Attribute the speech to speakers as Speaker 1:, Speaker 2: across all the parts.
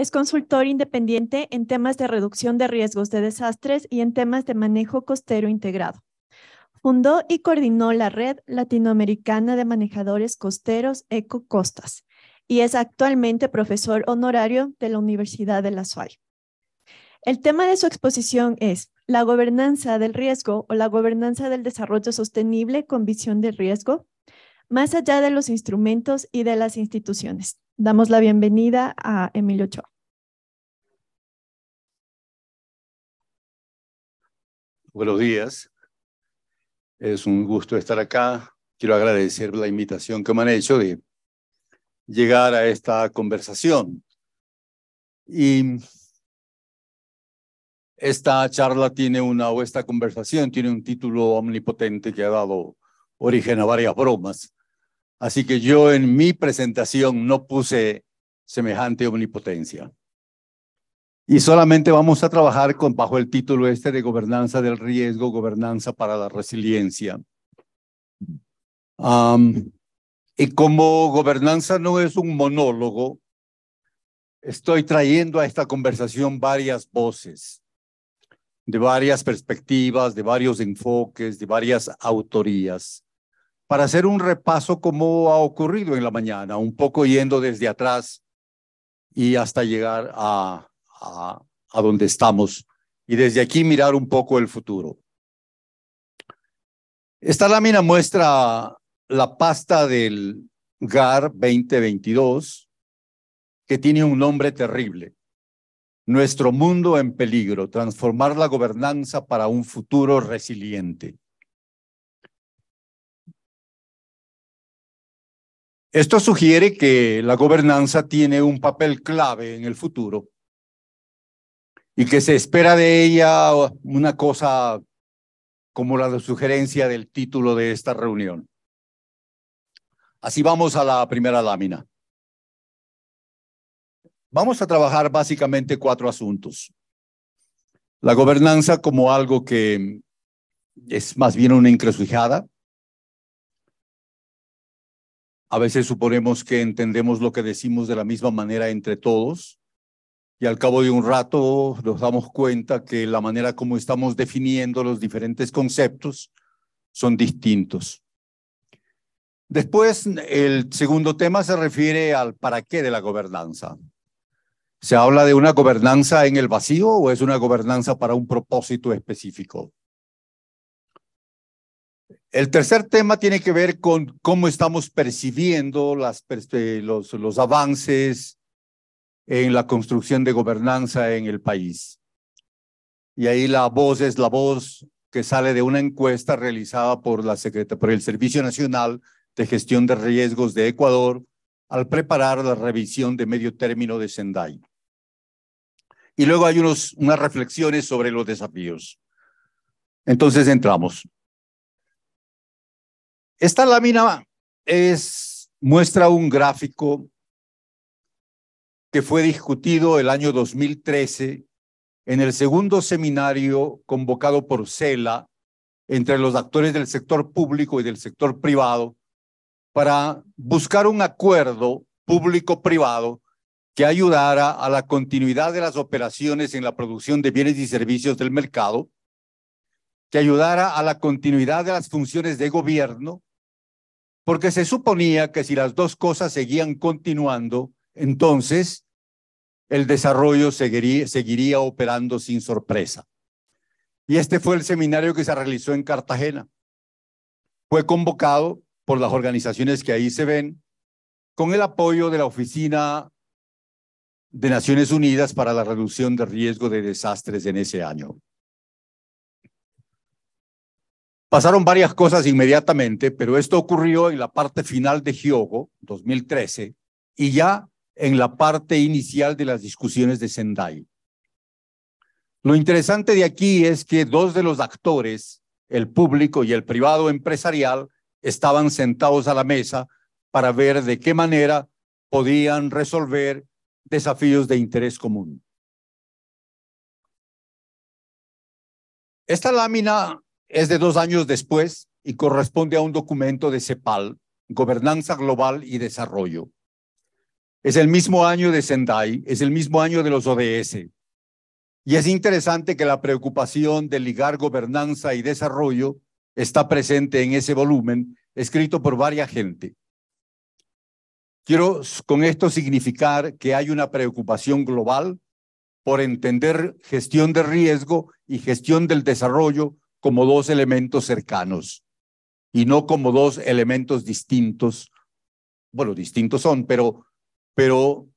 Speaker 1: Es consultor independiente en temas de reducción de riesgos de desastres y en temas de manejo costero integrado. Fundó y coordinó la Red Latinoamericana de Manejadores Costeros Eco-Costas y es actualmente profesor honorario de la Universidad de La Salle. El tema de su exposición es la gobernanza del riesgo o la gobernanza del desarrollo sostenible con visión de riesgo, más allá de los instrumentos y de las instituciones. Damos la bienvenida a Emilio
Speaker 2: Ochoa. Buenos días. Es un gusto estar acá. Quiero agradecer la
Speaker 3: invitación que me han hecho de llegar a esta conversación. Y esta charla tiene una, o esta conversación tiene un título omnipotente que ha dado origen a varias bromas. Así que yo en mi presentación no puse semejante omnipotencia. Y solamente vamos a trabajar con, bajo el título este de gobernanza del riesgo, gobernanza para la resiliencia. y como gobernanza no es un monólogo, estoy trayendo a esta conversación varias voces, de varias perspectivas, de varios enfoques, de varias autorías, para hacer un repaso como ha ocurrido en la mañana, un poco yendo desde atrás y hasta llegar a a, donde estamos y desde aquí mirar un poco el futuro. Esta lámina muestra la pasta del GAR 2022 que tiene un nombre terrible. Nuestro mundo en peligro, transformar la gobernanza para un futuro resiliente. Esto sugiere que la gobernanza tiene un papel clave en el futuro y que se espera de ella una cosa como la sugerencia del título de esta reunión. Así vamos a la primera lámina. Vamos a trabajar básicamente cuatro asuntos. La gobernanza como algo que es más bien una encrucijada. A veces suponemos que entendemos lo que decimos de la misma manera entre todos y al cabo de un rato nos damos cuenta que la manera como estamos definiendo los diferentes conceptos son distintos. Después, el segundo tema se refiere al para qué de la gobernanza. ¿Se habla de una gobernanza en el vacío o es una gobernanza para un propósito específico? El tercer tema tiene que ver con cómo estamos percibiendo eh, los, los avances, en la construcción de gobernanza en el país. Y ahí la voz es la voz que sale de una encuesta realizada por, la por el Servicio Nacional de Gestión de Riesgos de Ecuador al preparar la revisión de medio término de Sendai. Y luego hay unas reflexiones sobre los desafíos.
Speaker 2: Entonces entramos. Esta lámina
Speaker 3: es, muestra un gráfico que fue discutido el año 2013 en el segundo seminario convocado por CELA entre los actores del sector público y del sector privado para buscar un acuerdo público-privado que ayudara a la continuidad de las operaciones en la producción de bienes y servicios del mercado, que ayudara a la continuidad de las funciones de gobierno, porque se suponía que si las dos cosas seguían continuando, entonces el desarrollo seguiría, operando sin sorpresa. Y este fue el seminario que se realizó en Cartagena. Fue convocado por las organizaciones que ahí se ven, con el apoyo de la Oficina de Naciones Unidas para la Reducción de Riesgo de Desastres en ese año. Pasaron varias cosas inmediatamente, pero esto ocurrió en la parte final de GIOGO 2013, y ya en la parte inicial de las discusiones de Sendai. Lo interesante de aquí es que dos de los actores, el público y el privado empresarial, estaban sentados a la mesa para ver de qué manera podían resolver desafíos de interés común. Esta lámina es de dos años después y corresponde a un documento de CEPAL, Gobernanza Global y Desarrollo. Es el mismo año de Sendai, es el mismo año de los ODS. Y es interesante que la preocupación de ligar gobernanza y desarrollo está presente en ese volumen, escrito por varias gente. Quiero con esto significar que hay una preocupación global por entender gestión de riesgo y gestión del desarrollo como dos elementos cercanos y no como dos elementos distintos. Bueno, distintos son, pero pero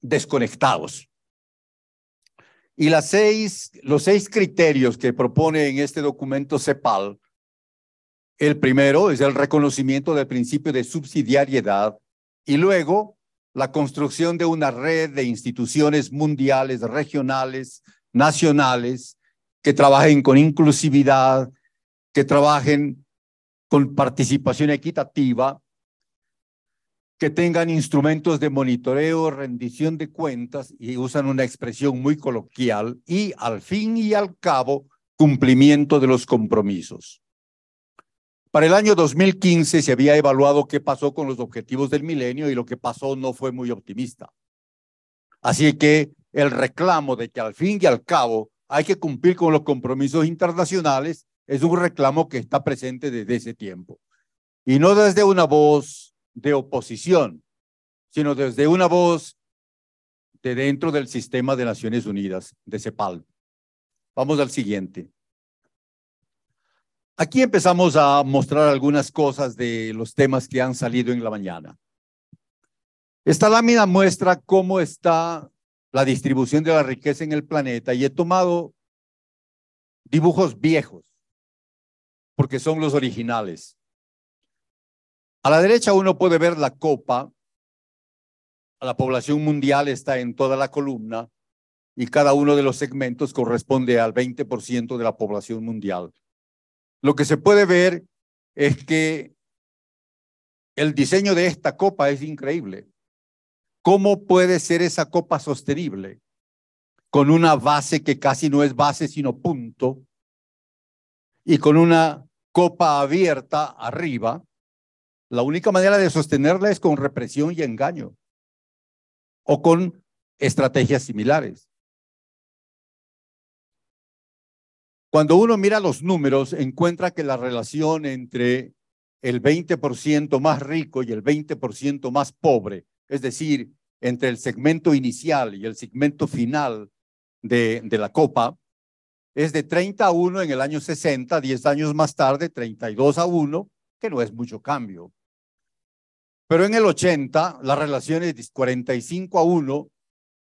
Speaker 3: desconectados. Y los seis criterios que propone en este documento CEPAL, el primero es el reconocimiento del principio de subsidiariedad y luego la construcción de una red de instituciones mundiales, regionales, nacionales, que trabajen con inclusividad, que trabajen con participación equitativa que tengan instrumentos de monitoreo, rendición de cuentas, y usan una expresión muy coloquial, y al fin y al cabo, cumplimiento de los compromisos. Para el año 2015 se había evaluado qué pasó con los objetivos del milenio y lo que pasó no fue muy optimista. Así que el reclamo de que al fin y al cabo hay que cumplir con los compromisos internacionales es un reclamo que está presente desde ese tiempo. Y no desde una voz de oposición, sino desde una voz de dentro del sistema de Naciones Unidas, de CEPAL. Vamos al siguiente. Aquí empezamos a mostrar algunas cosas de los temas que han salido en la mañana. Esta lámina muestra cómo está la distribución de la riqueza en el planeta y he tomado dibujos viejos porque son los originales. A la derecha uno puede ver la copa. La población mundial está en toda la columna y cada uno de los segmentos corresponde al 20% de la población mundial. Lo que se puede ver es que el diseño de esta copa es increíble. ¿Cómo puede ser esa copa sostenible? Con una base que casi no es base, sino punto, y con una copa abierta arriba, la única
Speaker 2: manera de sostenerla es con represión y engaño o con estrategias similares. Cuando uno
Speaker 3: mira los números, encuentra que la relación entre el 20% más rico y el 20% más pobre, es decir, entre el segmento inicial y el segmento final de, la Copa, es de 30 a 1 en el año 60, 10 años más tarde, 32 a 1, que no es mucho cambio. Pero en el 80, la relación es 45 a 1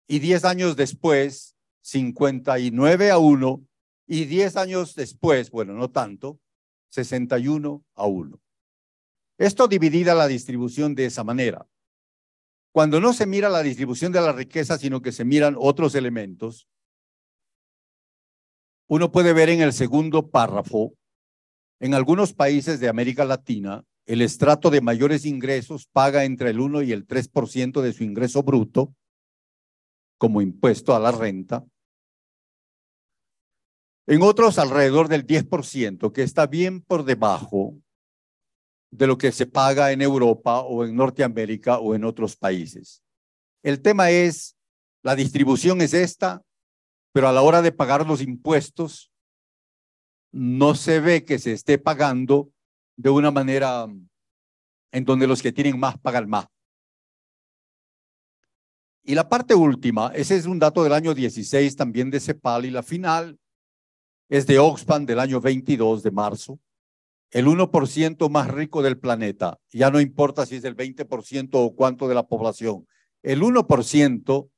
Speaker 3: y 10 años después, 59 a 1 y 10 años después, bueno, no tanto, 61 a 1. Esto dividida la distribución de esa manera. Cuando no se mira la distribución de la riqueza, sino que se miran otros elementos, uno puede ver en el segundo párrafo, en algunos países de América Latina, el estrato de mayores ingresos paga entre el 1 y el 3% de su ingreso bruto como impuesto a la renta. En otros alrededor del 10%, que está bien por debajo de lo que se paga en Europa o en Norteamérica o en otros países. El tema es, la distribución es esta, pero a la hora de pagar los impuestos, no se ve que se esté pagando de una manera mm, en donde los que tienen más pagan más. Y la parte última, ese es un dato del año 16 también de CEPAL y la final es de Oxfam del año 22 de marzo. El 1% más rico del planeta, ya no importa si es el 20% o cuánto de la población, el 1%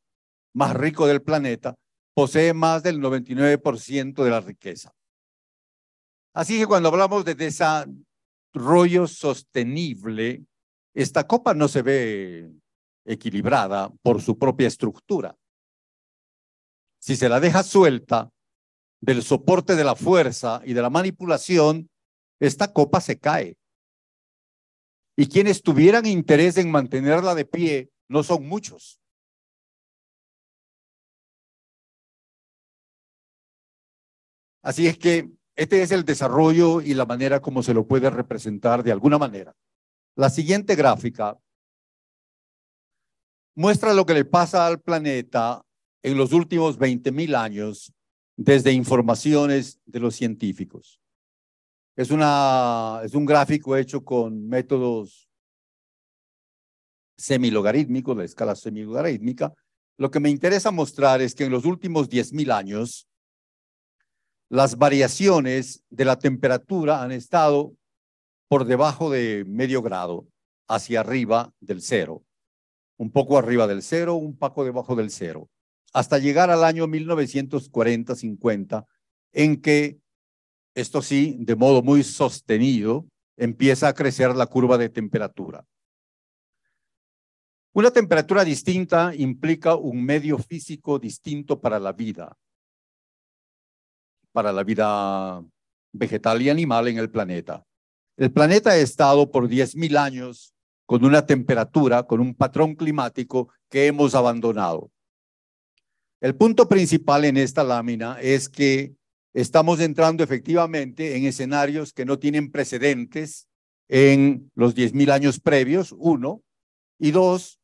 Speaker 3: más rico del planeta posee más del 99% de la riqueza. Así que cuando hablamos de, esa, rollo sostenible, esta copa no se ve equilibrada por su propia estructura. Si se la deja suelta del soporte de la fuerza y de la manipulación, esta copa se cae. Y quienes
Speaker 2: tuvieran interés en mantenerla de pie no son muchos. Así es que este es el desarrollo y la manera como se lo puede representar de alguna manera. La
Speaker 3: siguiente gráfica muestra lo que le pasa al planeta en los últimos 20.000 años desde informaciones de los científicos. Es, una, es un gráfico hecho con métodos semilogarítmicos, la escala semilogarítmica. Lo que me interesa mostrar es que en los últimos 10.000 años, las variaciones de la temperatura han estado por debajo de medio grado, hacia arriba del cero, un poco arriba del cero, un poco debajo del cero, hasta llegar al año 1940-50, en que, esto sí, de modo muy sostenido, empieza a crecer la curva de temperatura. Una temperatura distinta implica un medio físico distinto para la vida, para la vida vegetal y animal en el planeta. El planeta ha estado por 10.000 años con una temperatura, con un patrón climático que hemos abandonado. El punto principal en esta lámina es que estamos entrando efectivamente en escenarios que no tienen precedentes en los 10.000 años previos, uno, y dos,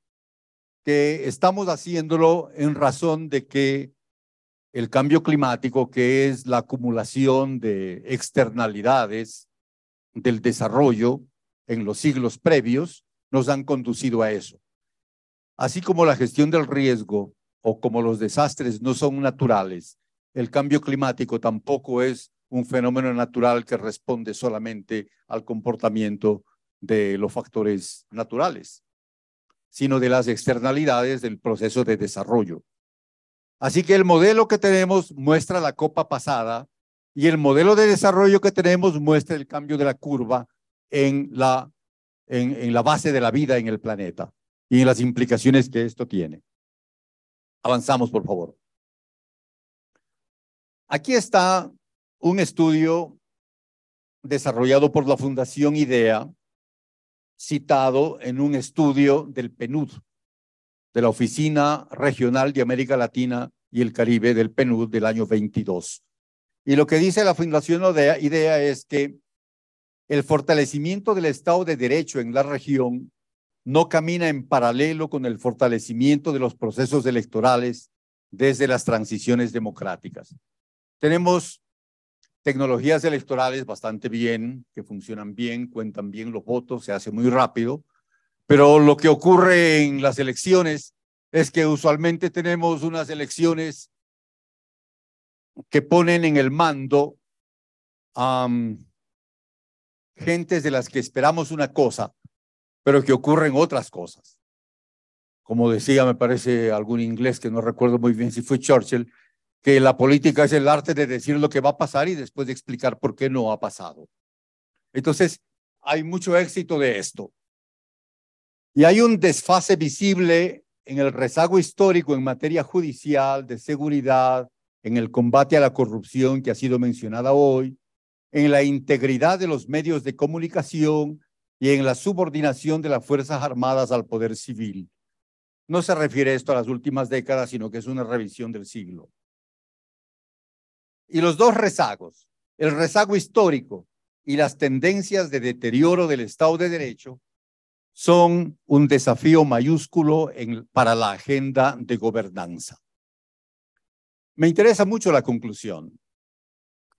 Speaker 3: que estamos haciéndolo en razón de que el cambio climático, que es la acumulación de externalidades del desarrollo en los siglos previos, nos han conducido a eso. Así como la gestión del riesgo o como los desastres no son naturales, el cambio climático tampoco es un fenómeno natural que responde solamente al comportamiento de los factores naturales, sino de las externalidades del proceso de desarrollo. Así que el modelo que tenemos muestra la copa pasada y el modelo de desarrollo que tenemos muestra el cambio de la curva en la, base de la vida en el planeta y en las implicaciones que esto tiene. Avanzamos, por favor. Aquí está un estudio desarrollado por la Fundación IDEA, citado en un estudio del PNUD, de la Oficina Regional de América Latina y el Caribe del PNUD del año 22. Y lo que dice la Fundación IDEA es que el fortalecimiento del Estado de Derecho en la región no camina en paralelo con el fortalecimiento de los procesos electorales desde las transiciones democráticas. Tenemos tecnologías electorales bastante bien, que funcionan bien, cuentan bien los votos, se hace muy rápido, pero lo que ocurre en las elecciones es que usualmente tenemos unas elecciones que ponen en el mando a gentes de las que esperamos una cosa, pero que ocurren otras cosas. Como decía, me parece algún inglés que no recuerdo muy bien si fue Churchill, que la política es el arte de decir lo que va a pasar y después de explicar por qué no ha pasado. Entonces, hay mucho éxito de esto. Y hay un desfase visible en el rezago histórico en materia judicial, de seguridad, en el combate a la corrupción que ha sido mencionada hoy, en la integridad de los medios de comunicación y en la subordinación de las Fuerzas Armadas al poder civil. No se refiere esto a las últimas décadas, sino que es una revisión del siglo. Y los dos rezagos, el rezago histórico y las tendencias de deterioro del Estado de Derecho, son un desafío mayúsculo para la agenda de gobernanza. Me interesa mucho la conclusión.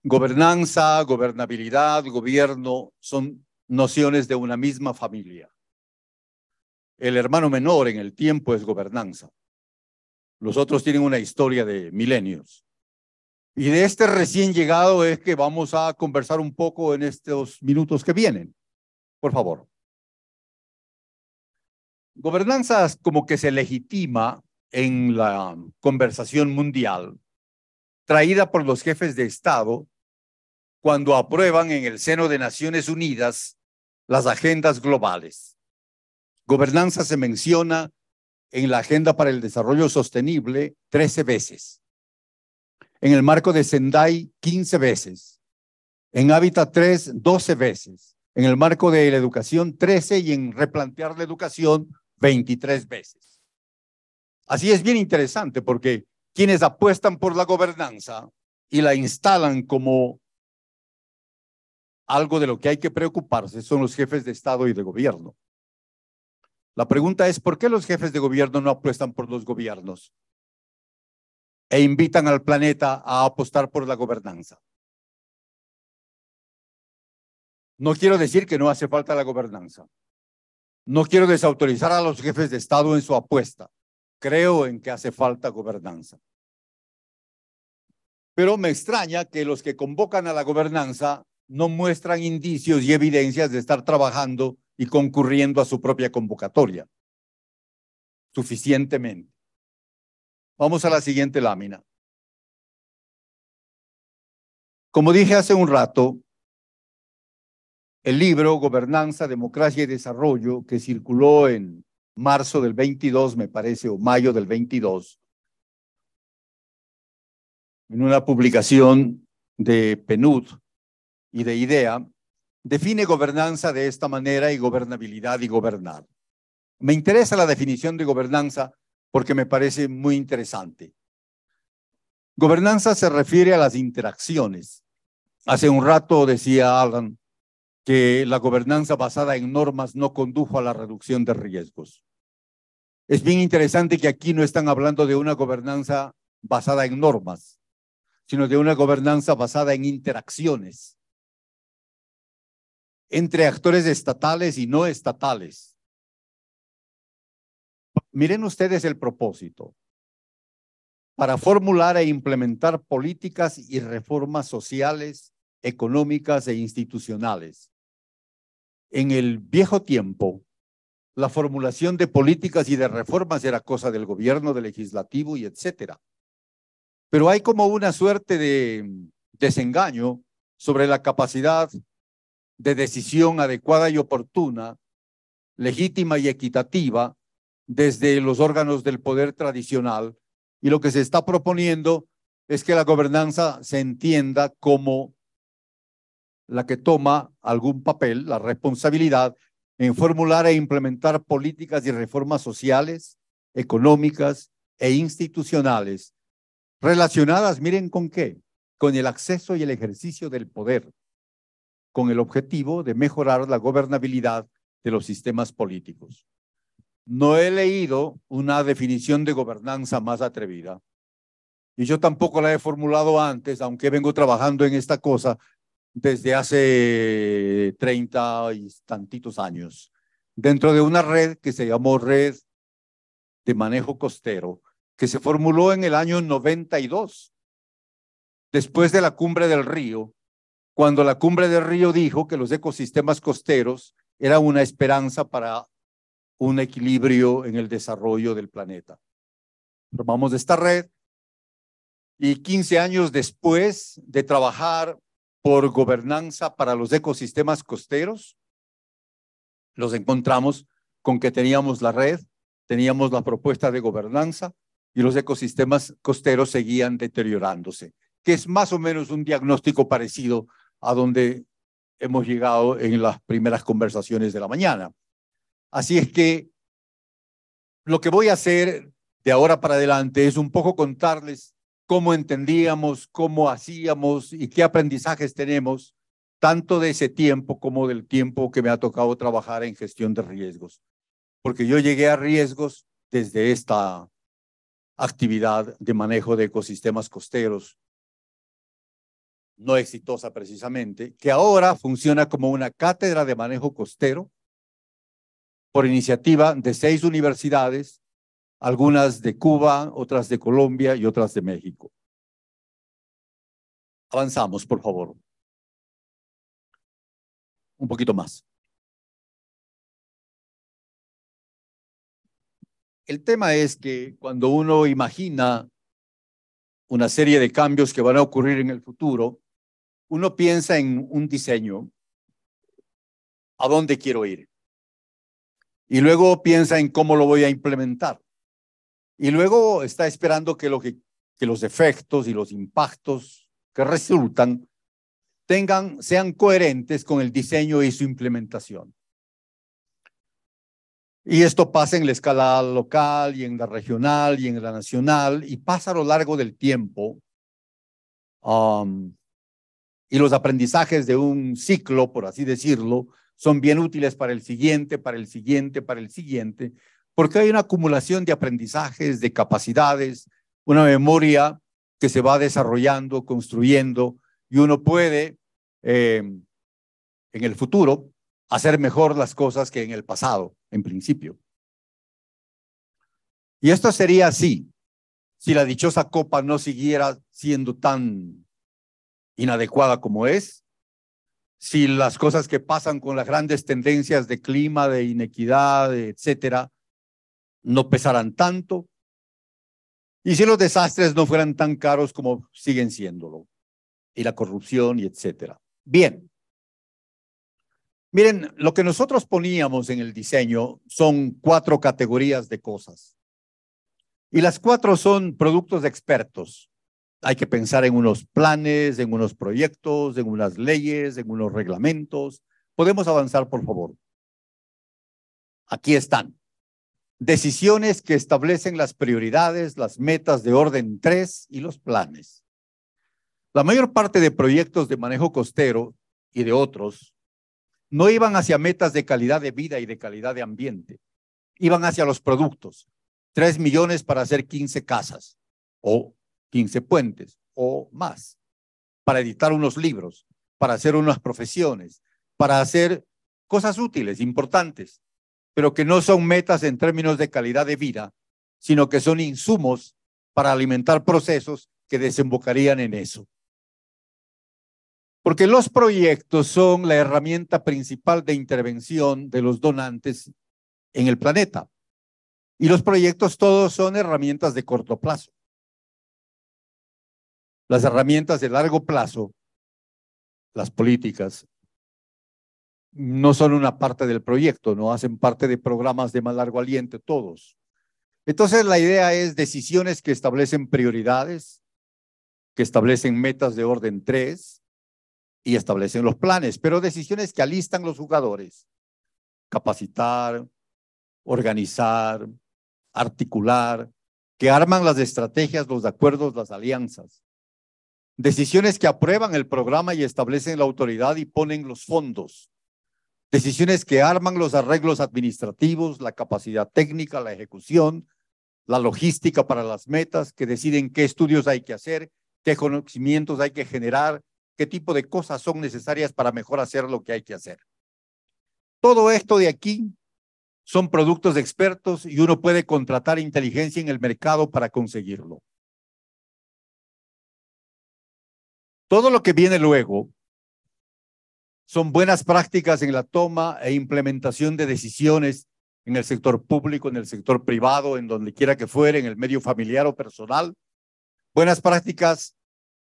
Speaker 3: Gobernanza, gobernabilidad, gobierno son nociones de una misma familia. El hermano menor en el tiempo es gobernanza. Los otros tienen una historia de milenios. Y de este recién llegado es que vamos a conversar un poco en estos minutos que vienen. Por favor. Gobernanzas como que se legitima en la conversación mundial, traída por los jefes de Estado cuando aprueban en el seno de Naciones Unidas las agendas globales. Gobernanza se menciona en la Agenda para el Desarrollo Sostenible 13 veces, en el marco de Sendai 15 veces, en Hábitat 3 12 veces, en el marco de la educación 13 y en replantear la educación 23 veces. Así es bien interesante porque quienes apuestan por la gobernanza y la instalan como algo de lo que hay que preocuparse son los jefes de Estado y de gobierno. La pregunta es, ¿por qué los jefes de gobierno no apuestan por los gobiernos e invitan al planeta a apostar por la gobernanza? No quiero decir que no hace falta la gobernanza. No quiero desautorizar a los jefes de Estado en su apuesta. Creo en que hace falta gobernanza. Pero me extraña que los que convocan a la gobernanza no muestran indicios y evidencias de estar trabajando y concurriendo a su
Speaker 2: propia convocatoria suficientemente. Vamos a la siguiente lámina. Como dije hace un
Speaker 3: rato, el libro Gobernanza, Democracia y Desarrollo, que circuló en marzo del 22, me parece, o mayo del 22, en una publicación de PNUD y de IDEA, define gobernanza de esta manera y gobernabilidad y gobernar. Me interesa la definición de gobernanza porque me parece muy interesante. Gobernanza se refiere a las interacciones. Hace un rato decía Alan que la gobernanza basada en normas no condujo a la reducción de riesgos. Es bien interesante que aquí no están hablando de una gobernanza basada en normas, sino de una gobernanza basada en interacciones
Speaker 2: entre actores estatales y no estatales. Miren ustedes el propósito
Speaker 3: para formular e implementar políticas y reformas sociales económicas e institucionales. En el viejo tiempo, la formulación de políticas y de reformas era cosa del gobierno, del legislativo y etcétera. Pero hay como una suerte de desengaño sobre la capacidad de decisión adecuada y oportuna, legítima y equitativa desde los órganos del poder tradicional. Y lo que se está proponiendo es que la gobernanza se entienda como la que toma algún papel, la responsabilidad en formular e implementar políticas y reformas sociales, económicas e institucionales relacionadas, miren con qué, con el acceso y el ejercicio del poder, con el objetivo de mejorar la gobernabilidad de los sistemas políticos. No he leído una definición de gobernanza más atrevida. Y yo tampoco la he formulado antes, aunque vengo trabajando en esta cosa desde hace 30 y tantitos años, dentro de una red que se llamó Red de Manejo Costero, que se formuló en el año 92, después de la cumbre del río, cuando la cumbre del río dijo que los ecosistemas costeros eran una esperanza para un equilibrio en el desarrollo del planeta. Formamos esta red y 15 años después de trabajar por gobernanza para los ecosistemas costeros, los encontramos con que teníamos la red, teníamos la propuesta de gobernanza y los ecosistemas costeros seguían deteriorándose, que es más o menos un diagnóstico parecido a donde hemos llegado en las primeras conversaciones de la mañana. Así es que lo que voy a hacer de ahora para adelante es un poco contarles cómo entendíamos, cómo hacíamos y qué aprendizajes tenemos, tanto de ese tiempo como del tiempo que me ha tocado trabajar en gestión de riesgos. Porque yo llegué a riesgos desde esta actividad de manejo de ecosistemas costeros, no exitosa precisamente, que ahora funciona como una cátedra de manejo costero por iniciativa de seis universidades algunas de Cuba, otras de Colombia
Speaker 2: y otras de México. Avanzamos, por favor. Un poquito más. El tema es que cuando uno imagina
Speaker 3: una serie de cambios que van a ocurrir en el futuro, uno piensa en un diseño, a dónde quiero ir, y luego piensa en cómo lo voy a implementar. Y luego está esperando que, los efectos y los impactos que resultan sean coherentes con el diseño y su implementación. Y esto pasa en la escala local y en la regional y en la nacional y pasa a lo largo del tiempo. Um, y los aprendizajes de un ciclo, por así decirlo, son bien útiles para el siguiente, para el siguiente, para el siguiente, porque hay una acumulación de aprendizajes, de capacidades, una memoria que se va desarrollando, construyendo, y uno puede eh, en el futuro hacer mejor las cosas que en el pasado, en principio. Y esto sería así si la dichosa copa no siguiera siendo tan inadecuada como es, si las cosas que pasan con las grandes tendencias de clima, de inequidad, etcétera, no pesaran tanto y si los desastres no fueran tan caros como siguen siéndolo, y la corrupción y etcétera. Bien. Miren, lo que nosotros poníamos en el diseño son cuatro categorías de cosas. Y las cuatro son productos de expertos. Hay que pensar en unos planes, en unos proyectos, en unas leyes, en unos reglamentos. Podemos avanzar, por favor. Aquí están decisiones que establecen las prioridades, las metas de orden 3 y los planes. La mayor parte de proyectos de manejo costero y de otros no iban hacia metas de calidad de vida y de calidad de ambiente, iban hacia los productos. 3 millones para hacer 15 casas o 15 puentes o más, para editar unos libros, para hacer unas profesiones, para hacer cosas útiles, importantes pero que no son metas en términos de calidad de vida, sino que son insumos para alimentar procesos que desembocarían en eso. Porque los proyectos son la herramienta principal de intervención de los donantes en el planeta. Y los proyectos todos son herramientas de corto plazo. Las herramientas de largo plazo, las políticas, no son una parte del proyecto, no hacen parte de programas de más largo aliento todos. Entonces la idea es decisiones que establecen prioridades, que establecen metas de orden 3 y establecen los planes, pero decisiones que alistan los jugadores. Capacitar, organizar, articular, que arman las estrategias, los acuerdos, las alianzas. Decisiones que aprueban el programa y establecen la autoridad y ponen los fondos. Decisiones que arman los arreglos administrativos, la capacidad técnica, la ejecución, la logística para las metas, que deciden qué estudios hay que hacer, qué conocimientos hay que generar, qué tipo de cosas son necesarias para mejor hacer lo que hay que hacer. Todo esto de aquí son productos de expertos y uno puede contratar inteligencia en el mercado para conseguirlo. Todo lo que viene luego son buenas prácticas en la toma e implementación de decisiones en el sector público, en el sector privado, en donde quiera que fuera, en el medio familiar o personal. Buenas prácticas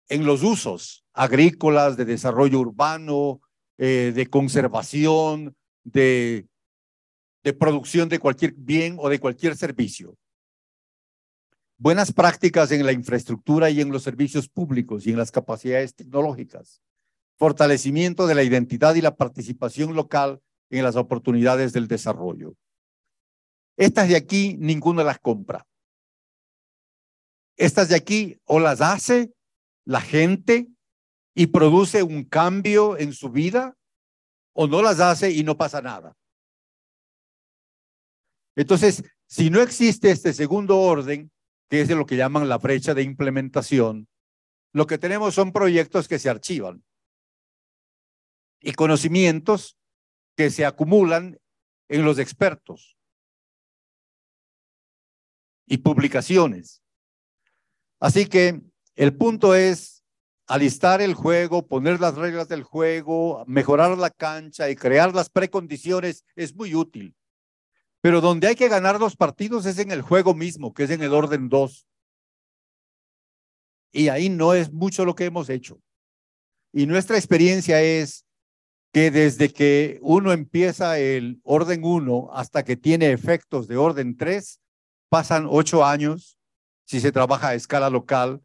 Speaker 3: en los usos agrícolas, de desarrollo urbano, eh, de conservación, de producción de cualquier bien o de cualquier servicio. Buenas prácticas en la infraestructura y en los servicios públicos y en las capacidades tecnológicas fortalecimiento de la identidad y la participación local en las oportunidades del desarrollo. Estas de aquí, ninguna las compra. Estas de aquí o las hace la gente y produce un cambio en su vida o no las hace y no pasa nada. Entonces, si no existe este segundo orden, que es de lo que llaman la brecha de implementación, lo que tenemos son proyectos que se archivan
Speaker 2: y conocimientos que se acumulan en los expertos y publicaciones.
Speaker 3: Así que el punto es alistar el juego, poner las reglas del juego, mejorar la cancha y crear las precondiciones es muy útil. Pero donde hay que ganar los partidos es en el juego mismo, que es en el orden 2. Y ahí no es mucho lo que hemos hecho. Y nuestra experiencia es que desde que uno empieza el orden 1 hasta que tiene efectos de orden 3, pasan 8 años, si se trabaja a escala local,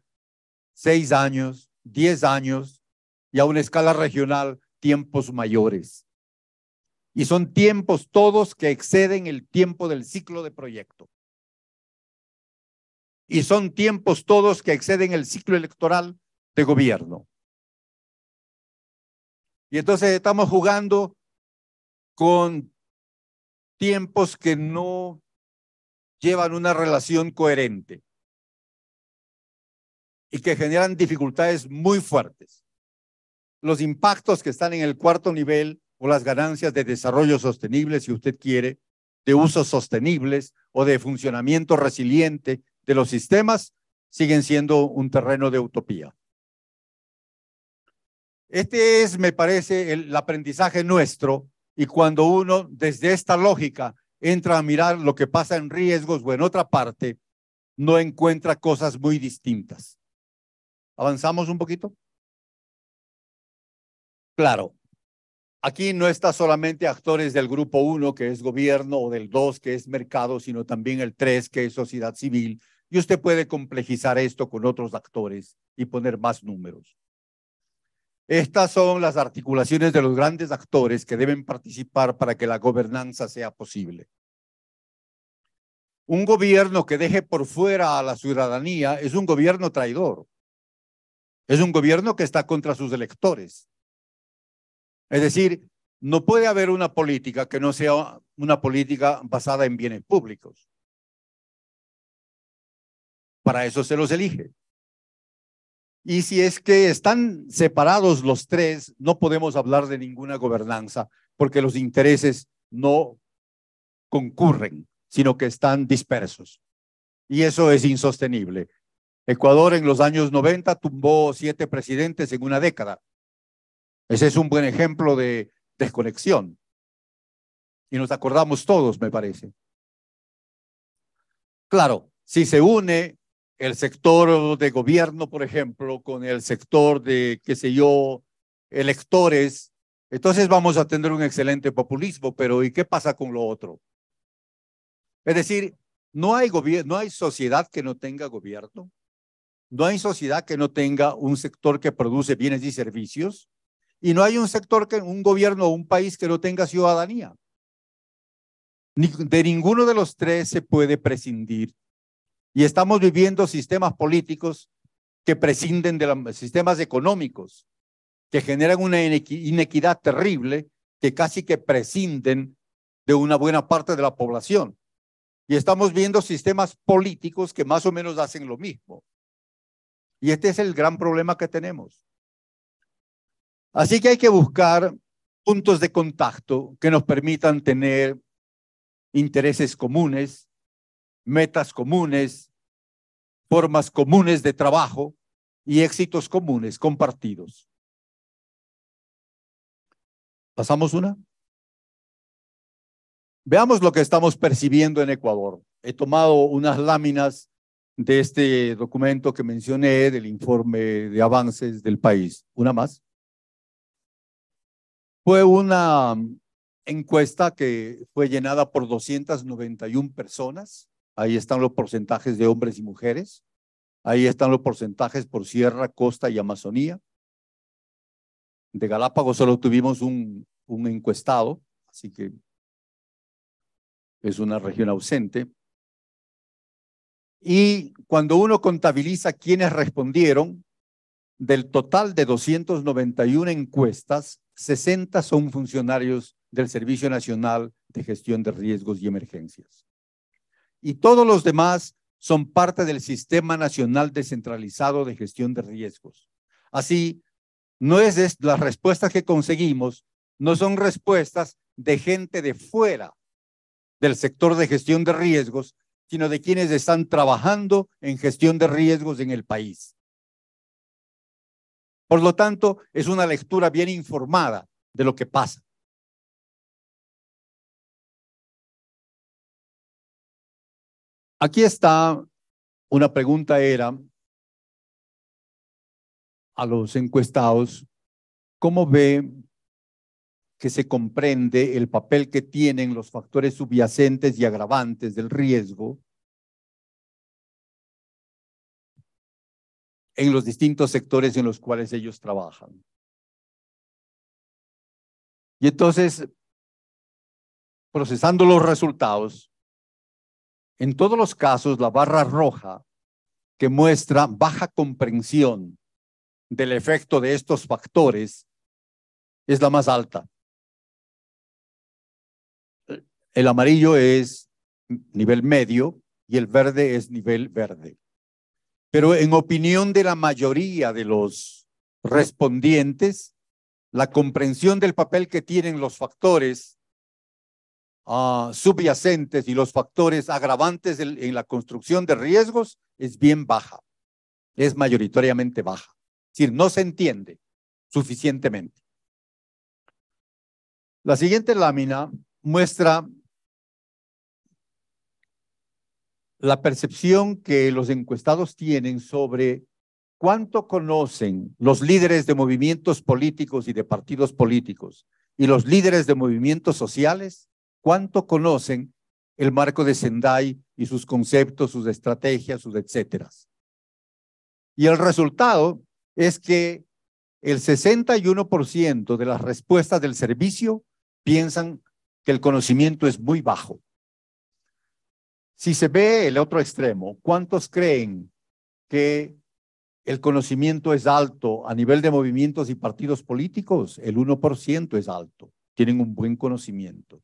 Speaker 3: 6 años, 10 años, y a una escala regional, tiempos mayores. Y son tiempos todos que exceden el tiempo del ciclo de proyecto. Y son tiempos todos que exceden el ciclo electoral de gobierno. Y entonces estamos jugando con tiempos que no llevan una relación coherente y que generan dificultades muy fuertes. Los impactos que están en el cuarto nivel o las ganancias de desarrollo sostenible, si usted quiere, de usos sostenibles o de funcionamiento resiliente de los sistemas, siguen siendo un terreno de utopía. Este es, me parece, el, aprendizaje nuestro y cuando uno desde esta lógica entra a mirar lo que pasa en riesgos o en otra parte, no encuentra cosas muy distintas. ¿Avanzamos un poquito? Claro, aquí no está solamente actores del grupo 1, que es gobierno, o del 2, que es mercado, sino también el 3, que es sociedad civil. Y usted puede complejizar esto con otros actores y poner más números. Estas son las articulaciones de los grandes actores que deben participar para que la gobernanza sea posible. Un gobierno que deje por fuera a la ciudadanía es un gobierno traidor. Es un gobierno que está contra sus electores. Es decir, no puede haber una política que no sea una política basada en bienes públicos. Para eso se los elige. Y si es que están separados los tres, no podemos hablar de ninguna gobernanza, porque los intereses no concurren, sino que están dispersos. Y eso es insostenible. Ecuador en los años 90 tumbó siete presidentes en una década. Ese es un buen ejemplo de desconexión. Y nos acordamos todos, me parece. Claro, si se une el sector de gobierno, por ejemplo, con el sector de, qué sé yo, electores, entonces vamos a tener un excelente populismo, pero ¿y qué pasa con lo otro? Es decir, no hay, no hay sociedad que no tenga gobierno, no hay sociedad que no tenga un sector que produce bienes y servicios, y no hay un sector, que, un gobierno o un país que no tenga ciudadanía. de ninguno de los tres se puede prescindir y estamos viviendo sistemas políticos que prescinden de los sistemas económicos, que generan una inequidad terrible, que casi que prescinden de una buena parte de la población. Y estamos viendo sistemas políticos que más o menos hacen lo mismo. Y este es el gran problema que tenemos. Así que hay que buscar puntos de contacto que nos permitan tener intereses comunes, metas comunes, formas comunes de
Speaker 2: trabajo y éxitos comunes compartidos. ¿Pasamos una? Veamos lo que estamos
Speaker 3: percibiendo en Ecuador. He tomado unas láminas de este documento que mencioné, del informe de avances del país. Una más. Fue una encuesta que fue llenada por 291 personas Ahí están los porcentajes de hombres y mujeres. Ahí están los porcentajes por sierra, costa y Amazonía. De Galápagos solo tuvimos un, encuestado, así que es una región ausente. Y cuando uno contabiliza quiénes respondieron, del total de 291 encuestas, 60 son funcionarios del Servicio Nacional de Gestión de Riesgos y Emergencias y todos los demás son parte del Sistema Nacional Descentralizado de Gestión de Riesgos. Así, no es, las respuestas que conseguimos no son respuestas de gente de fuera del sector de gestión de riesgos, sino de quienes están trabajando en gestión de riesgos en el
Speaker 2: país. Por lo tanto, es una lectura bien informada de lo que pasa. Aquí está una pregunta era a los encuestados, ¿cómo ve
Speaker 3: que se comprende el papel que tienen los factores subyacentes y
Speaker 2: agravantes del riesgo en los distintos sectores en los cuales ellos trabajan? Y entonces, procesando los resultados,
Speaker 3: en todos los casos la barra roja que muestra baja comprensión del efecto de estos factores es la más alta. El amarillo es nivel medio y el verde es nivel verde. Pero en opinión de la mayoría de los respondientes, la comprensión del papel que tienen los factores Ah, subyacentes y los factores agravantes en, en la construcción de riesgos es bien baja, es mayoritariamente baja. Es decir, no se entiende suficientemente. La siguiente lámina muestra la percepción que los encuestados tienen sobre cuánto conocen los líderes de movimientos políticos y de partidos políticos y los líderes de movimientos sociales ¿Cuánto conocen el marco de Sendai y sus conceptos, sus estrategias, sus etcéteras? Y el resultado es que el 61% de las respuestas del servicio piensan que el conocimiento es muy bajo. Si se ve el otro extremo, ¿cuántos creen que el conocimiento es alto a nivel de movimientos y partidos políticos? El 1% es alto, tienen un buen conocimiento.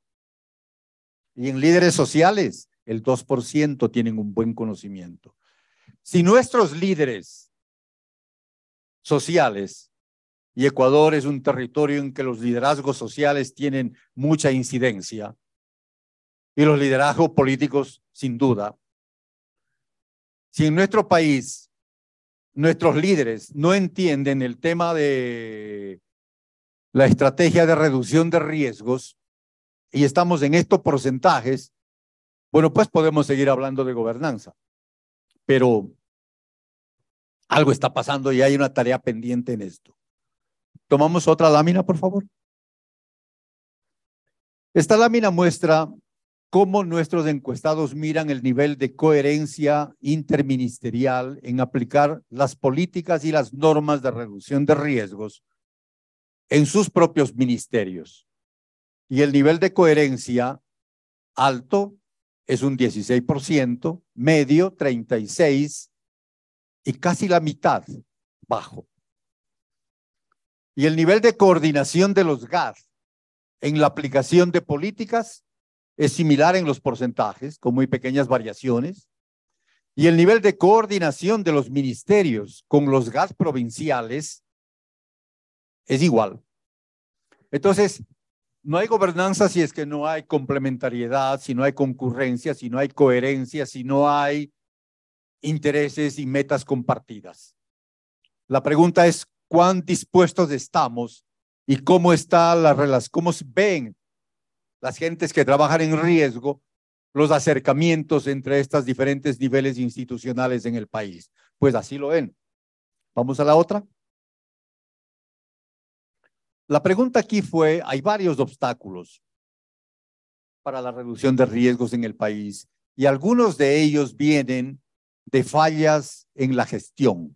Speaker 3: Y en líderes sociales, el 2% tienen un buen conocimiento. Si nuestros líderes sociales, y Ecuador es un territorio en que los liderazgos sociales tienen mucha incidencia, y los liderazgos políticos, sin duda, si en nuestro país nuestros líderes no entienden el tema de la estrategia de reducción de riesgos, y estamos en estos porcentajes, bueno, pues podemos seguir hablando de gobernanza, pero algo está pasando y hay una tarea pendiente en esto. Tomamos otra lámina, por favor. Esta lámina muestra cómo nuestros encuestados miran el nivel de coherencia interministerial en aplicar las políticas y las normas de reducción de riesgos en sus propios ministerios. Y el nivel de coherencia alto es un 16%, medio 36% y casi la mitad bajo. Y el nivel de coordinación de los GAS en la aplicación de políticas es similar en los porcentajes, con muy pequeñas variaciones. Y el nivel de coordinación de los ministerios con los GAS provinciales es igual. Entonces, no hay gobernanza si es que no hay complementariedad, si no hay concurrencia, si no hay coherencia, si no hay intereses y metas compartidas. La pregunta es cuán dispuestos estamos y cómo está la cómo ven las gentes que trabajan en riesgo los acercamientos entre estos diferentes niveles institucionales en el país. Pues así lo ven. Vamos a la otra. La pregunta aquí fue, hay varios obstáculos para la reducción de riesgos en el país y algunos de ellos vienen de fallas en la gestión,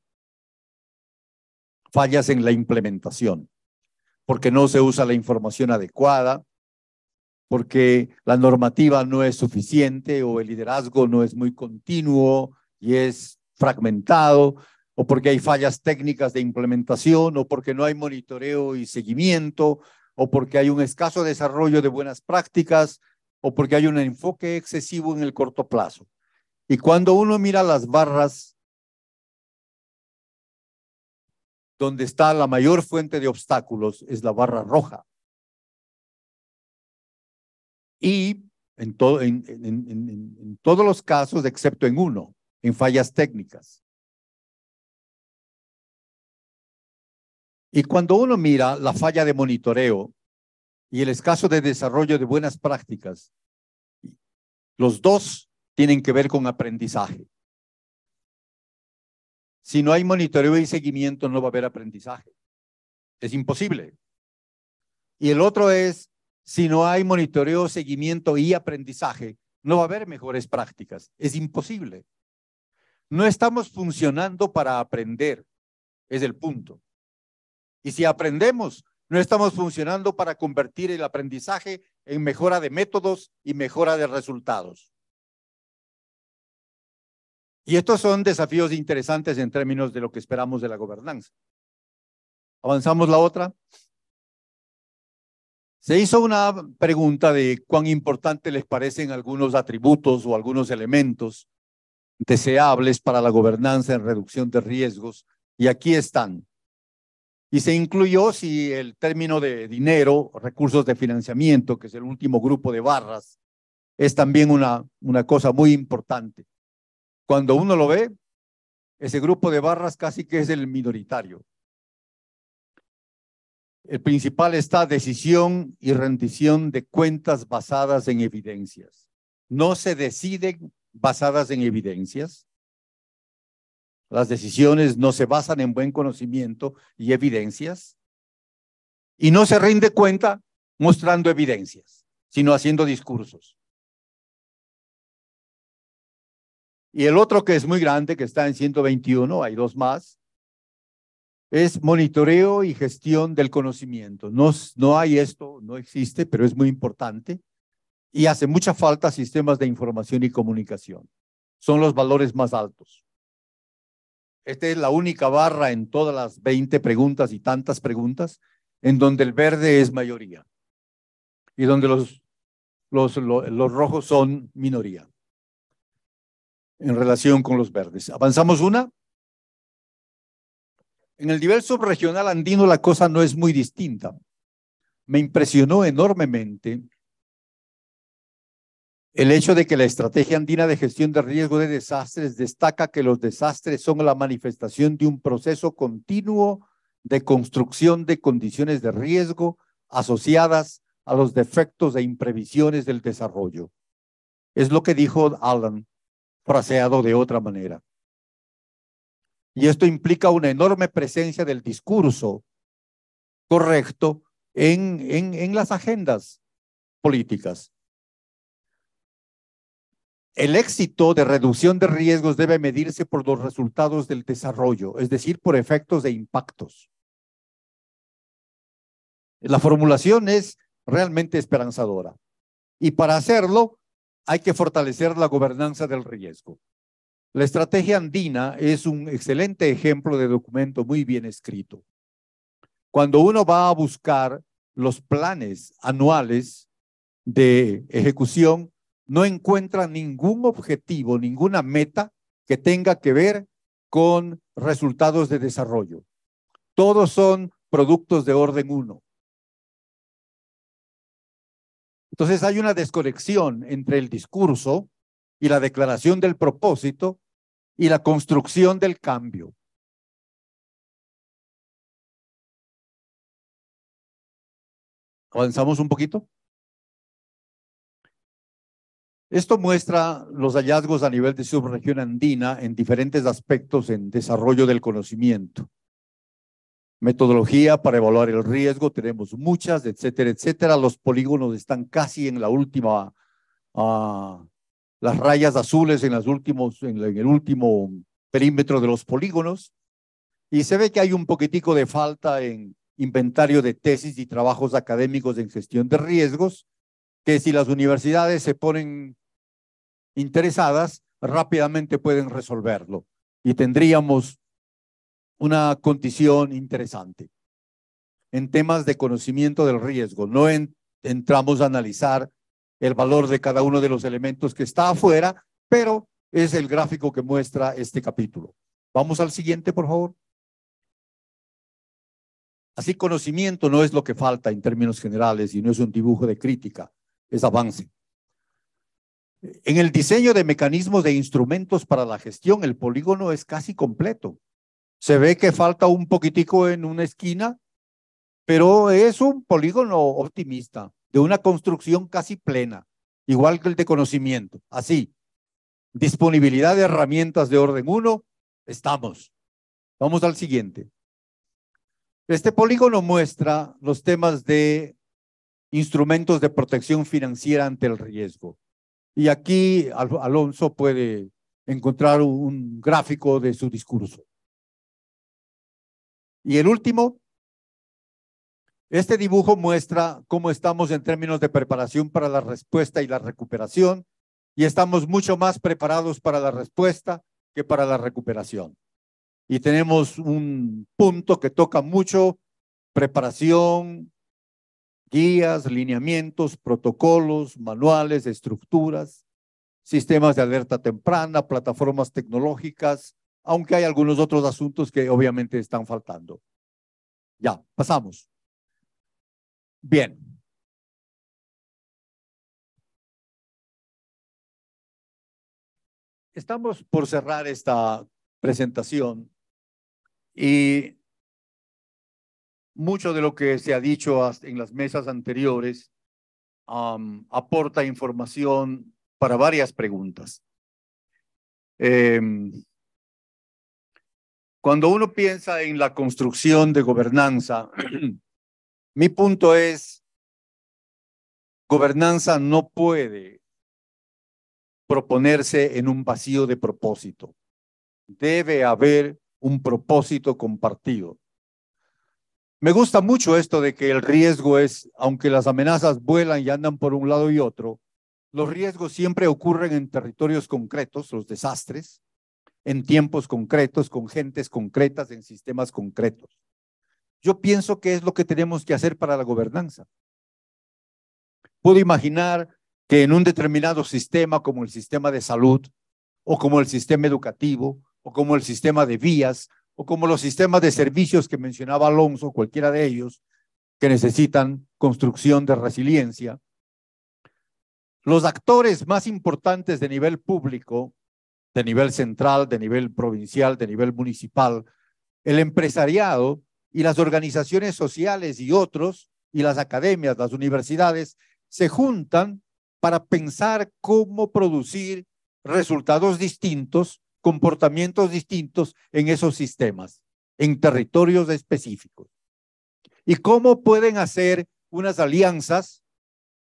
Speaker 3: fallas en la implementación, porque no se usa la información adecuada, porque la normativa no es suficiente o el liderazgo no es muy continuo y es fragmentado, o porque hay fallas técnicas de implementación, o porque no hay monitoreo y seguimiento, o porque hay un escaso desarrollo de buenas prácticas, o porque hay un enfoque excesivo en el corto plazo. Y cuando uno mira las barras donde está la mayor fuente de obstáculos, es la barra roja. Y en, todos los casos, excepto en uno, en fallas técnicas. Y cuando uno mira la falla de monitoreo y el escaso de desarrollo de buenas prácticas, los dos tienen que ver con aprendizaje. Si no hay monitoreo y seguimiento, no va a haber aprendizaje. Es imposible. Y el otro es, si no hay monitoreo, seguimiento y aprendizaje, no va a haber mejores prácticas. Es imposible. No estamos funcionando para aprender, es el punto. Y si aprendemos, no estamos funcionando para convertir el aprendizaje en mejora de métodos y mejora de resultados. Y estos son desafíos interesantes en términos de lo que esperamos de la gobernanza. Avanzamos la otra. Se hizo una pregunta de cuán importante les parecen algunos atributos o algunos elementos deseables para la gobernanza en reducción de riesgos. Y aquí están y se incluyó si el término de dinero, recursos de financiamiento, que es el último grupo de barras, es también una, una cosa muy importante. Cuando uno lo ve, ese grupo de barras casi que es el minoritario. El principal está decisión y rendición de cuentas basadas en evidencias. No se deciden basadas en evidencias, las decisiones no se basan en buen conocimiento y evidencias. Y no se rinde cuenta mostrando evidencias, sino haciendo discursos. Y el otro que es muy grande, que está en 121, hay dos más, es monitoreo y gestión del conocimiento. No, no hay esto, no existe, pero es muy importante. Y hace mucha falta sistemas de información y comunicación. Son los valores más altos. Esta es la única barra en todas las 20 preguntas y tantas preguntas en donde el verde es mayoría y donde los, rojos son minoría en relación con los verdes. ¿Avanzamos una? En el nivel subregional andino la cosa no es muy distinta. Me impresionó enormemente el hecho de que la Estrategia Andina de Gestión de Riesgo de Desastres destaca que los desastres son la manifestación de un proceso continuo de construcción de condiciones de riesgo asociadas a los defectos e imprevisiones del desarrollo. Es lo que dijo Alan, fraseado de otra manera. Y esto implica una enorme presencia del discurso correcto en, las agendas políticas. El éxito de reducción de riesgos debe medirse por los resultados del desarrollo, es decir, por efectos de impactos. La formulación es realmente esperanzadora. Y para hacerlo, hay que fortalecer la gobernanza del riesgo. La estrategia andina es un excelente ejemplo de documento muy bien escrito. Cuando uno va a buscar los planes anuales de ejecución, no encuentra ningún objetivo, ninguna meta que tenga que ver con resultados de desarrollo. Todos son productos de orden uno. Entonces hay una desconexión entre el discurso
Speaker 2: y la declaración del propósito y la construcción del cambio. ¿Avanzamos un poquito? Esto
Speaker 3: muestra los hallazgos a nivel de subregión andina en diferentes aspectos en desarrollo del conocimiento. Metodología para evaluar el riesgo, tenemos muchas, etcétera, etcétera. Los polígonos están casi en la última, ah, las rayas azules en, en el último perímetro de los polígonos. Y se ve que hay un poquitico de falta en inventario de tesis y trabajos académicos en gestión de riesgos que si las universidades se ponen interesadas, rápidamente pueden resolverlo y tendríamos una condición interesante en temas de conocimiento del riesgo. No entramos a analizar el valor de cada uno de los elementos que está afuera, pero es el gráfico que muestra este capítulo. Vamos al siguiente, por favor. Así conocimiento no es lo que falta en términos generales y no es un dibujo de crítica es avance. En el diseño de mecanismos de instrumentos para la gestión, el polígono es casi completo. Se ve que falta un poquitico en una esquina, pero es un polígono optimista, de una construcción casi plena, igual que el de conocimiento. Así, disponibilidad de herramientas de orden 1, estamos. Vamos al siguiente. Este polígono muestra los temas de instrumentos de protección financiera ante el riesgo. Y aquí Alonso puede encontrar un gráfico de su discurso. Y el último, este dibujo muestra cómo estamos en términos de preparación para la respuesta y la recuperación, y estamos mucho más preparados para la respuesta que para la recuperación. Y tenemos un punto que toca mucho preparación, guías, lineamientos, protocolos, manuales, estructuras, sistemas de alerta temprana, plataformas tecnológicas, aunque hay algunos otros asuntos
Speaker 2: que obviamente están faltando. Ya, pasamos. Bien. Estamos por cerrar esta presentación
Speaker 3: y mucho de lo que se ha dicho en las mesas anteriores aporta información para varias preguntas. Em, cuando uno piensa en la construcción de gobernanza, mi punto es, gobernanza no puede proponerse en un vacío de propósito. Debe haber un propósito compartido. Me gusta mucho esto de que el riesgo es, aunque las amenazas vuelan y andan por un lado y otro, los riesgos siempre ocurren en territorios concretos, los desastres, en tiempos concretos, con gentes concretas, en sistemas concretos. Yo pienso que es lo que tenemos que hacer para la gobernanza. Puedo imaginar que en un determinado sistema como el sistema de salud o como el sistema educativo o como el sistema de vías o como los sistemas de servicios que mencionaba Alonso, cualquiera de ellos, que necesitan construcción de resiliencia. Los actores más importantes de nivel público, de nivel central, de nivel provincial, de nivel municipal, el empresariado y las organizaciones sociales y otros, y las academias, las universidades, se juntan para pensar cómo producir resultados distintos comportamientos distintos en esos sistemas, en territorios específicos. ¿Y cómo pueden hacer unas alianzas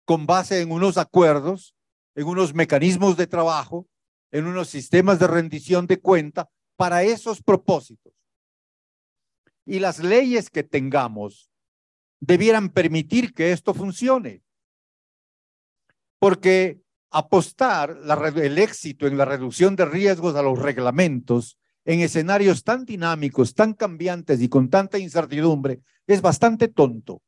Speaker 3: con base en unos acuerdos, en unos mecanismos de trabajo, en unos sistemas de rendición de cuenta para esos propósitos? Y las leyes que tengamos debieran permitir que esto funcione. Porque apostar el éxito en la reducción de riesgos a los reglamentos en escenarios tan dinámicos, tan cambiantes y con tanta incertidumbre es bastante tonto.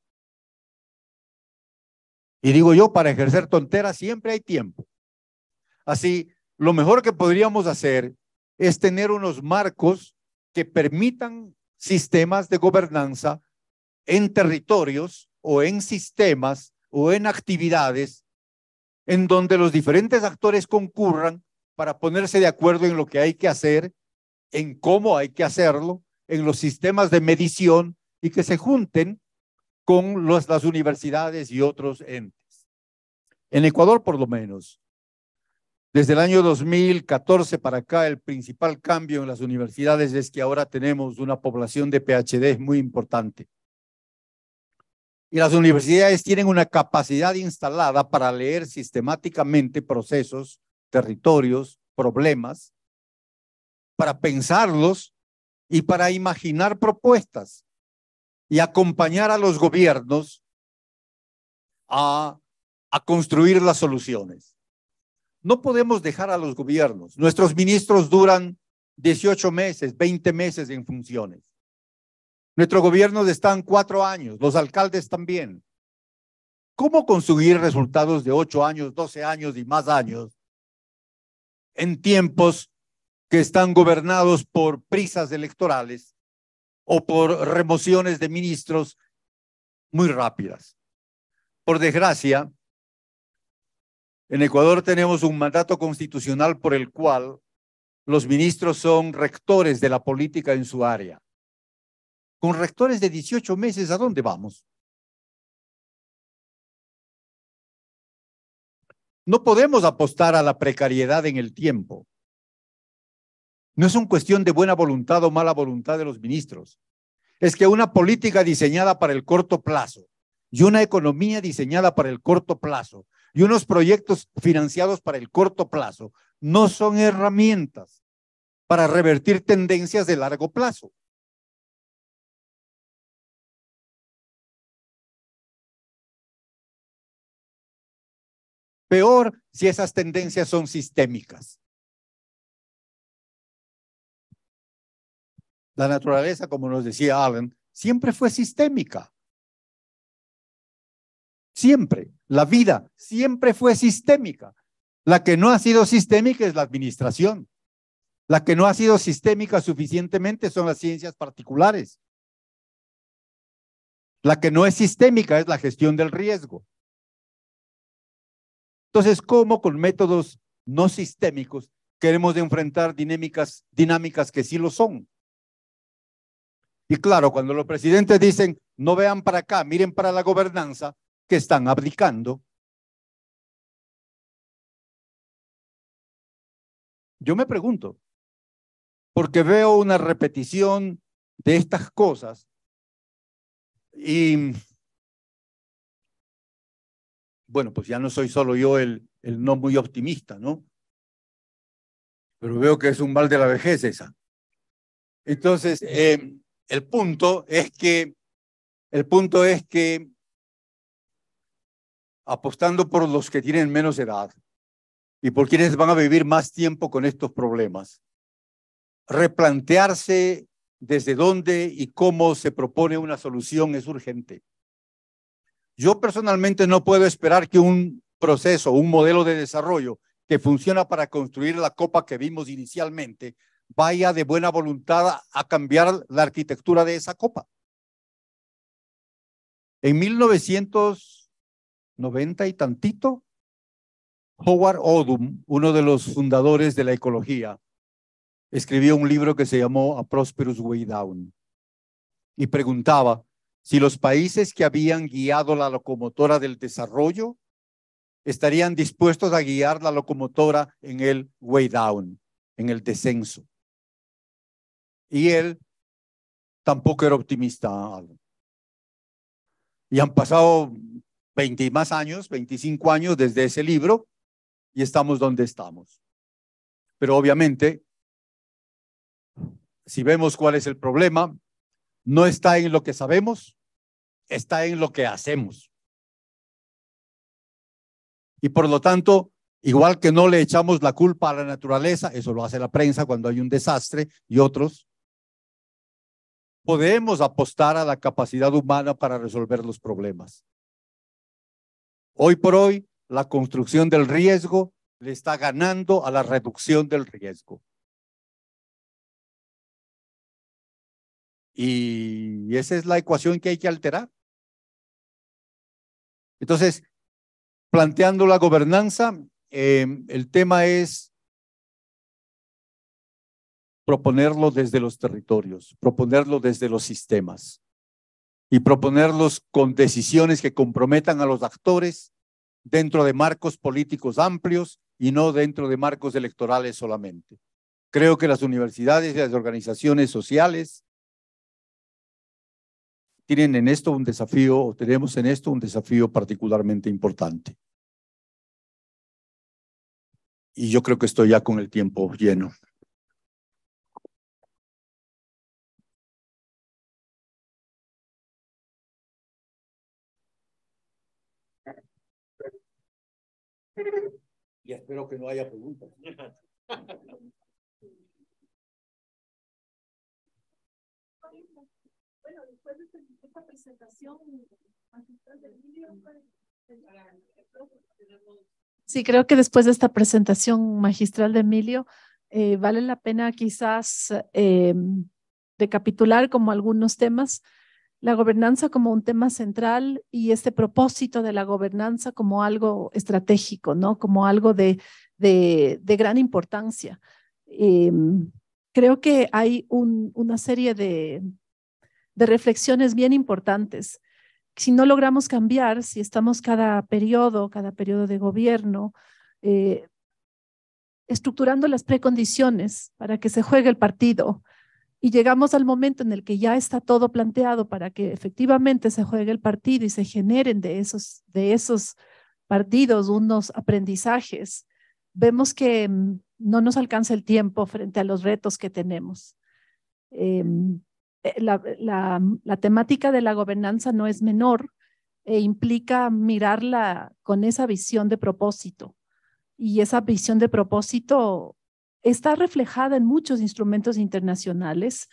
Speaker 3: Y digo yo, para ejercer tonteras siempre hay tiempo. Así, lo mejor que podríamos hacer es tener unos marcos que permitan sistemas de gobernanza en territorios o en sistemas o en actividades en donde los diferentes actores concurran para ponerse de acuerdo en lo que hay que hacer, en cómo hay que hacerlo, en los sistemas de medición y que se junten con las universidades y otros entes. En Ecuador, por lo menos, desde el año 2014 para acá, el principal cambio en las universidades es que ahora tenemos una población de PhD muy importante. Y las universidades tienen una capacidad instalada para leer sistemáticamente procesos, territorios, problemas, para pensarlos y para imaginar propuestas y acompañar a los gobiernos a, construir las soluciones. No podemos dejar a los gobiernos. Nuestros ministros duran 18 meses, 20 meses en funciones. Nuestro gobierno está cuatro años, los alcaldes también. ¿Cómo conseguir resultados de ocho años, doce años y más años en tiempos que están gobernados por prisas electorales o por remociones de ministros muy rápidas? Por desgracia, en Ecuador tenemos un mandato constitucional por el cual los ministros son rectores de la política en su área
Speaker 2: con rectores de 18 meses, ¿a dónde vamos? No podemos apostar a la precariedad
Speaker 3: en el tiempo. No es una cuestión de buena voluntad o mala voluntad de los ministros. Es que una política diseñada para el corto plazo y una economía diseñada para el corto plazo y unos proyectos financiados para el corto plazo
Speaker 2: no son herramientas para revertir tendencias de largo plazo. Peor si esas tendencias son sistémicas. La naturaleza, como nos decía Allen, siempre fue sistémica.
Speaker 3: Siempre. La vida siempre fue sistémica. La que no ha sido sistémica es la administración. La que no ha sido sistémica suficientemente son las ciencias particulares. La que no es sistémica es la gestión del riesgo. Entonces, ¿cómo con métodos no sistémicos queremos enfrentar dinámicas, dinámicas que sí lo son? Y claro, cuando los presidentes dicen, no vean para acá, miren para la gobernanza,
Speaker 2: que están abdicando. Yo me pregunto, porque veo una repetición de estas cosas y
Speaker 3: bueno, pues ya no soy solo yo el, no muy optimista, ¿no? Pero veo que es un mal de la vejez esa. Entonces, eh, el punto es que, el punto es que apostando por los que tienen menos edad y por quienes van a vivir más tiempo con estos problemas, replantearse desde dónde y cómo se propone una solución es urgente. Yo personalmente no puedo esperar que un proceso, un modelo de desarrollo que funciona para construir la copa que vimos inicialmente, vaya de buena voluntad a cambiar la arquitectura de esa copa. En 1990 y tantito, Howard Odum, uno de los fundadores de la ecología, escribió un libro que se llamó A Prosperous Way Down y preguntaba, si los países que habían guiado la locomotora del desarrollo estarían dispuestos a guiar la locomotora en el way down, en el descenso. Y él tampoco era optimista. Y han pasado 20 y más años, 25 años desde ese libro, y estamos donde estamos. Pero obviamente, si vemos cuál es el problema, no está en lo que sabemos, está en lo que hacemos. Y por lo tanto, igual que no le echamos la culpa a la naturaleza, eso lo hace la prensa cuando hay un desastre y otros, podemos apostar a la capacidad humana para resolver los problemas.
Speaker 2: Hoy por hoy, la construcción del riesgo le está ganando a la reducción del riesgo. Y esa es la ecuación que hay que alterar.
Speaker 3: Entonces, planteando la gobernanza, em, el tema es proponerlo desde los territorios, proponerlo desde los sistemas y proponerlos con decisiones que comprometan a los actores dentro de marcos políticos amplios y no dentro de marcos electorales solamente. Creo que las universidades y las organizaciones sociales tienen en esto un desafío, o tenemos en esto un desafío
Speaker 2: particularmente importante. Y yo creo que estoy ya con el tiempo lleno. Y espero que no haya preguntas.
Speaker 4: Bueno, después de este- esta presentación, pues, Sí, creo que después de esta presentación magistral de Emilio, eh, vale la pena quizás eh, recapitular como algunos temas, la gobernanza como un tema central y este propósito de la gobernanza como algo estratégico, ¿no? Como algo de, de, gran importancia. Em, creo que hay un, una serie de, de reflexiones bien importantes. Si no logramos cambiar, si estamos cada periodo, cada periodo de gobierno, eh, estructurando las precondiciones para que se juegue el partido y llegamos al momento en el que ya está todo planteado para que efectivamente se juegue el partido y se generen de esos, de esos partidos unos aprendizajes, vemos que mm, no nos alcanza el tiempo frente a los retos que tenemos. Em, eh, la, temática de la gobernanza no es menor e implica mirarla con esa visión de propósito. Y esa visión de propósito está reflejada en muchos instrumentos internacionales,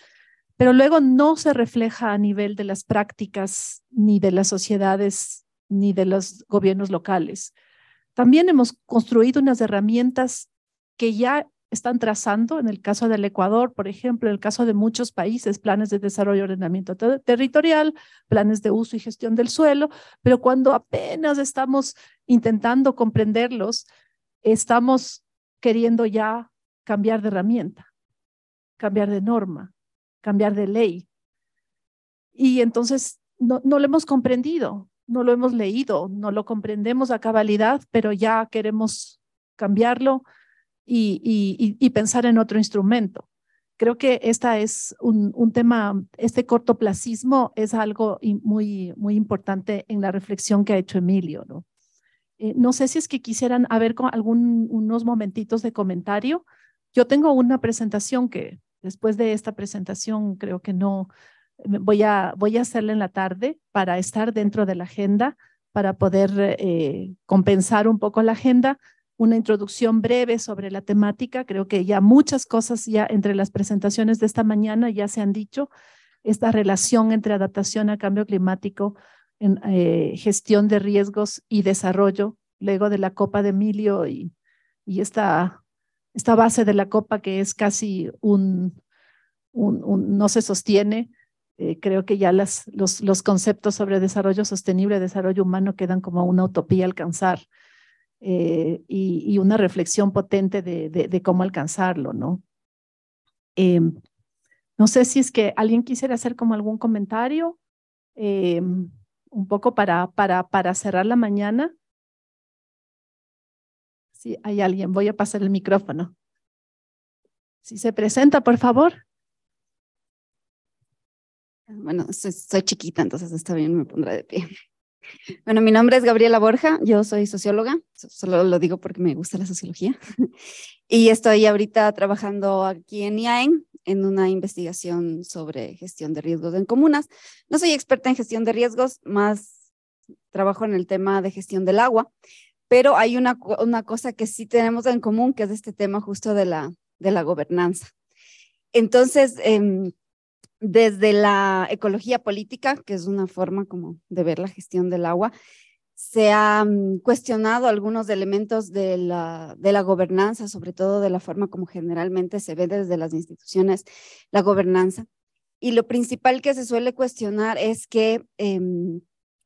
Speaker 4: pero luego no se refleja a nivel de las prácticas ni de las sociedades ni de los gobiernos locales. También hemos construido unas herramientas que ya están trazando, en el caso del Ecuador, por ejemplo, en el caso de muchos países, planes de desarrollo y ordenamiento territorial, planes de uso y gestión del suelo, pero cuando apenas estamos intentando comprenderlos, estamos queriendo ya cambiar de herramienta, cambiar de norma, cambiar de ley. Y entonces no lo hemos comprendido, no lo hemos leído, no lo comprendemos a cabalidad, pero ya queremos cambiarlo y, pensar en otro instrumento. Creo que esta es un, tema, este cortoplacismo es algo muy, muy importante en la reflexión que ha hecho Emilio. No, eh, no sé si es que quisieran haber algunos algún, unos momentitos de comentario. Yo tengo una presentación que después de esta presentación creo que no voy a, voy a hacerla en la tarde para estar dentro de la agenda, para poder eh, compensar un poco la agenda una introducción breve sobre la temática. Creo que ya muchas cosas ya entre las presentaciones de esta mañana ya se han dicho. Esta relación entre adaptación a cambio climático, en, eh, gestión de riesgos y desarrollo, luego de la Copa de Emilio y, y esta, esta base de la Copa que es casi un, un, no se sostiene. Eh, creo que ya las, los, los, conceptos sobre desarrollo sostenible, desarrollo humano quedan como una utopía alcanzar. Eh, y, una reflexión potente de, cómo alcanzarlo, ¿no? Em, no sé si es que alguien quisiera hacer como algún comentario, em, un poco para, para, para cerrar la mañana. Si hay alguien, voy a pasar el micrófono. Si se presenta, por favor.
Speaker 5: Bueno, soy chiquita, entonces está bien, me pondré de pie. Bueno, mi nombre es Gabriela Borja, yo soy socióloga, solo lo digo porque me gusta la sociología, y estoy ahorita trabajando aquí en IAEN en una investigación sobre gestión de riesgos en comunas. No soy experta en gestión de riesgos, más trabajo en el tema de gestión del agua, pero hay una, una cosa que sí tenemos en común, que es este tema justo de la, de la gobernanza. Entonces, eh, desde la ecología política, que es una forma como de ver la gestión del agua, se han cuestionado algunos elementos de la, gobernanza, sobre todo de la forma como generalmente se ve desde las instituciones la gobernanza. Y lo principal que se suele cuestionar es que em,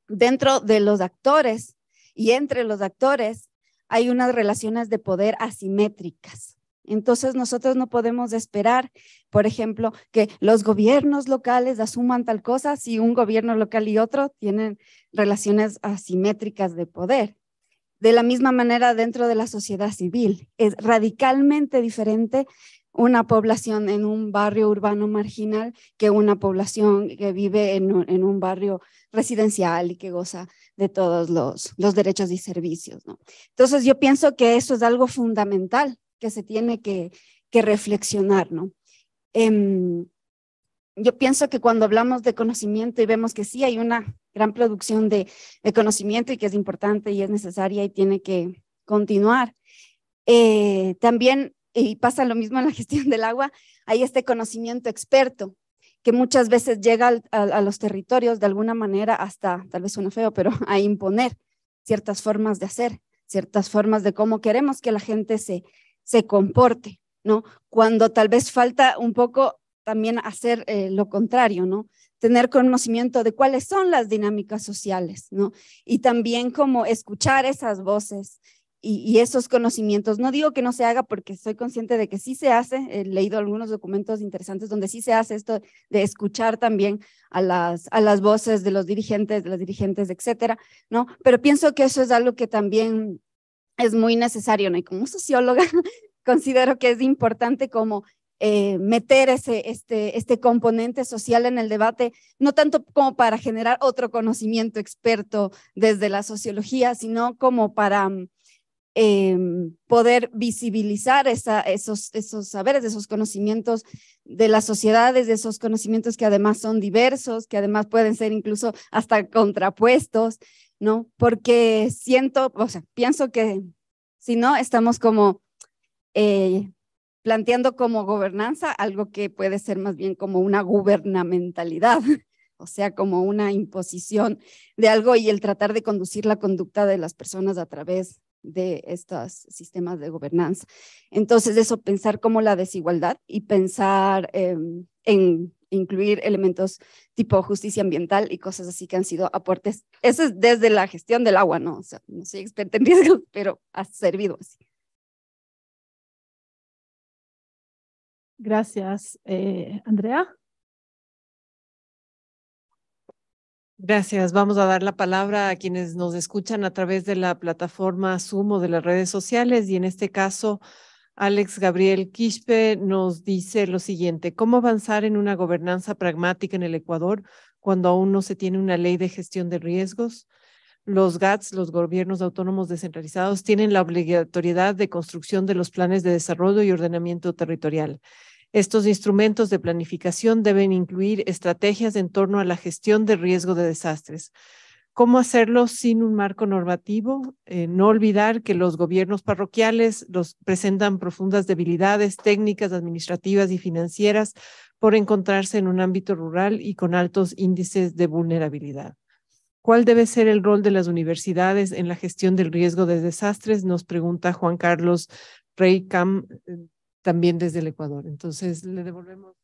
Speaker 5: dentro de los actores y entre los actores hay unas relaciones de poder asimétricas. Entonces nosotros no podemos esperar, por ejemplo, que los gobiernos locales asuman tal cosa si un gobierno local y otro tienen relaciones asimétricas de poder. De la misma manera, dentro de la sociedad civil, es radicalmente diferente una población en un barrio urbano marginal que una población que vive en un, barrio residencial y que goza de todos los, derechos y servicios. Entonces, yo pienso que eso es algo fundamental que se tiene que, que reflexionar, ¿no? Em, yo pienso que cuando hablamos de conocimiento y vemos que sí hay una gran producción de, conocimiento y que es importante y es necesaria y tiene que continuar. Eh, también, y pasa lo mismo en la gestión del agua, hay este conocimiento experto que muchas veces llega a, a, los territorios de alguna manera hasta, tal vez suena feo, pero a imponer ciertas formas de hacer, ciertas formas de cómo queremos que la gente se, se comporte, ¿no? Cuando tal vez falta un poco también hacer eh, lo contrario, ¿no? Tener conocimiento de cuáles son las dinámicas sociales, ¿no? Y también como escuchar esas voces y, esos conocimientos. No digo que no se haga porque soy consciente de que sí se hace, he leído algunos documentos interesantes donde sí se hace esto de escuchar también a las, a las voces de los dirigentes, de las dirigentes, etcétera, ¿no? Pero pienso que eso es algo que también es muy necesario, ¿no? Y como socióloga, considero que es importante como eh, meter ese, este, este componente social en el debate, no tanto como para generar otro conocimiento experto desde la sociología, sino como para mm, Em, poder visibilizar esos, saberes, esos conocimientos de las sociedades, de esos conocimientos que además son diversos, que además pueden ser incluso hasta contrapuestos, ¿no? Porque siento, o sea, pienso que si no, estamos como eh, planteando como gobernanza algo que puede ser más bien como una gubernamentalidad, o sea, como una imposición de algo y el tratar de conducir la conducta de las personas a través de estos sistemas de gobernanza. Entonces, eso, pensar como la desigualdad y pensar em, en incluir elementos tipo justicia ambiental y cosas así que han sido aportes. Eso es desde la gestión del agua, ¿no? no soy experta en riesgos, pero ha servido así.
Speaker 2: Gracias, eh, Andrea. Gracias. Vamos a dar la palabra a quienes nos escuchan
Speaker 6: a través de la plataforma o de las redes sociales y en este caso Alex Gabriel Quispe nos dice lo siguiente, ¿cómo avanzar en una gobernanza pragmática en el Ecuador cuando aún no se tiene una ley de gestión de riesgos? Los GATS, los gobiernos autónomos descentralizados, tienen la obligatoriedad de construcción de los planes de desarrollo y ordenamiento territorial. Estos instrumentos de planificación deben incluir estrategias en torno a la gestión de riesgo de desastres. ¿Cómo hacerlo sin un marco normativo? Eh, no olvidar que los gobiernos parroquiales presentan profundas debilidades técnicas, administrativas y financieras por encontrarse en un ámbito rural y con altos índices de vulnerabilidad. ¿Cuál debe ser el rol de las universidades en la gestión del riesgo de desastres? Nos pregunta Juan Carlos Rey Cam eh, también desde el Ecuador. Entonces, le devolvemos.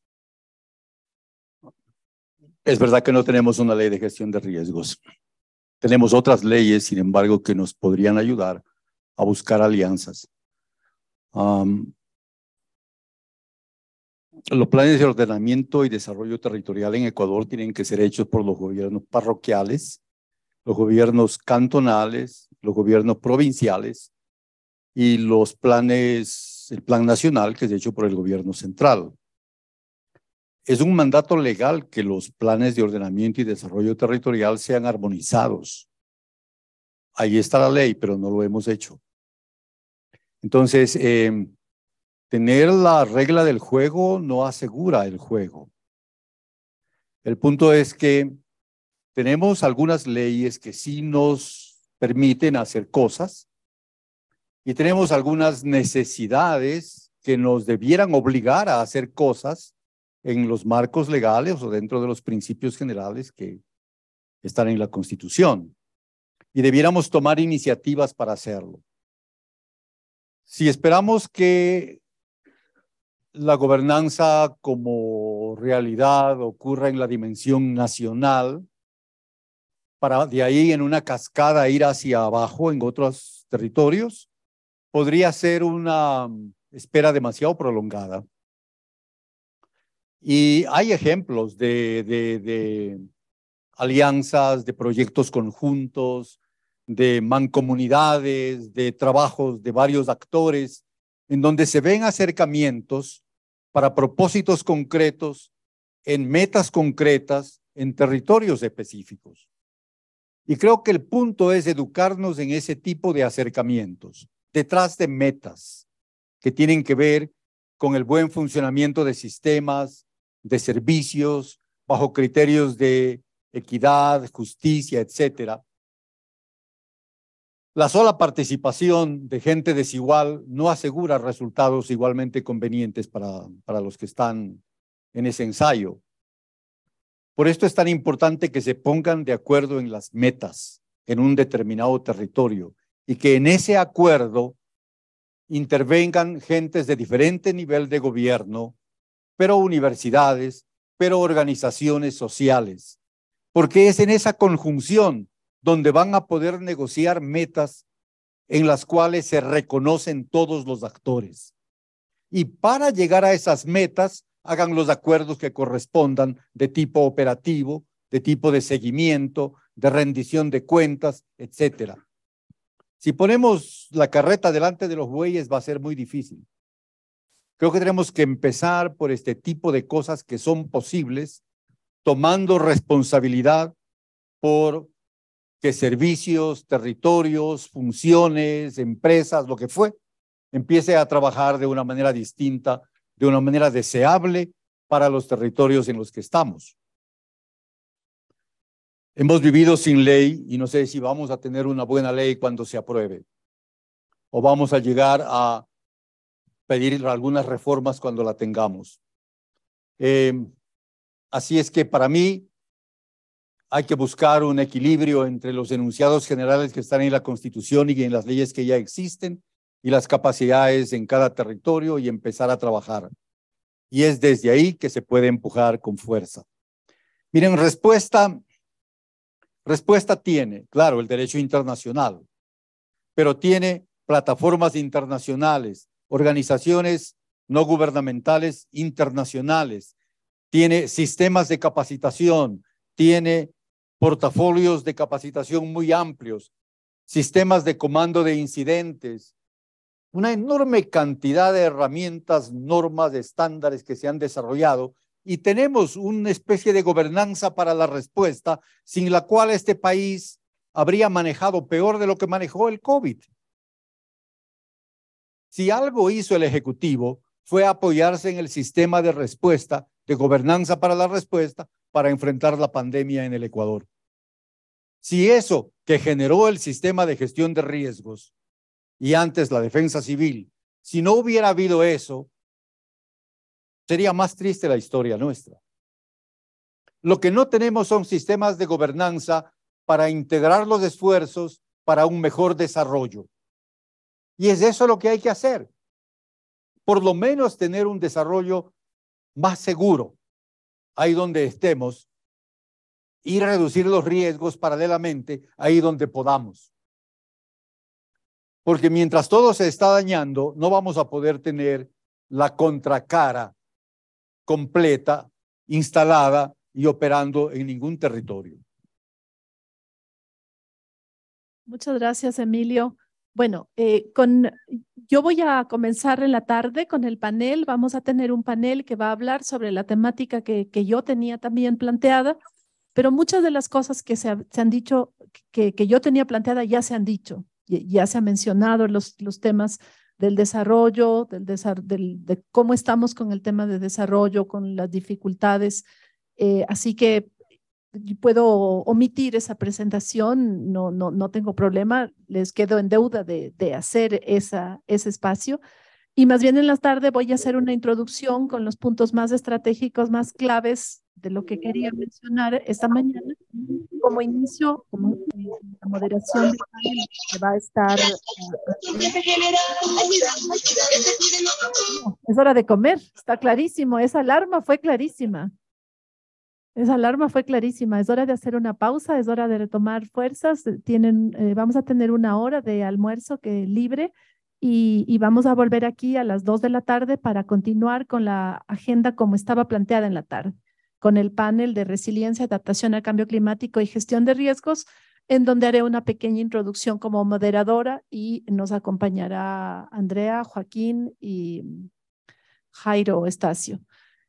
Speaker 3: Es verdad que no tenemos una ley de gestión de riesgos. Tenemos otras leyes, sin embargo, que nos podrían ayudar a buscar alianzas. los planes de ordenamiento y desarrollo territorial en Ecuador tienen que ser hechos por los gobiernos parroquiales, los gobiernos cantonales, los gobiernos provinciales y los planes el Plan Nacional que es hecho por el gobierno central. Es un mandato legal que los planes de ordenamiento y desarrollo territorial sean armonizados. Ahí está la ley, pero no lo hemos hecho. Entonces, em, tener la regla del juego no asegura el juego. El punto es que tenemos algunas leyes que sí nos permiten hacer cosas, y tenemos algunas necesidades que nos debieran obligar a hacer cosas en los marcos legales o dentro de los principios generales que están en la Constitución. Y debiéramos tomar iniciativas para hacerlo. Si esperamos que la gobernanza como realidad ocurra en la dimensión nacional, para de ahí en una cascada ir hacia abajo en otros territorios, podría ser una mm, espera demasiado prolongada. Y hay ejemplos de, de alianzas, de proyectos conjuntos, de mancomunidades, de trabajos de varios actores, en donde se ven acercamientos para propósitos concretos, en metas concretas, en territorios específicos. Y creo que el punto es educarnos en ese tipo de acercamientos detrás de metas que tienen que ver con el buen funcionamiento de sistemas, de servicios, bajo criterios de equidad, justicia, etcétera. La sola participación de gente desigual no asegura resultados igualmente convenientes para, para los que están en ese ensayo. Por esto es tan importante que se pongan de acuerdo en las metas en un determinado territorio y que en ese acuerdo intervengan gentes de diferente nivel de gobierno, pero universidades, pero organizaciones sociales, porque es en esa conjunción donde van a poder negociar metas en las cuales se reconocen todos los actores. Y para llegar a esas metas, hagan los acuerdos que correspondan de tipo operativo, de tipo de seguimiento, de rendición de cuentas, etcétera si ponemos la carreta delante de los bueyes va a ser muy difícil. Creo que tenemos que empezar por este tipo de cosas que son posibles, tomando responsabilidad por que servicios, territorios, funciones, empresas, lo que fue, empiece a trabajar de una manera distinta, de una manera deseable para los territorios en los que estamos. Hemos vivido sin ley y no sé si vamos a tener una buena ley cuando se apruebe. O vamos a llegar a pedir algunas reformas cuando la tengamos. Em, así es que para mí hay que buscar un equilibrio entre los enunciados generales que están en la Constitución y en las leyes que ya existen y las capacidades en cada territorio y empezar a trabajar. Y es desde ahí que se puede empujar con fuerza. Miren, respuesta Respuesta tiene, claro, el derecho internacional, pero tiene plataformas internacionales, organizaciones no gubernamentales internacionales, tiene sistemas de capacitación, tiene portafolios de capacitación muy amplios, sistemas de comando de incidentes, una enorme cantidad de herramientas, normas, estándares que se han desarrollado y tenemos una especie de gobernanza para la respuesta, sin la cual este país habría manejado peor de lo que manejó el COVID. Si algo hizo el Ejecutivo fue apoyarse en el sistema de respuesta, de gobernanza para la respuesta, para enfrentar la pandemia en el Ecuador. Si eso que generó el sistema de gestión de riesgos y antes la defensa civil, si no hubiera habido eso, sería más triste la historia nuestra. Lo que no tenemos son sistemas de gobernanza para integrar los esfuerzos para un mejor desarrollo. Y es eso lo que hay que hacer. Por lo menos tener un desarrollo más seguro ahí donde estemos y reducir los riesgos paralelamente ahí donde podamos. Porque mientras todo se está dañando, no vamos a poder tener la contracara completa, instalada y operando en ningún territorio.
Speaker 4: Muchas gracias, Emilio. Bueno, eh, con, yo voy a comenzar en la tarde con el panel. Vamos a tener un panel que va a hablar sobre la temática que, yo tenía también planteada, pero muchas de las cosas que se, han dicho, que, yo tenía planteada, ya se han dicho, ya, ya se han mencionado los, los temas del desarrollo, del, de cómo estamos con el tema de desarrollo, con las dificultades. Eh, así que puedo omitir esa presentación, no, no, tengo problema, les quedo en deuda de, de hacer esa, ese espacio. Y más bien en la tarde voy a hacer una introducción con los puntos más estratégicos, más claves de lo que quería mencionar esta mañana como inicio, como la moderación que va a estar. Eh, es hora de comer, está clarísimo, esa alarma fue clarísima. Esa alarma fue clarísima. Es hora de hacer una pausa, es hora de retomar fuerzas. Tienen, eh, vamos a tener una hora de almuerzo que libre y, vamos a volver aquí a las 2 de la tarde para continuar con la agenda como estaba planteada en la tarde, con el panel de resiliencia, adaptación al cambio climático y gestión de riesgos, en donde haré una pequeña introducción como moderadora y nos acompañará Andrea, Joaquín y Jairo Estacio.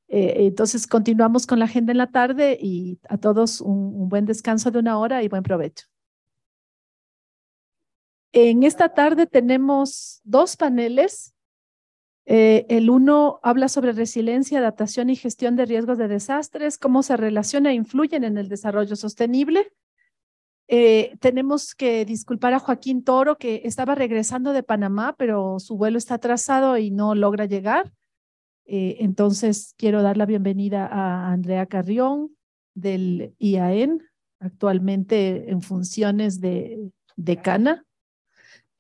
Speaker 4: Eh, entonces continuamos con la agenda en la tarde y a todos un buen descanso de una hora y buen provecho. En esta tarde tenemos dos paneles. Eh, el uno habla sobre resiliencia, adaptación y gestión de riesgos de desastres, cómo se relaciona e influyen en el desarrollo sostenible. Eh, tenemos que disculpar a Joaquín Toro, que estaba regresando de Panamá, pero su vuelo está atrasado y no logra llegar. Eh, entonces, quiero dar la bienvenida a Andrea Carrión del IAEN, actualmente en funciones de decana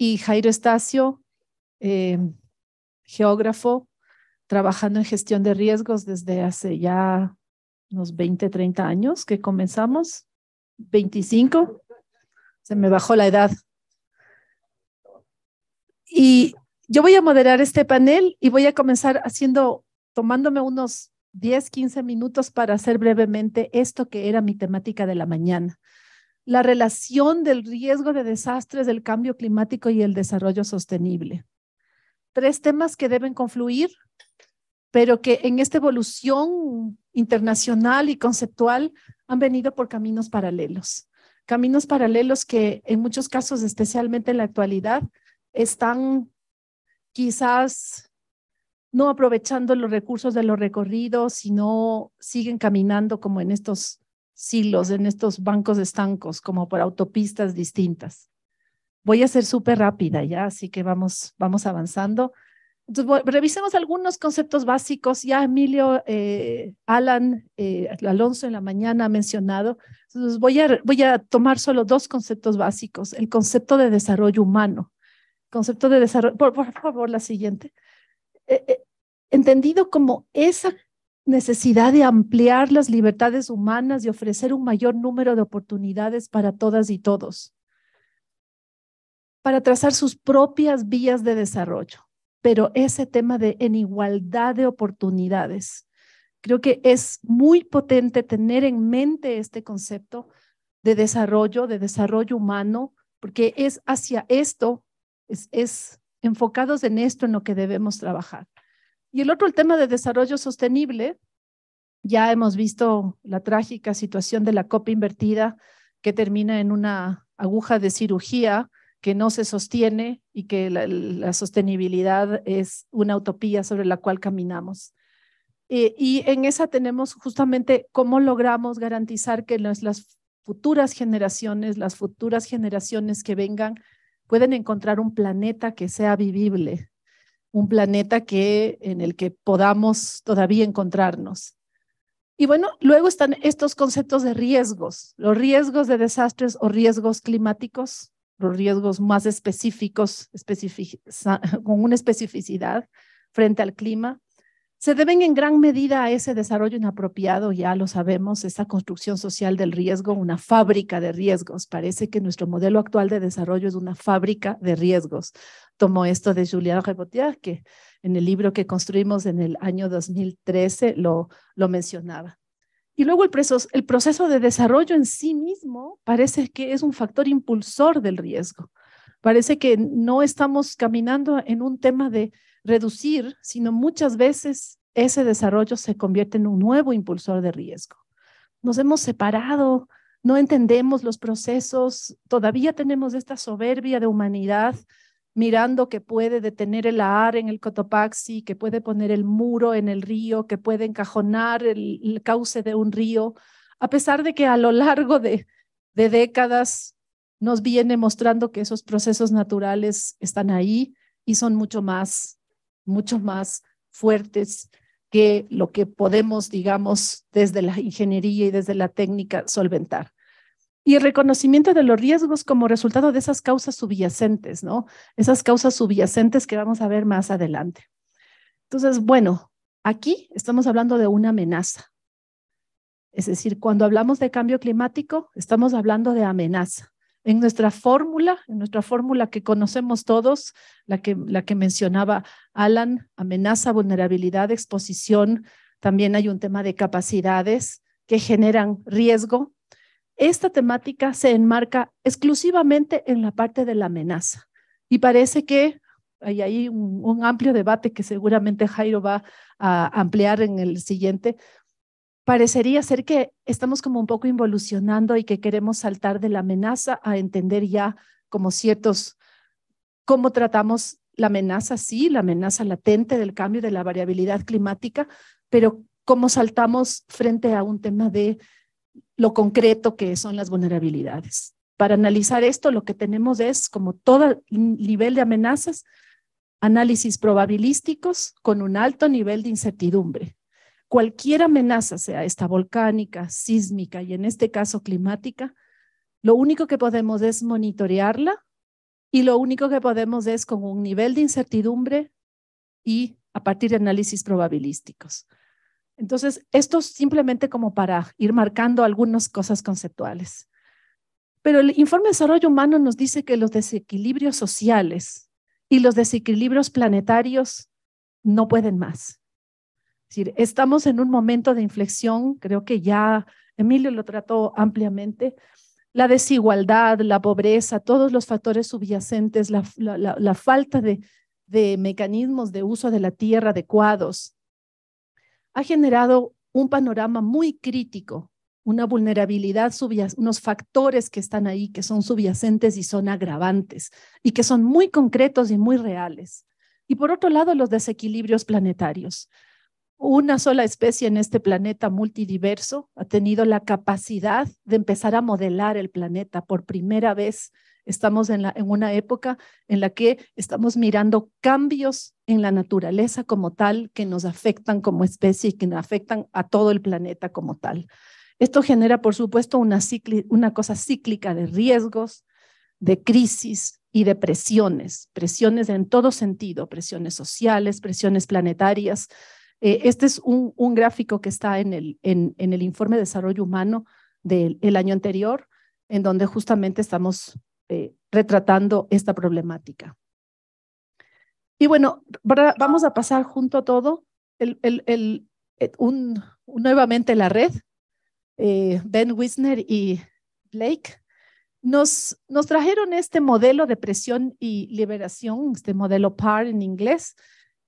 Speaker 4: y Jairo Estacio, eh, geógrafo, trabajando en gestión de riesgos desde hace ya unos 20, 30 años que comenzamos, 25, se me bajó la edad. Y yo voy a moderar este panel y voy a comenzar haciendo, tomándome unos 10, 15 minutos para hacer brevemente esto que era mi temática de la mañana la relación del riesgo de desastres del cambio climático y el desarrollo sostenible. Tres temas que deben confluir, pero que en esta evolución internacional y conceptual han venido por caminos paralelos. Caminos paralelos que en muchos casos, especialmente en la actualidad, están quizás no aprovechando los recursos de los recorridos, sino siguen caminando como en estos silos, en estos bancos estancos, como por autopistas distintas. Voy a ser súper rápida ya, así que vamos, vamos avanzando. revisemos algunos conceptos básicos. Ya Emilio, eh, Alan, eh, Alonso en la mañana ha mencionado. voy a, voy a tomar solo dos conceptos básicos. El concepto de desarrollo humano. Concepto de desarrollo, por, favor, la siguiente. Eh, entendido como esa necesidad de ampliar las libertades humanas y ofrecer un mayor número de oportunidades para todas y todos, para trazar sus propias vías de desarrollo. Pero ese tema de en igualdad de oportunidades, creo que es muy potente tener en mente este concepto de desarrollo, de desarrollo humano, porque es hacia esto, es, es enfocados en esto en lo que debemos trabajar. Y el otro, el tema de desarrollo sostenible. Ya hemos visto la trágica situación de la copa invertida que termina en una aguja de cirugía que no se sostiene y que la, sostenibilidad es una utopía sobre la cual caminamos. Eh, y en esa tenemos justamente cómo logramos garantizar que las, futuras generaciones, las futuras generaciones que vengan, pueden encontrar un planeta que sea vivible, un planeta que, en el que podamos todavía encontrarnos. Y bueno, luego están estos conceptos de riesgos, los riesgos de desastres o riesgos climáticos, los riesgos más específicos, con una especificidad frente al clima, se deben en gran medida a ese desarrollo inapropiado, ya lo sabemos, esa construcción social del riesgo, una fábrica de riesgos. Parece que nuestro modelo actual de desarrollo es una fábrica de riesgos. Tomo esto de Julián Rebotier, que en el libro que construimos en el año 2013 lo, lo mencionaba. Y luego el, el proceso de desarrollo en sí mismo parece que es un factor impulsor del riesgo. Parece que no estamos caminando en un tema de reducir, sino muchas veces ese desarrollo se convierte en un nuevo impulsor de riesgo. Nos hemos separado, no entendemos los procesos, todavía tenemos esta soberbia de humanidad mirando que puede detener el AR en el Cotopaxi, que puede poner el muro en el río, que puede encajonar el, cauce de un río, a pesar de que a lo largo de décadas nos viene mostrando que esos procesos naturales están ahí y son mucho más mucho más fuertes que lo que podemos, digamos, desde la ingeniería y desde la técnica solventar. Y el reconocimiento de los riesgos como resultado de esas causas subyacentes, ¿no? Esas causas subyacentes que vamos a ver más adelante. Entonces, bueno, aquí estamos hablando de una amenaza. Es decir, cuando hablamos de cambio climático, estamos hablando de amenaza en nuestra fórmula, en nuestra fórmula que conocemos todos, la que, la que mencionaba Alan, amenaza, vulnerabilidad, exposición, también hay un tema de capacidades que generan riesgo. Esta temática se enmarca exclusivamente en la parte de la amenaza y parece que hay ahí un amplio debate que seguramente Jairo va a ampliar en el siguiente, parecería ser que estamos como un poco involucionando y que queremos saltar de la amenaza a entender ya como ciertos, cómo tratamos la amenaza, sí, la amenaza latente del cambio de la variabilidad climática, pero cómo saltamos frente a un tema de lo concreto que son las vulnerabilidades. Para analizar esto, lo que tenemos es, como todo nivel de amenazas, análisis probabilísticos con un alto nivel de incertidumbre, cualquier amenaza, sea esta volcánica, sísmica y en este caso climática, lo único que podemos es monitorearla y lo único que podemos es con un nivel de incertidumbre y a partir de análisis probabilísticos. Entonces, esto es simplemente como para ir marcando algunas cosas conceptuales. Pero el informe de desarrollo humano nos dice que los desequilibrios sociales y los desequilibrios planetarios no pueden más decir, estamos en un momento de inflexión, creo que ya Emilio lo trató ampliamente, la desigualdad, la pobreza, todos los factores subyacentes, la, falta de, de mecanismos de uso de la tierra adecuados, ha generado un panorama muy crítico, una vulnerabilidad, unos factores que están ahí, que son subyacentes y son agravantes, y que son muy concretos y muy reales. Y por otro lado, los desequilibrios planetarios una sola especie en este planeta multidiverso ha tenido la capacidad de empezar a modelar el planeta por primera vez. Estamos en, una época en la que estamos mirando cambios en la naturaleza como tal que nos afectan como especie y que nos afectan a todo el planeta como tal. Esto genera, por supuesto, una, una cosa cíclica de riesgos, de crisis, y de presiones, presiones en todo sentido, presiones sociales, presiones planetarias, eh, este es un, un, gráfico que está en el, en, el informe de desarrollo humano del año anterior, en donde justamente estamos eh, retratando esta problemática. Y bueno, vamos a pasar junto a todo el, el, el, eh, un, nuevamente la red. ben Wisner y Blake nos, nos trajeron este modelo de presión y liberación, este modelo PAR en inglés,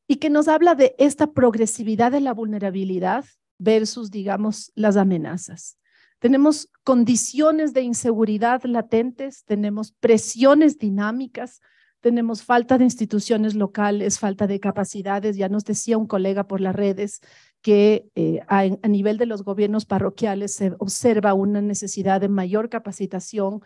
Speaker 4: y que nos habla de esta progresividad de la vulnerabilidad versus, digamos, las amenazas. Tenemos condiciones de inseguridad latentes, tenemos presiones dinámicas, tenemos falta de instituciones locales, falta de capacidades. Ya nos decía un colega por las redes que eh, a, nivel de los gobiernos parroquiales se observa una necesidad de mayor capacitación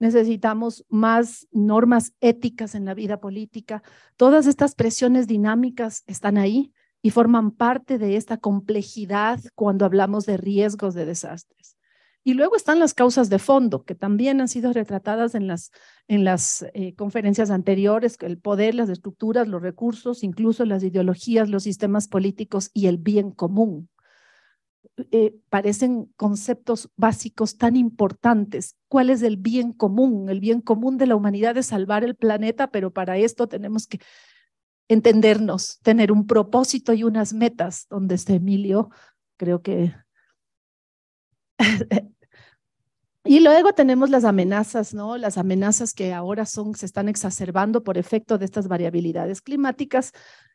Speaker 4: necesitamos más normas éticas en la vida política. Todas estas presiones dinámicas están ahí y forman parte de esta complejidad cuando hablamos de riesgos de desastres. Y luego están las causas de fondo, que también han sido retratadas en las, en las eh, conferencias anteriores, el poder, las estructuras, los recursos, incluso las ideologías, los sistemas políticos y el bien común. Eh, parecen conceptos básicos tan importantes. ¿Cuál es el bien común? El bien común de la humanidad es salvar el planeta, pero para esto tenemos que entendernos, tener un propósito y unas metas, donde este Emilio creo que y luego tenemos las amenazas, ¿no? Las amenazas que ahora son, se están exacerbando por efecto de estas variabilidades climáticas.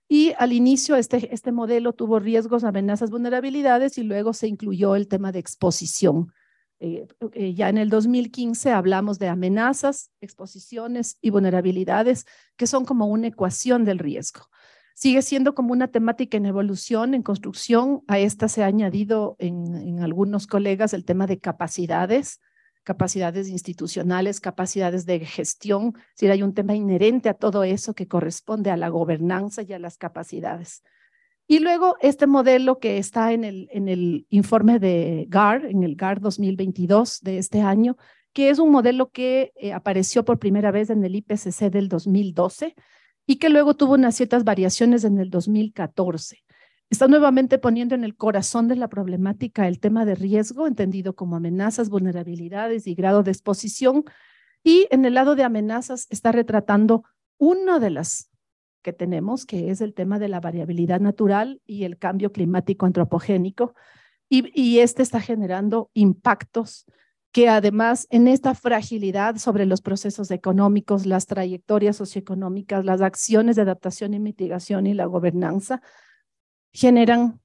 Speaker 4: Y al inicio este, este modelo tuvo riesgos, amenazas, vulnerabilidades y luego se incluyó el tema de exposición. Eh, eh, ya en el 2015 hablamos de amenazas, exposiciones y vulnerabilidades, que son como una ecuación del riesgo. Sigue siendo como una temática en evolución, en construcción. A esta se ha añadido en algunos colegas el tema de capacidades, capacidades institucionales, capacidades de gestión. Es decir, hay un tema inherente a todo eso que corresponde a la gobernanza y a las capacidades. Y luego este modelo que está en el, informe de GAR, en el GAR 2022 de este año, que es un modelo que eh, apareció por primera vez en el IPCC del 2012 y que luego tuvo unas ciertas variaciones en el 2014. Está nuevamente poniendo en el corazón de la problemática el tema de riesgo, entendido como amenazas, vulnerabilidades y grado de exposición. Y en el lado de amenazas está retratando una de las que tenemos, que es el tema de la variabilidad natural y el cambio climático antropogénico. Y, y este está generando impactos que además en esta fragilidad sobre los procesos económicos, las trayectorias socioeconómicas, las acciones de adaptación y mitigación y la gobernanza, generan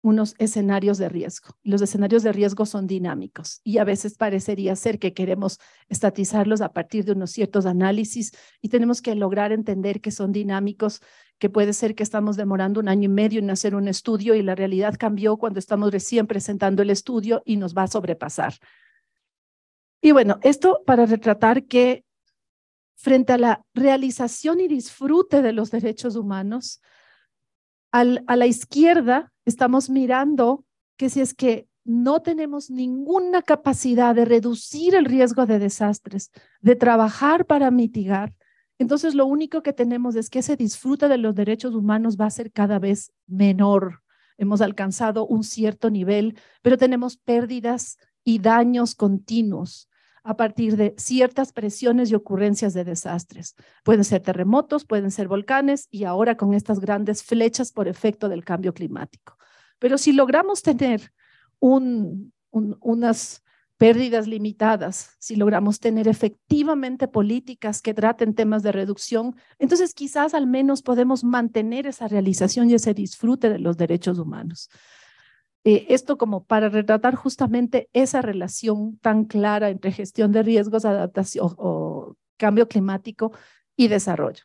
Speaker 4: unos escenarios de riesgo. Los escenarios de riesgo son dinámicos y a veces parecería ser que queremos estatizarlos a partir de unos ciertos análisis y tenemos que lograr entender que son dinámicos, que puede ser que estamos demorando un año y medio en hacer un estudio y la realidad cambió cuando estamos recién presentando el estudio y nos va a sobrepasar. Y bueno, esto para retratar que frente a la realización y disfrute de los derechos humanos, a la izquierda estamos mirando que si es que no tenemos ninguna capacidad de reducir el riesgo de desastres, de trabajar para mitigar, entonces lo único que tenemos es que ese disfrute de los derechos humanos va a ser cada vez menor. Hemos alcanzado un cierto nivel, pero tenemos pérdidas y daños continuos a partir de ciertas presiones y ocurrencias de desastres. Pueden ser terremotos, pueden ser volcanes y ahora con estas grandes flechas por efecto del cambio climático. Pero si logramos tener unas pérdidas limitadas, si logramos tener efectivamente políticas que traten temas de reducción, entonces quizás al menos podemos mantener esa realización y ese disfrute de los derechos humanos. Eh, esto como para retratar justamente esa relación tan clara entre gestión de riesgos, adaptación o cambio climático y desarrollo.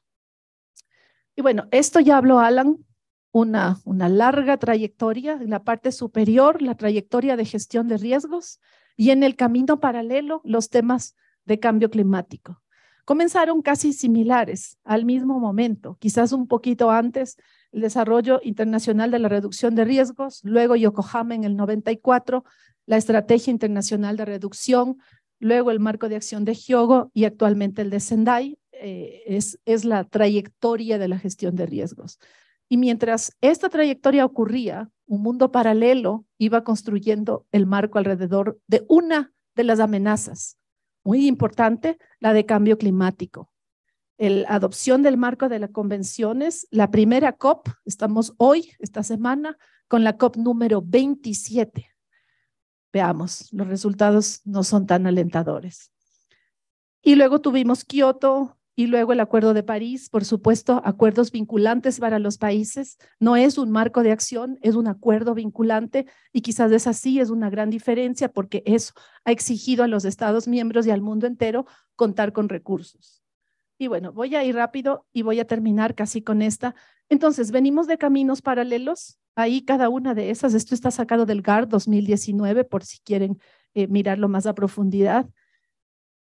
Speaker 4: Y bueno, esto ya habló Alan, una, una larga trayectoria en la parte superior, la trayectoria de gestión de riesgos y en el camino paralelo los temas de cambio climático comenzaron casi similares al mismo momento, quizás un poquito antes el desarrollo internacional de la reducción de riesgos, luego Yokohama en el 94, la estrategia internacional de reducción, luego el marco de acción de Hyogo y actualmente el de Sendai, eh, es, es la trayectoria de la gestión de riesgos. Y mientras esta trayectoria ocurría, un mundo paralelo iba construyendo el marco alrededor de una de las amenazas muy importante, la de cambio climático. La adopción del marco de las convenciones, la primera COP, estamos hoy, esta semana, con la COP número 27. Veamos, los resultados no son tan alentadores. Y luego tuvimos Kioto, y luego el Acuerdo de París, por supuesto, acuerdos vinculantes para los países. No es un marco de acción, es un acuerdo vinculante y quizás es así, es una gran diferencia porque eso ha exigido a los Estados miembros y al mundo entero contar con recursos. Y bueno, voy a ir rápido y voy a terminar casi con esta. Entonces, venimos de caminos paralelos. Ahí cada una de esas, esto está sacado del GAR 2019 por si quieren eh, mirarlo más a profundidad.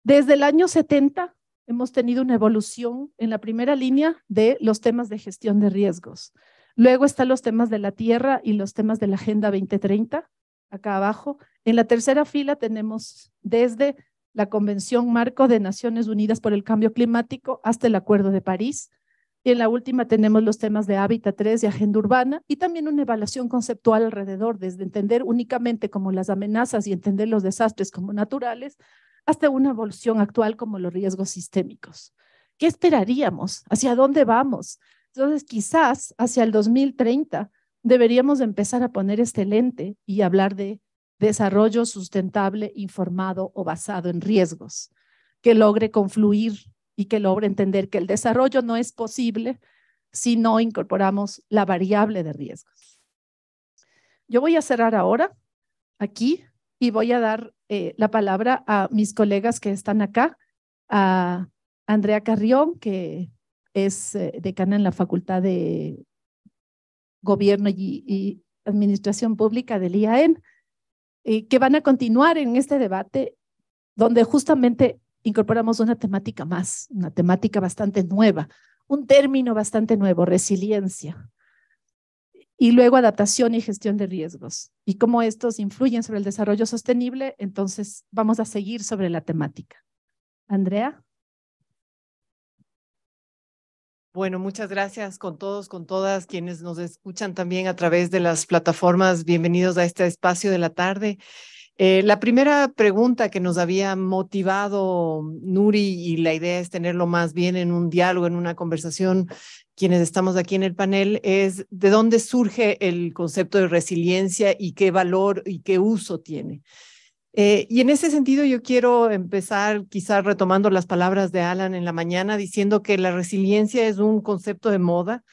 Speaker 4: Desde el año 70 hemos tenido una evolución en la primera línea de los temas de gestión de riesgos. Luego están los temas de la tierra y los temas de la Agenda 2030, acá abajo. En la tercera fila tenemos desde la Convención Marco de Naciones Unidas por el Cambio Climático hasta el Acuerdo de París. Y en la última tenemos los temas de Hábitat 3 y Agenda Urbana y también una evaluación conceptual alrededor, desde entender únicamente como las amenazas y entender los desastres como naturales, hasta una evolución actual como los riesgos sistémicos. ¿Qué esperaríamos? ¿Hacia dónde vamos? Entonces, quizás hacia el 2030 deberíamos empezar a poner este lente y hablar de desarrollo sustentable, informado o basado en riesgos, que logre confluir y que logre entender que el desarrollo no es posible si no incorporamos la variable de riesgos. Yo voy a cerrar ahora aquí y voy a dar eh, la palabra a mis colegas que están acá, a Andrea Carrión, que es eh, decana en la Facultad de Gobierno y, Administración Pública del IAEN, y eh, que van a continuar en este debate donde justamente incorporamos una temática más, una temática bastante nueva, un término bastante nuevo, resiliencia y luego adaptación y gestión de riesgos y cómo estos influyen sobre el desarrollo sostenible. Entonces, vamos a seguir sobre la temática. Andrea.
Speaker 6: Bueno, muchas gracias con todos, con todas quienes nos escuchan también a través de las plataformas. Bienvenidos a este espacio de la tarde. Eh, la primera pregunta que nos había motivado Nuri y la idea es tenerlo más bien en un diálogo, en una conversación, quienes estamos aquí en el panel, es de dónde surge el concepto de resiliencia y qué valor y qué uso tiene. Eh, y en ese sentido yo quiero empezar quizás retomando las palabras de Alan en la mañana, diciendo que la resiliencia es un concepto de moda,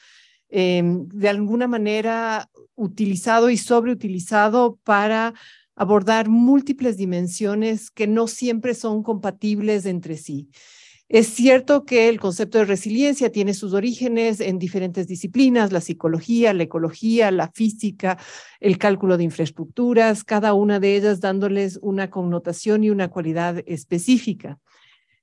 Speaker 6: em, de alguna manera utilizado y sobreutilizado para abordar múltiples dimensiones que no siempre son compatibles entre sí. Es cierto que el concepto de resiliencia tiene sus orígenes en diferentes disciplinas, la psicología, la ecología, la física, el cálculo de infraestructuras, cada una de ellas dándoles una connotación y una cualidad específica.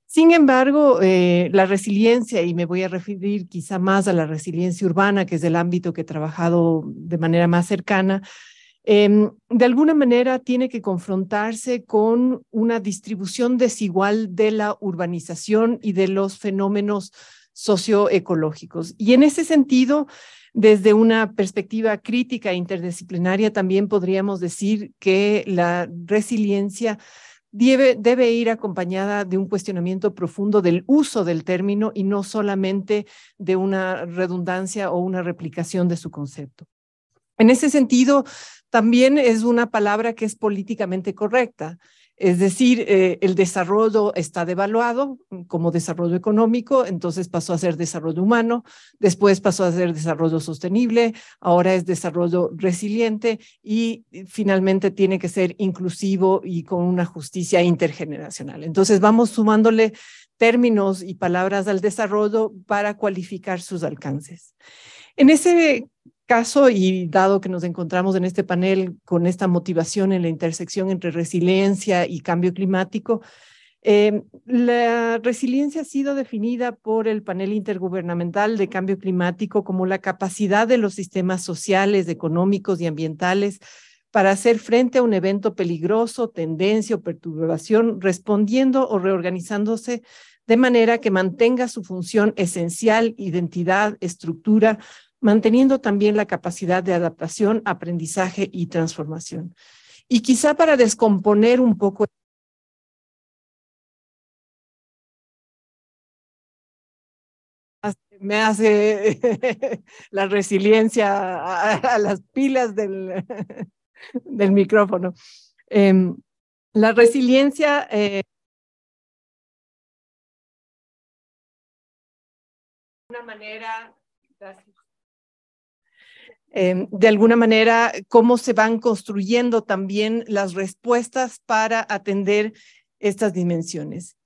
Speaker 6: Sin embargo, eh, la resiliencia, y me voy a referir quizá más a la resiliencia urbana, que es el ámbito que he trabajado de manera más cercana, Em, de alguna manera tiene que confrontarse con una distribución desigual de la urbanización y de los fenómenos socioecológicos. Y en ese sentido, desde una perspectiva crítica e interdisciplinaria, también podríamos decir que la resiliencia debe ir acompañada de un cuestionamiento profundo del uso del término y no solamente de una redundancia o una replicación de su concepto. En ese sentido, también es una palabra que es políticamente correcta. Es decir, eh, el desarrollo está devaluado como desarrollo económico, entonces pasó a ser desarrollo humano, después pasó a ser desarrollo sostenible, ahora es desarrollo resiliente y finalmente tiene que ser inclusivo y con una justicia intergeneracional. Entonces vamos sumándole términos y palabras al desarrollo para cualificar sus alcances. En ese y dado que nos encontramos en este panel con esta motivación en la intersección entre resiliencia y cambio climático, em, la resiliencia ha sido definida por el panel intergubernamental de cambio climático como la capacidad de los sistemas sociales, económicos y ambientales para hacer frente a un evento peligroso, tendencia o perturbación, respondiendo o reorganizándose de manera que mantenga su función esencial, identidad, estructura, manteniendo también la capacidad de adaptación,
Speaker 2: aprendizaje y transformación. Y quizá para descomponer un poco me hace la resiliencia a, las pilas del, del micrófono. Em, la resiliencia eh, una manera Em, de alguna
Speaker 6: manera, cómo se van construyendo también las respuestas para atender estas dimensiones.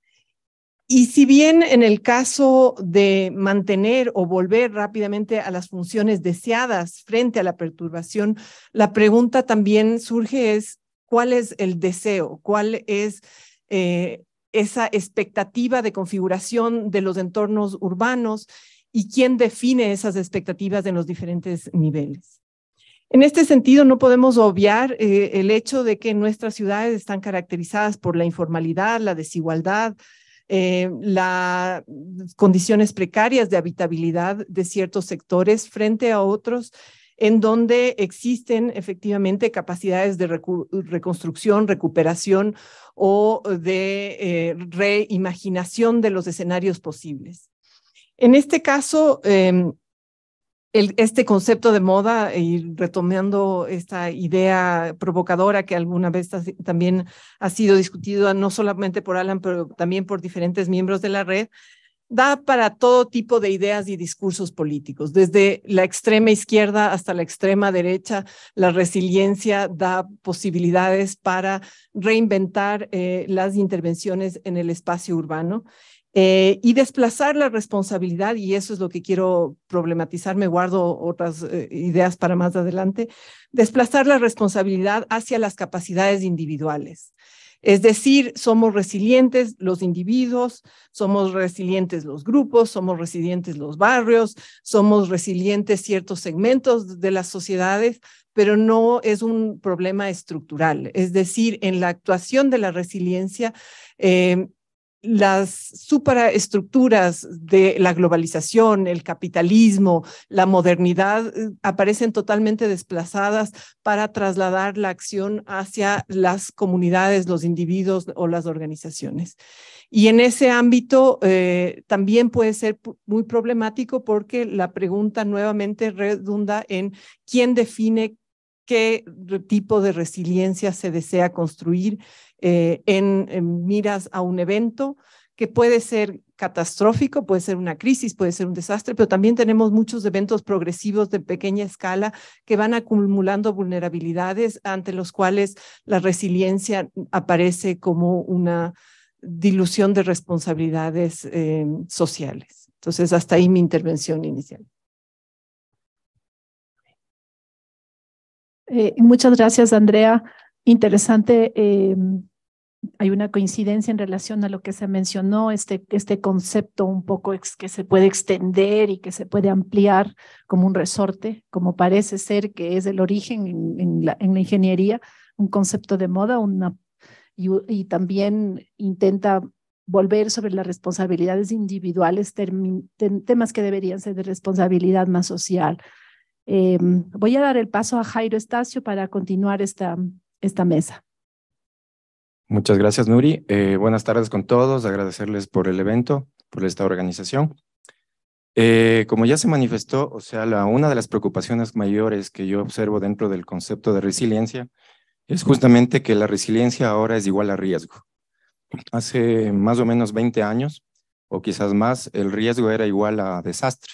Speaker 6: Y si bien en el caso de mantener o volver rápidamente a las funciones deseadas frente a la perturbación, la pregunta también surge es, ¿cuál es el deseo? ¿Cuál es eh, esa expectativa de configuración de los entornos urbanos? y quién define esas expectativas en los diferentes niveles. En este sentido, no podemos obviar eh, el hecho de que nuestras ciudades están caracterizadas por la informalidad, la desigualdad, eh, las condiciones precarias de habitabilidad de ciertos sectores frente a otros, en donde existen efectivamente capacidades de reconstrucción, recuperación o de eh, reimaginación de los escenarios posibles. En este caso, em, este concepto de moda y retomando esta idea provocadora que alguna vez también ha sido discutida no solamente por Alan, pero también por diferentes miembros de la red, da para todo tipo de ideas y discursos políticos, desde la extrema izquierda hasta la extrema derecha. La resiliencia da posibilidades para reinventar eh, las intervenciones en el espacio urbano eh, y desplazar la responsabilidad, y eso es lo que quiero problematizar, me guardo otras eh, ideas para más adelante, desplazar la responsabilidad hacia las capacidades individuales. Es decir, somos resilientes los individuos, somos resilientes los grupos, somos resilientes los barrios, somos resilientes ciertos segmentos de las sociedades, pero no es un problema estructural. Es decir, en la actuación de la resiliencia, eh, las superestructuras de la globalización, el capitalismo, la modernidad eh, aparecen totalmente desplazadas para trasladar la acción hacia las comunidades, los individuos o las organizaciones. Y en ese ámbito eh, también puede ser muy problemático porque la pregunta nuevamente redunda en quién define qué tipo de resiliencia se desea construir eh, en, miras a un evento que puede ser catastrófico, puede ser una crisis, puede ser un desastre, pero también tenemos muchos eventos progresivos de pequeña escala que van acumulando vulnerabilidades ante los cuales la resiliencia aparece como una dilución de responsabilidades eh, sociales. Entonces,
Speaker 2: hasta ahí mi intervención inicial.
Speaker 4: Eh, muchas gracias, Andrea. Interesante. Em, hay una coincidencia en relación a lo que se mencionó, este, este concepto un poco que se puede extender y que se puede ampliar como un resorte, como parece ser que es el origen en, la, ingeniería, un concepto de moda y, también intenta volver sobre las responsabilidades individuales, temas que deberían ser de responsabilidad más social, Em, voy a dar el paso a Jairo Estacio para continuar esta, esta mesa.
Speaker 7: Muchas gracias, Nuri. Eh, buenas tardes con todos. Agradecerles por el evento, por esta organización. Eh, como ya se manifestó, o sea, una de las preocupaciones mayores que yo observo dentro del concepto de resiliencia es justamente que la resiliencia ahora es igual a riesgo. Hace más o menos 20 años, o quizás más, el riesgo era igual a desastre.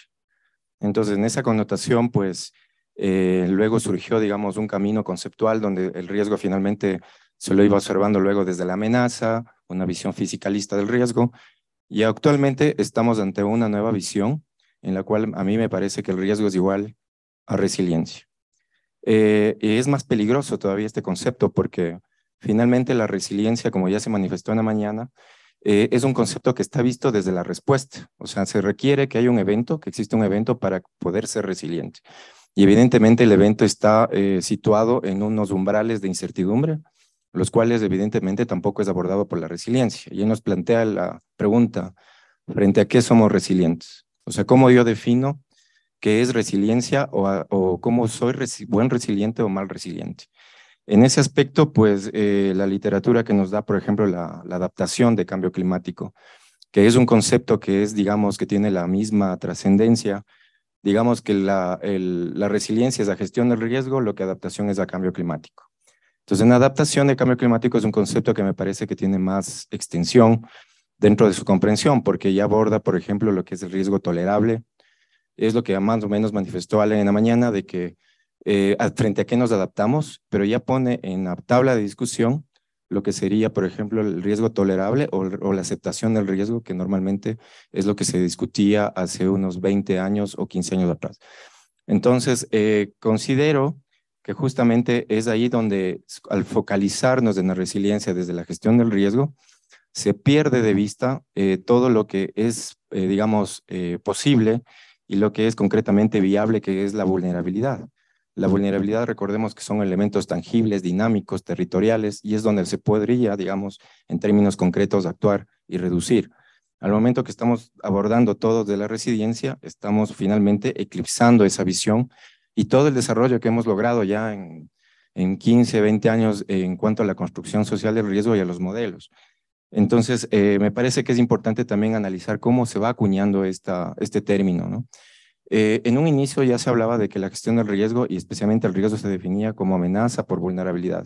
Speaker 7: Entonces, en esa connotación, pues eh, luego surgió, digamos, un camino conceptual donde el riesgo finalmente se lo iba observando luego desde la amenaza, una visión fisicalista del riesgo, y actualmente estamos ante una nueva visión en la cual a mí me parece que el riesgo es igual a resiliencia. Eh, y es más peligroso todavía este concepto porque finalmente la resiliencia, como ya se manifestó en la mañana, eh, es un concepto que está visto desde la respuesta. O sea, se requiere que haya un evento, que existe un evento para poder ser resiliente. Y evidentemente el evento está eh, situado en unos umbrales de incertidumbre, los cuales evidentemente tampoco es abordado por la resiliencia. Y nos plantea la pregunta, ¿frente a qué somos resilientes? O sea, ¿cómo yo defino qué es resiliencia o, cómo soy buen resiliente o mal resiliente? En ese aspecto, pues eh, la literatura que nos da, por ejemplo, la, adaptación de cambio climático, que es un concepto que es, digamos, que tiene la misma trascendencia, digamos que la, resiliencia es la gestión del riesgo, lo que adaptación es a cambio climático. Entonces, en adaptación de cambio climático es un concepto que me parece que tiene más extensión dentro de su comprensión, porque ya aborda, por ejemplo, lo que es el riesgo tolerable, es lo que más o menos manifestó Allen en la mañana, de que eh, frente a qué nos adaptamos, pero ya pone en la tabla de discusión lo que sería, por ejemplo, el riesgo tolerable o, la aceptación del riesgo, que normalmente es lo que se discutía hace unos 20 años o 15 años atrás. Entonces, eh, considero que justamente es ahí donde al focalizarnos en la resiliencia desde la gestión del riesgo, se pierde de vista eh, todo lo que es, digamos, posible y lo que es concretamente viable, que es la vulnerabilidad. La vulnerabilidad, recordemos que son elementos tangibles, dinámicos, territoriales, y es donde se podría, digamos, en términos concretos, actuar y reducir. Al momento que estamos abordando todo de la residencia, estamos finalmente eclipsando esa visión y todo el desarrollo que hemos logrado ya en, en 15, 20 años en cuanto a la construcción social del riesgo y a los modelos. Entonces, eh, me parece que es importante también analizar cómo se va acuñando esta, este término, ¿no? Eh, en un inicio ya se hablaba de que la gestión del riesgo y especialmente el riesgo se definía como amenaza por vulnerabilidad.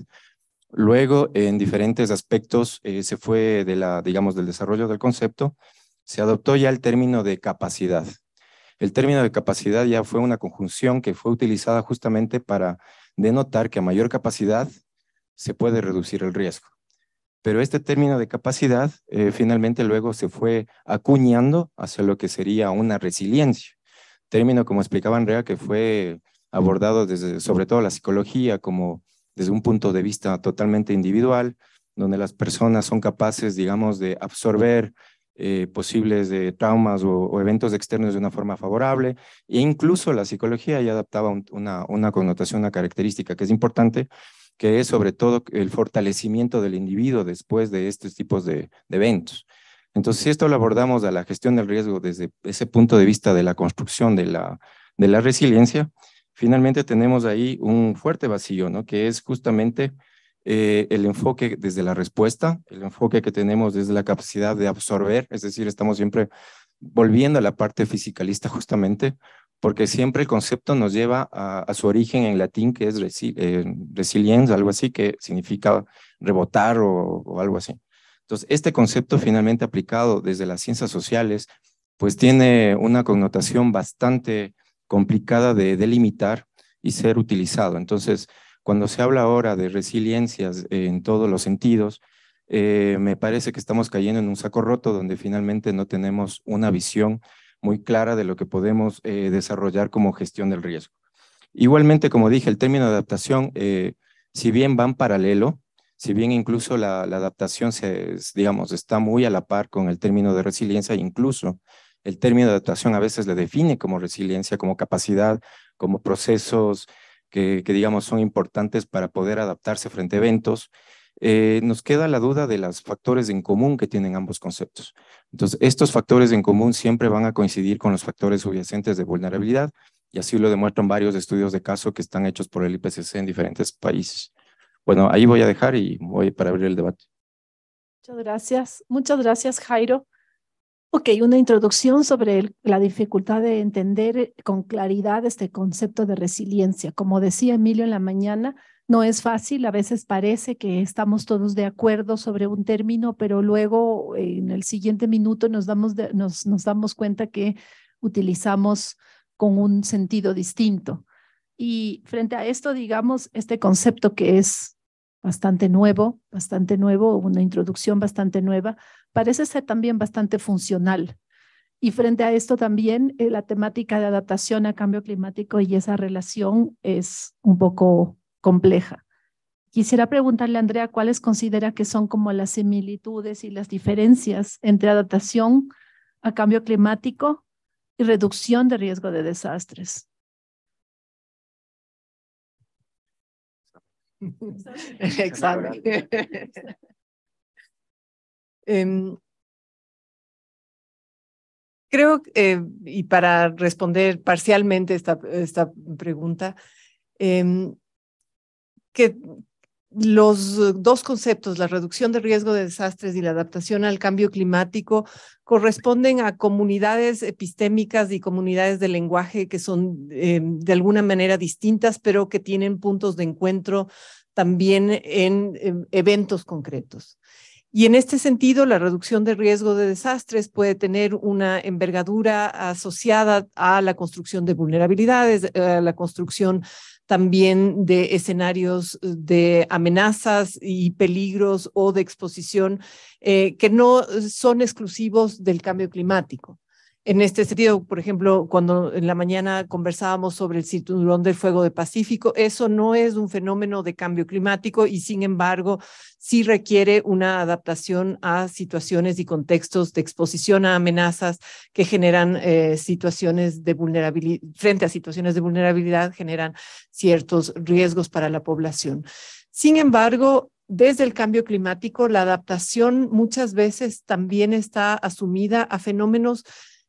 Speaker 7: Luego, en diferentes aspectos, eh, se fue de la, digamos, del desarrollo del concepto, se adoptó ya el término de capacidad. El término de capacidad ya fue una conjunción que fue utilizada justamente para denotar que a mayor capacidad se puede reducir el riesgo. Pero este término de capacidad eh, finalmente luego se fue acuñando hacia lo que sería una resiliencia término, como explicaba Andrea, que fue abordado desde, sobre todo la psicología, como desde un punto de vista totalmente individual, donde las personas son capaces, digamos, de absorber eh, posibles de eh, traumas o, eventos externos de una forma favorable, e incluso la psicología ya adaptaba una, una connotación, una característica que es importante, que es sobre todo el fortalecimiento del individuo después de estos tipos de eventos. Entonces, si esto lo abordamos a la gestión del riesgo desde ese punto de vista de la construcción de la, resiliencia, finalmente tenemos ahí un fuerte vacío, ¿no? que es justamente eh, el enfoque desde la respuesta, el enfoque que tenemos desde la capacidad de absorber, es decir, estamos siempre volviendo a la parte fisicalista justamente, porque siempre el concepto nos lleva a, su origen en latín, que es eh, resilience, algo así, que significa rebotar o algo así. Entonces, este concepto finalmente aplicado desde las ciencias sociales, pues tiene una connotación bastante complicada de delimitar y ser utilizado. Entonces, cuando se habla ahora de resiliencias en todos los sentidos, eh, me parece que estamos cayendo en un saco roto donde finalmente no tenemos una visión muy clara de lo que podemos eh, desarrollar como gestión del riesgo. Igualmente, como dije, el término adaptación, eh, si bien van paralelo, si bien incluso la, adaptación, se, digamos, está muy a la par con el término de resiliencia, incluso el término de adaptación a veces le define como resiliencia, como capacidad, como procesos que, digamos, son importantes para poder adaptarse frente a eventos. Eh, nos queda la duda de los factores en común que tienen ambos conceptos. Entonces, estos factores en común siempre van a coincidir con los factores subyacentes de vulnerabilidad, y así lo demuestran varios estudios de caso que están hechos por el IPCC en diferentes países. Bueno, ahí voy a dejar y voy para abrir el debate.
Speaker 4: Muchas gracias. Muchas gracias, Jairo. Ok, una introducción sobre la dificultad de entender con claridad este concepto de resiliencia. Como decía Emilio en la mañana, no es fácil, a veces parece que estamos todos de acuerdo sobre un término, pero luego eh, en el siguiente minuto nos damos, nos, nos damos cuenta que utilizamos con un sentido distinto. Y frente a esto, digamos, este concepto que es bastante nuevo, bastante nuevo, una introducción bastante nueva, parece ser también bastante funcional. Y frente a esto también eh, la temática de adaptación a cambio climático y esa relación es un poco compleja. Quisiera preguntarle a Andrea cuáles considera que son como las similitudes y las diferencias entre adaptación a cambio climático y reducción de riesgo de desastres.
Speaker 2: Em, creo, eh, y
Speaker 6: para responder parcialmente esta, esta pregunta, em, que los eh, dos conceptos, la reducción de riesgo de desastres y la adaptación al cambio climático, corresponden a comunidades epistémicas y comunidades de lenguaje que son em, de alguna manera distintas, pero que tienen puntos de encuentro también en em, eventos concretos. Y en este sentido, la reducción de riesgo de desastres puede tener una envergadura asociada a la construcción de vulnerabilidades, eh, a la construcción también de escenarios eh, de amenazas y peligros o de exposición eh, que no son exclusivos del cambio climático. En este sentido, por ejemplo, cuando en la mañana conversábamos sobre el cinturón del fuego de Pacífico, eso no es un fenómeno de cambio climático y sin embargo sí requiere una adaptación a situaciones y contextos de exposición a amenazas que generan eh, situaciones de vulnerabilidad, frente a situaciones de vulnerabilidad generan ciertos riesgos para la población. Sin embargo, desde el cambio climático, la adaptación muchas veces también está asumida a fenómenos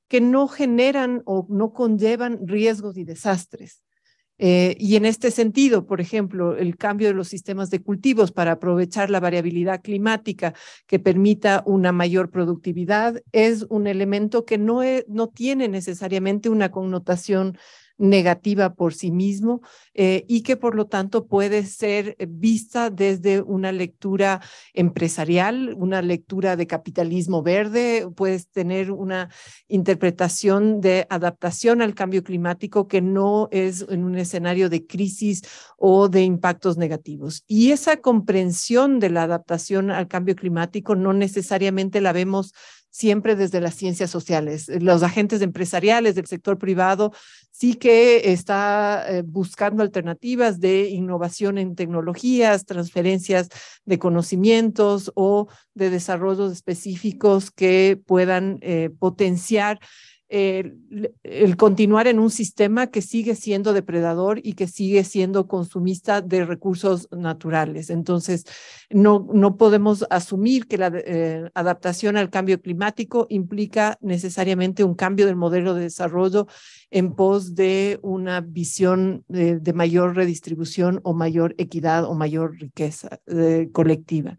Speaker 6: que no generan o no conllevan riesgos y desastres. Eh, y en este sentido, por ejemplo, el cambio de los sistemas de cultivos para aprovechar la variabilidad climática que permita una mayor productividad es un elemento que no, e, no tiene necesariamente una connotación negativa por sí mismo eh, y que por lo tanto puede ser vista desde una lectura empresarial, una lectura de capitalismo verde, puedes tener una interpretación de adaptación al cambio climático que no es en un escenario de crisis o de impactos negativos. Y esa comprensión de la adaptación al cambio climático no necesariamente la vemos siempre desde las ciencias sociales. Eh, los agentes empresariales del sector privado sí que está eh, buscando alternativas de innovación en tecnologías, transferencias de conocimientos o de desarrollos específicos que puedan eh, potenciar eh, el continuar en un sistema que sigue siendo depredador y que sigue siendo consumista de recursos naturales. Entonces, no, no podemos asumir que la eh, adaptación al cambio climático implica necesariamente un cambio del modelo de desarrollo en pos de una visión de, mayor redistribución o mayor equidad o mayor riqueza eh, colectiva.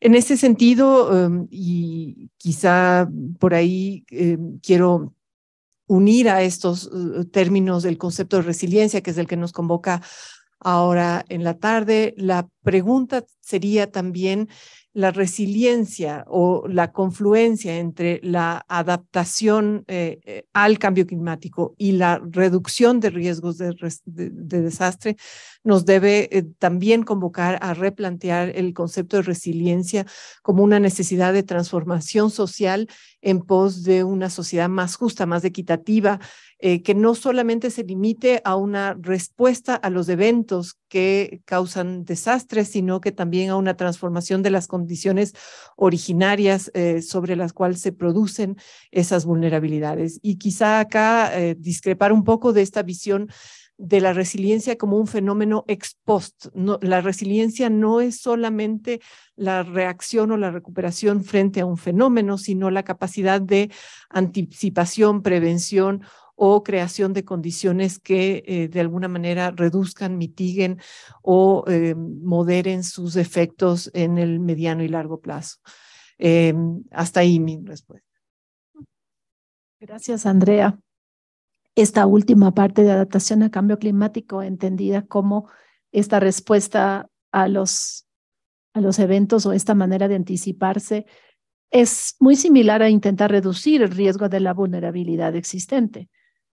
Speaker 6: En ese sentido, em, y quizá por ahí em, quiero unir a estos eh, términos del concepto de resiliencia, que es el que nos convoca ahora en la tarde, la pregunta sería también la resiliencia o la confluencia entre la adaptación eh, eh, al cambio climático y la reducción de riesgos de, desastre nos debe eh, también convocar a replantear el concepto de resiliencia como una necesidad de transformación social en pos de una sociedad más justa, más equitativa, eh, que no solamente se limite a una respuesta a los eventos que causan desastres, sino que también a una transformación de las condiciones originarias eh, sobre las cuales se producen esas vulnerabilidades. Y quizá acá eh, discrepar un poco de esta visión de la resiliencia como un fenómeno ex post. la resiliencia no es solamente la reacción o la recuperación frente a un fenómeno, sino la capacidad de anticipación, prevención o creación de condiciones que eh, de alguna manera reduzcan, mitiguen o eh, moderen sus efectos en el mediano y largo plazo. Eh, hasta ahí mi respuesta. Gracias,
Speaker 4: Andrea. Esta última parte de adaptación a cambio climático, entendida como esta respuesta a los, a los eventos o esta manera de anticiparse, es muy similar a intentar reducir el riesgo de la vulnerabilidad existente.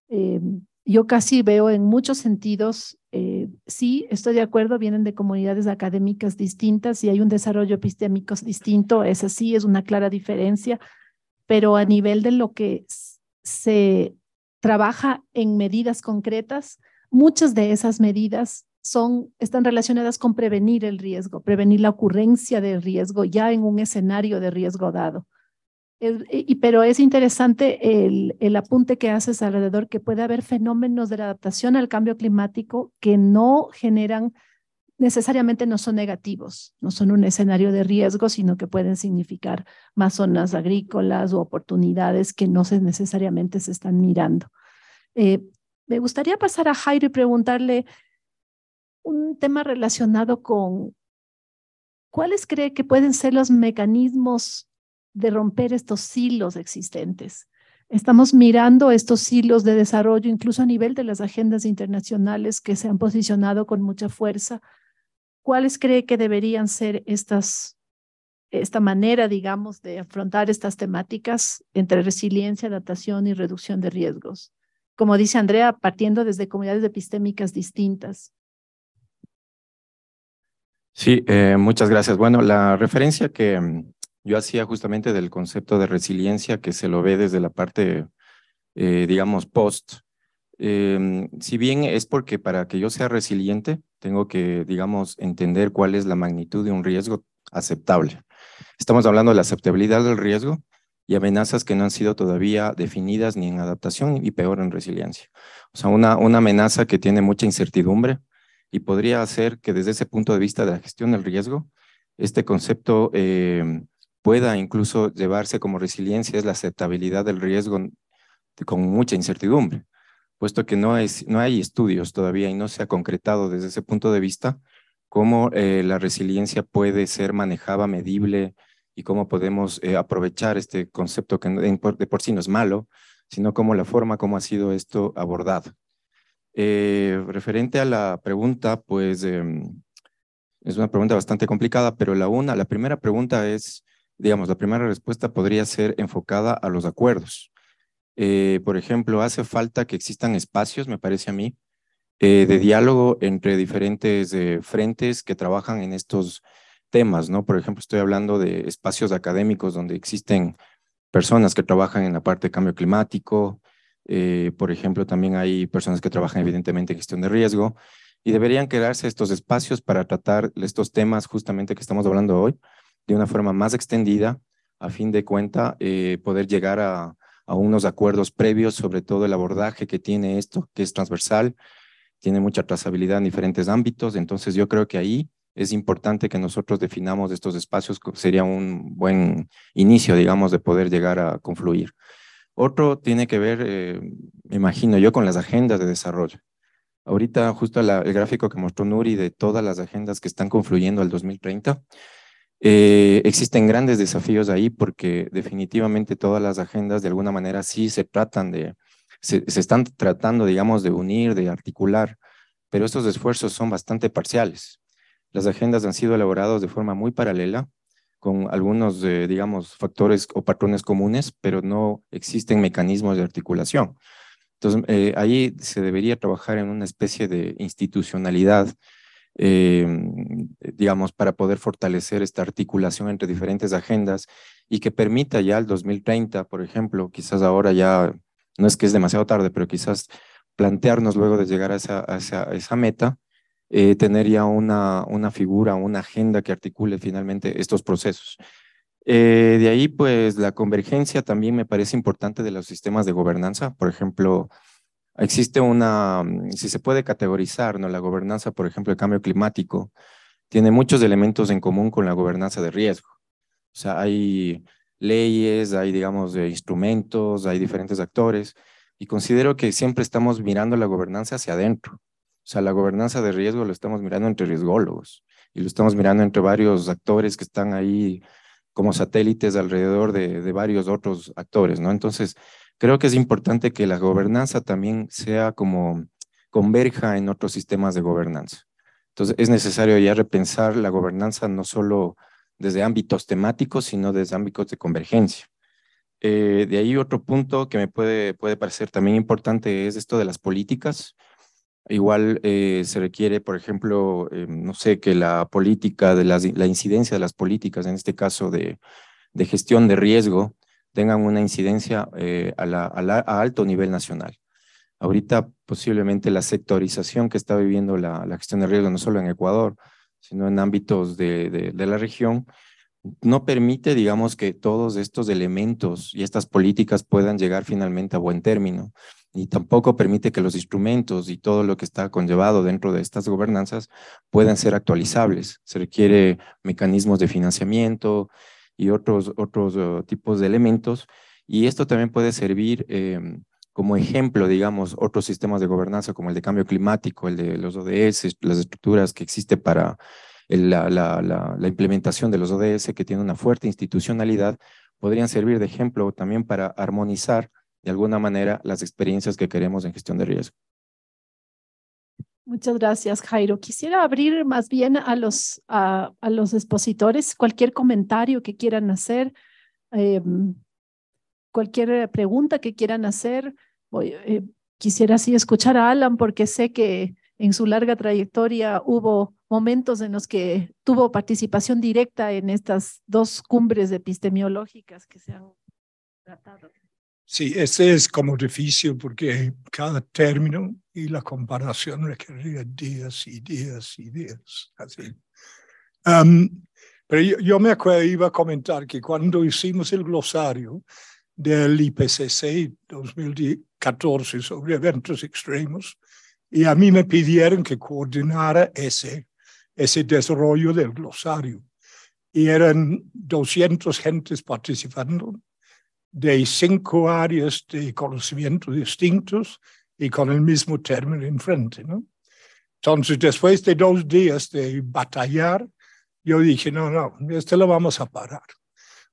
Speaker 4: Eh, yo casi veo en muchos sentidos, eh, sí, estoy de acuerdo, vienen de comunidades académicas distintas y hay un desarrollo epistémico distinto, es sí es una clara diferencia, pero a nivel de lo que se trabaja en medidas concretas, muchas de esas medidas son, están relacionadas con prevenir el riesgo, prevenir la ocurrencia de riesgo ya en un escenario de riesgo dado y, pero es interesante el, apunte que haces alrededor que puede haber fenómenos de la adaptación al cambio climático que no generan necesariamente no son negativos, no son un escenario de riesgo, sino que pueden significar más zonas agrícolas o oportunidades que no se necesariamente se están mirando. Eh, me gustaría pasar a Jairo y preguntarle un tema relacionado con cuáles cree que pueden ser los mecanismos de romper estos hilos existentes. Estamos mirando estos hilos de desarrollo, incluso a nivel de las agendas internacionales que se han posicionado con mucha fuerza. ¿Cuáles cree que deberían ser estas, esta manera, digamos, de afrontar estas temáticas entre resiliencia, adaptación y reducción de riesgos? Como dice Andrea, partiendo desde comunidades epistémicas distintas.
Speaker 7: Sí, eh, muchas gracias. Bueno, la referencia que, yo hacía justamente del concepto de resiliencia que se lo ve desde la parte, eh, digamos, post. Em, si bien es porque para que yo sea resiliente, tengo que, digamos, entender cuál es la magnitud de un riesgo aceptable. Estamos hablando de la aceptabilidad del riesgo y amenazas que no han sido todavía definidas ni en adaptación y peor en resiliencia. O sea, una, una amenaza que tiene mucha incertidumbre y podría hacer que desde ese punto de vista de la gestión del riesgo, este concepto em, pueda incluso llevarse como resiliencia es la aceptabilidad del riesgo con mucha incertidumbre, puesto que no, es, no hay estudios todavía y no se ha concretado desde ese punto de vista cómo eh, la resiliencia puede ser manejada, medible y cómo podemos eh, aprovechar este concepto que de por sí no es malo, sino cómo la forma como ha sido esto abordado. Eh, referente a la pregunta, pues em, es una pregunta bastante complicada, pero la una, la primera pregunta es digamos, la primera respuesta podría ser enfocada a los acuerdos. Eh, por ejemplo, hace falta que existan espacios, me parece a mí, eh, de diálogo entre diferentes eh, frentes que trabajan en estos temas, ¿no? Por ejemplo, estoy hablando de espacios académicos donde existen personas que trabajan en la parte de cambio climático, por ejemplo, también hay personas que trabajan evidentemente en gestión de riesgo, y deberían quedarse estos espacios para tratar estos temas justamente que estamos hablando hoy, de una forma más extendida, a fin de cuenta eh, poder llegar a, unos acuerdos previos, sobre todo el abordaje que tiene esto, que es transversal, tiene mucha trazabilidad en diferentes ámbitos, entonces yo creo que ahí es importante que nosotros definamos estos espacios, sería un buen inicio, digamos, de poder llegar a confluir. Otro tiene que ver, eh, me imagino yo, con las agendas de desarrollo. Ahorita justo el gráfico que mostró Nuri de todas las agendas que están confluyendo al 2030, eh, existen grandes desafíos ahí porque definitivamente todas las agendas de alguna manera sí se tratan de, se, están tratando, digamos, de unir, de articular, pero estos esfuerzos son bastante parciales. Las agendas han sido elaboradas de forma muy paralela, con algunos, eh, digamos, factores o patrones comunes, pero no existen mecanismos de articulación. Entonces, eh, ahí se debería trabajar en una especie de institucionalidad Em, eh, digamos, para poder fortalecer esta articulación entre diferentes agendas y que permita ya al 2030, por ejemplo, quizás ahora ya, no es que es demasiado tarde, pero quizás plantearnos luego de llegar a esa, a esa, meta, eh, tener ya una, una figura, una agenda que articule finalmente estos procesos. Eh, de ahí, pues, la convergencia también me parece importante de los sistemas de gobernanza, por ejemplo, existe una, mm, si se puede categorizar, ¿no? la gobernanza, por ejemplo, el cambio climático, tiene muchos elementos en común con la gobernanza de riesgo. O sea, hay leyes, hay, digamos, instrumentos, hay diferentes actores, y considero que siempre estamos mirando la gobernanza hacia adentro. O sea, la gobernanza de riesgo lo estamos mirando entre riesgólogos y lo estamos mirando entre varios actores que están ahí como satélites alrededor de, de varios otros actores, ¿no? Entonces, Creo que es importante que la gobernanza también sea como converja en otros sistemas de gobernanza. Entonces, es necesario ya repensar la gobernanza no solo desde ámbitos temáticos, sino desde ámbitos de convergencia. Eh, de ahí otro punto que me puede, puede parecer también importante es esto de las políticas. Igual eh, se requiere, por ejemplo, eh, no sé, que la política, de la incidencia de las políticas, en este caso de gestión de riesgo, tengan una incidencia eh, a, alto nivel nacional. Ahorita posiblemente la sectorización que está viviendo la, gestión de riesgo, no solo en Ecuador, sino en ámbitos de, de la región, no permite, digamos, que todos estos elementos y estas políticas puedan llegar finalmente a buen término. Y tampoco permite que los instrumentos y todo lo que está conllevado dentro de estas gobernanzas puedan ser actualizables. Se requiere mecanismos de financiamiento, y otros, otros eh, tipos de elementos. Y esto también puede servir em, como ejemplo, digamos, otros sistemas de gobernanza como el de cambio climático, el de los ODS, las estructuras que existen para la, la implementación de los ODS, que tiene una fuerte institucionalidad, podrían servir de ejemplo también para armonizar de alguna manera las experiencias que queremos en gestión de riesgo.
Speaker 4: Muchas gracias, Jairo. Quisiera abrir más bien a los, a, a los expositores cualquier comentario que quieran hacer, em, cualquier pregunta que quieran hacer. Eh, quisiera así escuchar a Alan porque sé que en su larga trayectoria hubo momentos en los que tuvo participación directa en estas dos cumbres epistemiológicas que se han tratado.
Speaker 8: Sí, ese es como difícil porque cada término y la comparación requería días y días y días. Um, pero yo, me acuerdo, iba a comentar que cuando hicimos el glosario del IPCC 2014 sobre eventos extremos, y a mí me pidieron que coordinara ese, ese desarrollo del glosario. Y eran 200 gentes participando de cinco áreas de conocimiento distintos, y con el mismo término enfrente. ¿no? Entonces, después de dos días de batallar, yo dije, no, no, esto lo vamos a parar.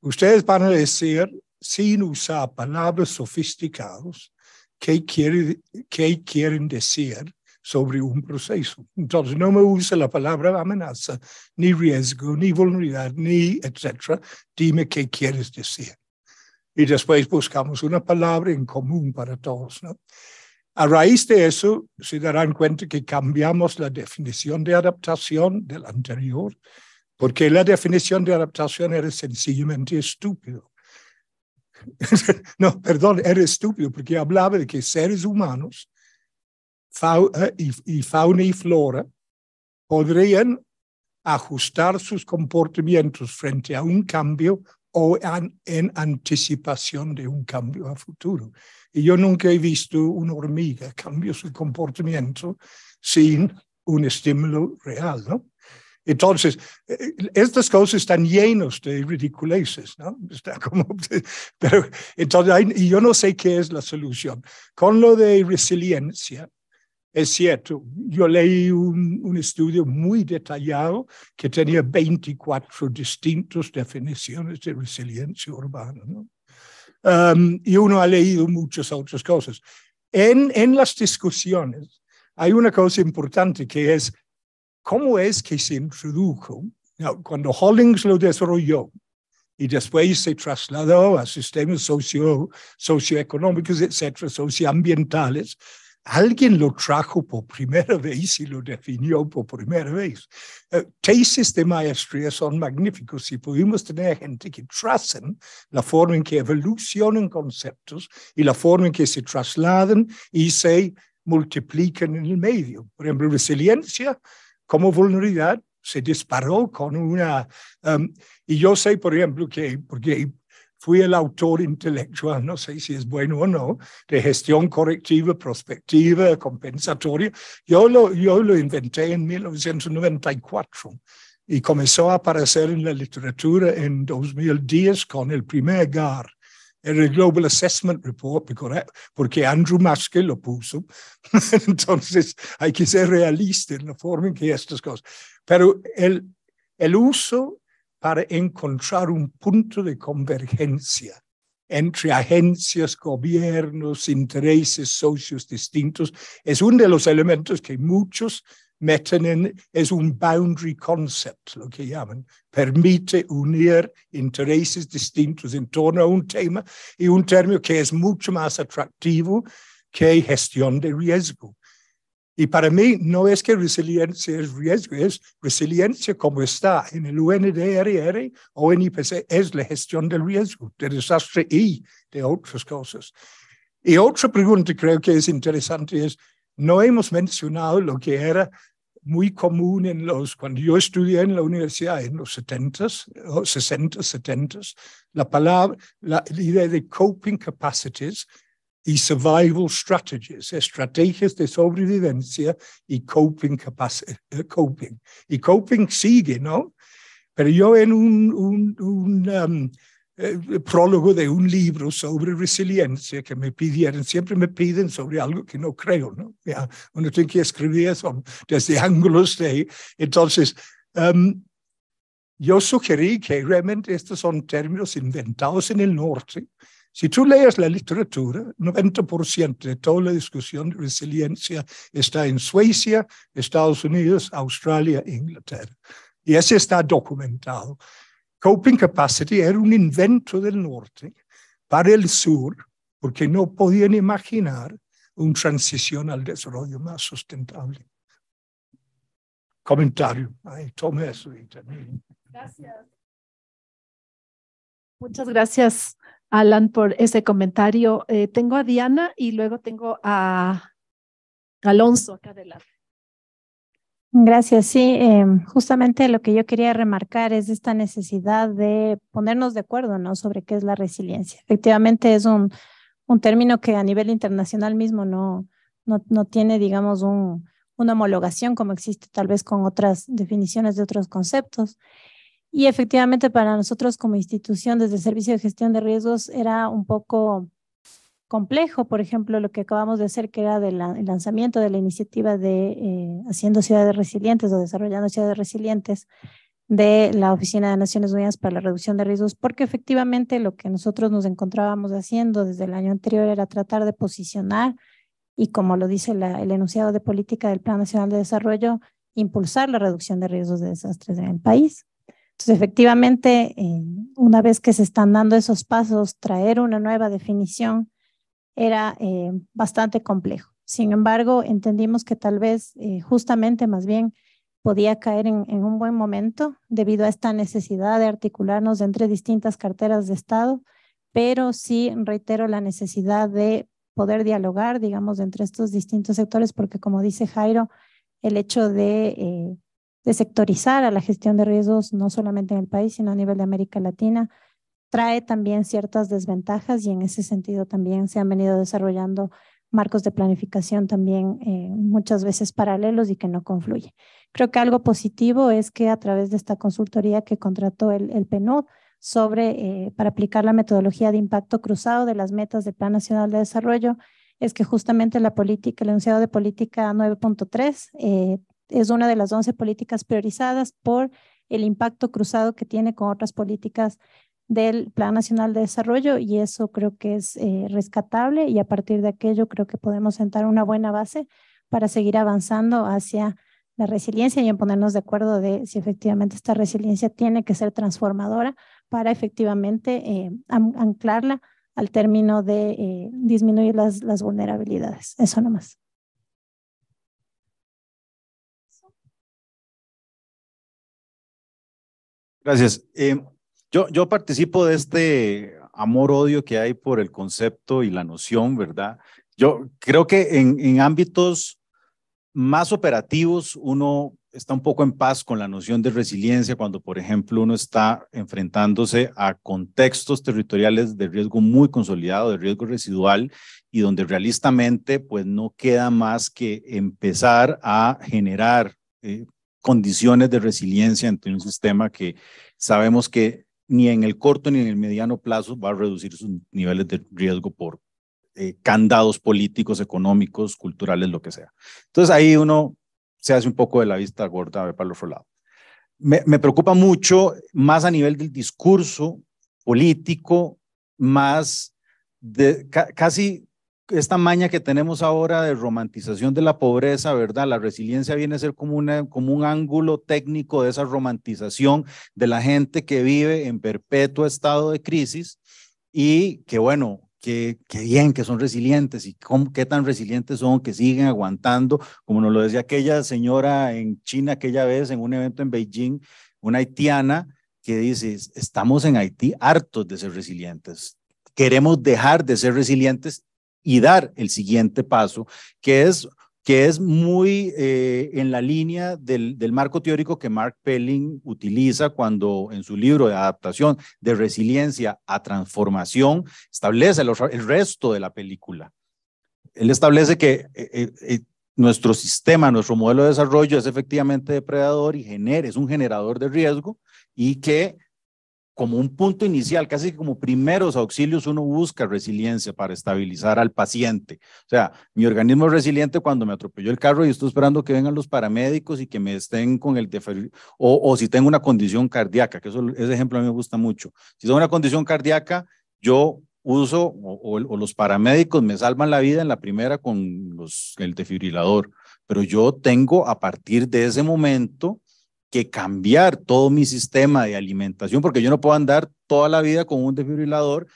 Speaker 8: Ustedes van a decir, sin usar palabras sofisticadas, qué, quiere, qué quieren decir sobre un proceso. Entonces, no me use la palabra amenaza, ni riesgo, ni vulnerabilidad, ni etcétera. Dime qué quieres decir. Y después buscamos una palabra er en común para todos. ¿no? A raíz de eso, se darán cuenta que cambiamos la definición de adaptación del anterior, porque la definición de adaptación era sencillamente estúpido. no, perdón, era estúpido, porque hablaba de que seres humanos eh, y fauna y flora podrían ajustar sus comportamientos frente a un cambio o en anticipación de un cambio a futuro. Y yo nunca he visto una hormiga cambiar su comportamiento sin un estímulo real, ¿no? Entonces, eh, estas cosas están llenas de ridiculeces, ¿no? Está como, pero entonces, yo no sé qué es la solución. Con lo de resiliencia, es cierto, yo leí un, estudio muy detallado que tenía 24 distintas definiciones de resiliencia urbana. ¿no? Um, y uno ha leído muchas otras cosas. En, en las discusiones hay una cosa importante que es cómo es que se introdujo. cuando Hollings lo desarrolló, y después se trasladó a sistemas socio, socioeconómicos, etcétera, socioambientales. Alguien lo trajo por primera vez y lo definió por primera vez. tesis eh, de maestría son magníficos. Si pudimos tener gente que tracen la forma en que evolucionan conceptos y la forma en que se trasladan y se multiplican en el medio. Por ejemplo, resiliencia como vulnerabilidad se disparó con una... Um, y yo sé, por ejemplo, que porque fui el autor intelectual, no sé si es bueno o no, de gestión correctiva, prospectiva, compensatoria. Yo lo, yo lo inventé en 1994 y comenzó a aparecer en la literatura en 2010 con el primer GAR, el Global Assessment Report, porque Andrew Maske lo puso. Entonces hay que ser realista en la forma en que estas cosas. Pero el, el uso para encontrar un punto de convergencia entre agencias, gobiernos, intereses, socios distintos. Es uno de los elementos que muchos meten en, es un boundary concept, lo que llaman. Permite unir intereses distintos en torno a un tema y un término que es mucho más atractivo que gestión de riesgo. Y para mí no es que resiliencia es riesgo, es resiliencia como está en el UNDRR o en IPC, es la gestión del riesgo, de desastre y de otras cosas. Y otra pregunta creo que es interesante es, no hemos mencionado lo que era muy común en los, cuando yo estudié en la universidad en los 70s, 60s, 70s, la palabra, la idea de coping capacities, y survival strategies, eh, estrategias de sobrevivencia y coping, eh, coping. Y coping sigue, ¿no? Pero yo en un, un, um, eh, prólogo de un libro sobre resiliencia que me pidieron, siempre me piden sobre algo que no creo, ¿no? Ya, uno tiene que escribir eso desde ángulos de... Entonces, um, yo sugerí que realmente estos son términos inventados en el norte si tú lees la literatura, 90% de toda la discusión de resiliencia está en Suecia, Estados Unidos, Australia e Inglaterra. Y eso está documentado. Coping capacity era un invento del norte para el sur, porque no podían imaginar una transición al desarrollo más sustentable. Comentario. tome eso Gracias. Muchas
Speaker 4: gracias. Alan, por ese comentario. Eh, tengo a Diana y luego tengo a Alonso acá adelante.
Speaker 1: Gracias. Sí, em, justamente lo que yo quería remarcar es esta necesidad de ponernos de acuerdo, ¿no? Sobre qué es la resiliencia. Efectivamente, es un, un término que a nivel internacional mismo no, no, no tiene, digamos, una homologación como existe tal vez con otras definiciones de otros conceptos. Y efectivamente para nosotros como institución desde el Servicio de Gestión de Riesgos era un poco complejo, por ejemplo, lo que acabamos de hacer, que era el lanzamiento de la iniciativa de eh, Haciendo Ciudades Resilientes o Desarrollando Ciudades Resilientes de la Oficina de Naciones Unidas para la Reducción de Riesgos, porque efectivamente lo que nosotros nos encontrábamos haciendo desde el año anterior era tratar de posicionar y, como lo dice el enunciado de política del Plan Nacional de Desarrollo, impulsar la reducción de riesgos de desastres en el país. Entonces, efectivamente, eh, una vez que se están dando esos pasos, traer una nueva definición era eh, bastante complejo. Sin embargo, entendimos que tal vez eh, justamente más bien podía caer en, un buen momento debido a esta necesidad de articularnos entre distintas carteras de Estado, pero sí reitero la necesidad de poder dialogar, digamos, entre estos distintos sectores, porque como dice Jairo, el hecho de de sectorizar a la gestión de riesgos, no solamente en el país, sino a nivel de América Latina, trae también ciertas desventajas y en ese sentido también se han venido desarrollando marcos de planificación también eh, muchas veces paralelos y que no confluyen. Creo que algo positivo es que a través de esta consultoría que contrató el, el PNUD sobre, eh, para aplicar la metodología de impacto cruzado de las metas del Plan Nacional de Desarrollo, es que justamente la política, el enunciado de política 9.3 eh, es una de las 11 políticas priorizadas por el impacto cruzado que tiene con otras políticas del Plan Nacional de Desarrollo y eso creo que es eh, rescatable y a partir de aquello creo que podemos sentar una buena base para seguir avanzando hacia la resiliencia y en ponernos de acuerdo de si efectivamente esta resiliencia tiene que ser transformadora para efectivamente eh, anclarla al término de eh, disminuir las, las vulnerabilidades. Eso nomás.
Speaker 2: Gracias. Eh, yo, yo participo de este
Speaker 9: amor-odio que hay por el concepto y la noción, ¿verdad? Yo creo que en, ámbitos más operativos uno está un poco en paz con la noción de resiliencia cuando, por ejemplo, uno está enfrentándose a contextos territoriales de riesgo muy consolidado, de riesgo residual, y donde realistamente pues no queda más que empezar a generar eh, condiciones de resiliencia entre un sistema que sabemos que ni en el corto ni en el mediano plazo va a reducir sus niveles de riesgo por eh, candados políticos, económicos, culturales, lo que sea. Entonces ahí uno se hace un poco de la vista gorda para el otro lado. Me, me preocupa mucho más a nivel del discurso político, más de, casi esta maña que tenemos ahora de romantización de la pobreza, ¿verdad? La resiliencia viene a ser como, una, como un ángulo técnico de esa romantización de la gente que vive en perpetuo estado de crisis y que, bueno, que, que bien, que son resilientes y cómo, qué tan resilientes son, que siguen aguantando, como nos lo decía aquella señora en China aquella vez en un evento en Beijing, una haitiana que dice, estamos en Haití hartos de ser resilientes, queremos dejar de ser resilientes y dar el siguiente paso, que es que es muy eh, en la línea del, marco teórico que Mark Pelling utiliza cuando en su libro de adaptación de resiliencia a transformación establece el, resto de la película. Él establece que eh, eh, nuestro sistema, nuestro modelo de desarrollo es efectivamente depredador y es un generador de riesgo y que como un punto inicial, casi como primeros auxilios, uno busca resiliencia para estabilizar al paciente. O sea, mi organismo es resiliente cuando me atropelló el carro y estoy esperando que vengan los paramédicos y que me estén con el defibrilador. o, si tengo una condición cardíaca, que eso, ese ejemplo a mí me gusta mucho. Si tengo una condición cardíaca, yo uso o, los paramédicos me salvan la vida en la primera con los, el defibrilador, pero yo tengo a partir de ese momento que cambiar todo mi sistema de alimentación, porque yo no puedo andar toda la vida con un desfibrilador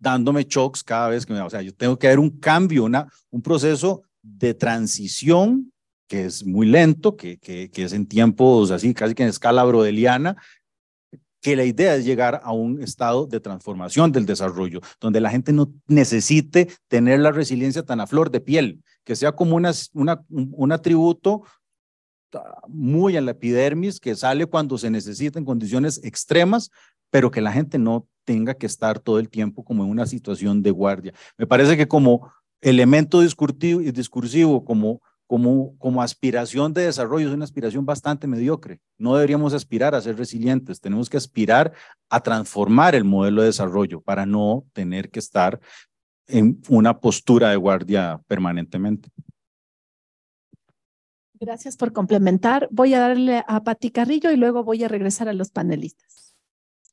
Speaker 9: dándome shocks cada vez que me... O sea, yo tengo que haber un cambio, una, un proceso de transición que es muy lento, que, que, es en tiempos así, casi que en escala brodeliana, que la idea es llegar a un estado de transformación del desarrollo, donde la gente no necesite tener la resiliencia tan a flor de piel, que sea como una, una, un atributo muy a la epidermis, que sale cuando se necesitan condiciones extremas, pero que la gente no tenga que estar todo el tiempo como en una situación de guardia. Me parece que como elemento discursivo, discursivo como, como, como aspiración de desarrollo, es una aspiración bastante mediocre. No deberíamos aspirar a ser resilientes, tenemos que aspirar a transformar el modelo de desarrollo para no tener que estar en una postura de guardia permanentemente.
Speaker 4: Gracias por complementar. Voy a darle a Pati
Speaker 10: Carrillo y luego voy a regresar a los panelistas.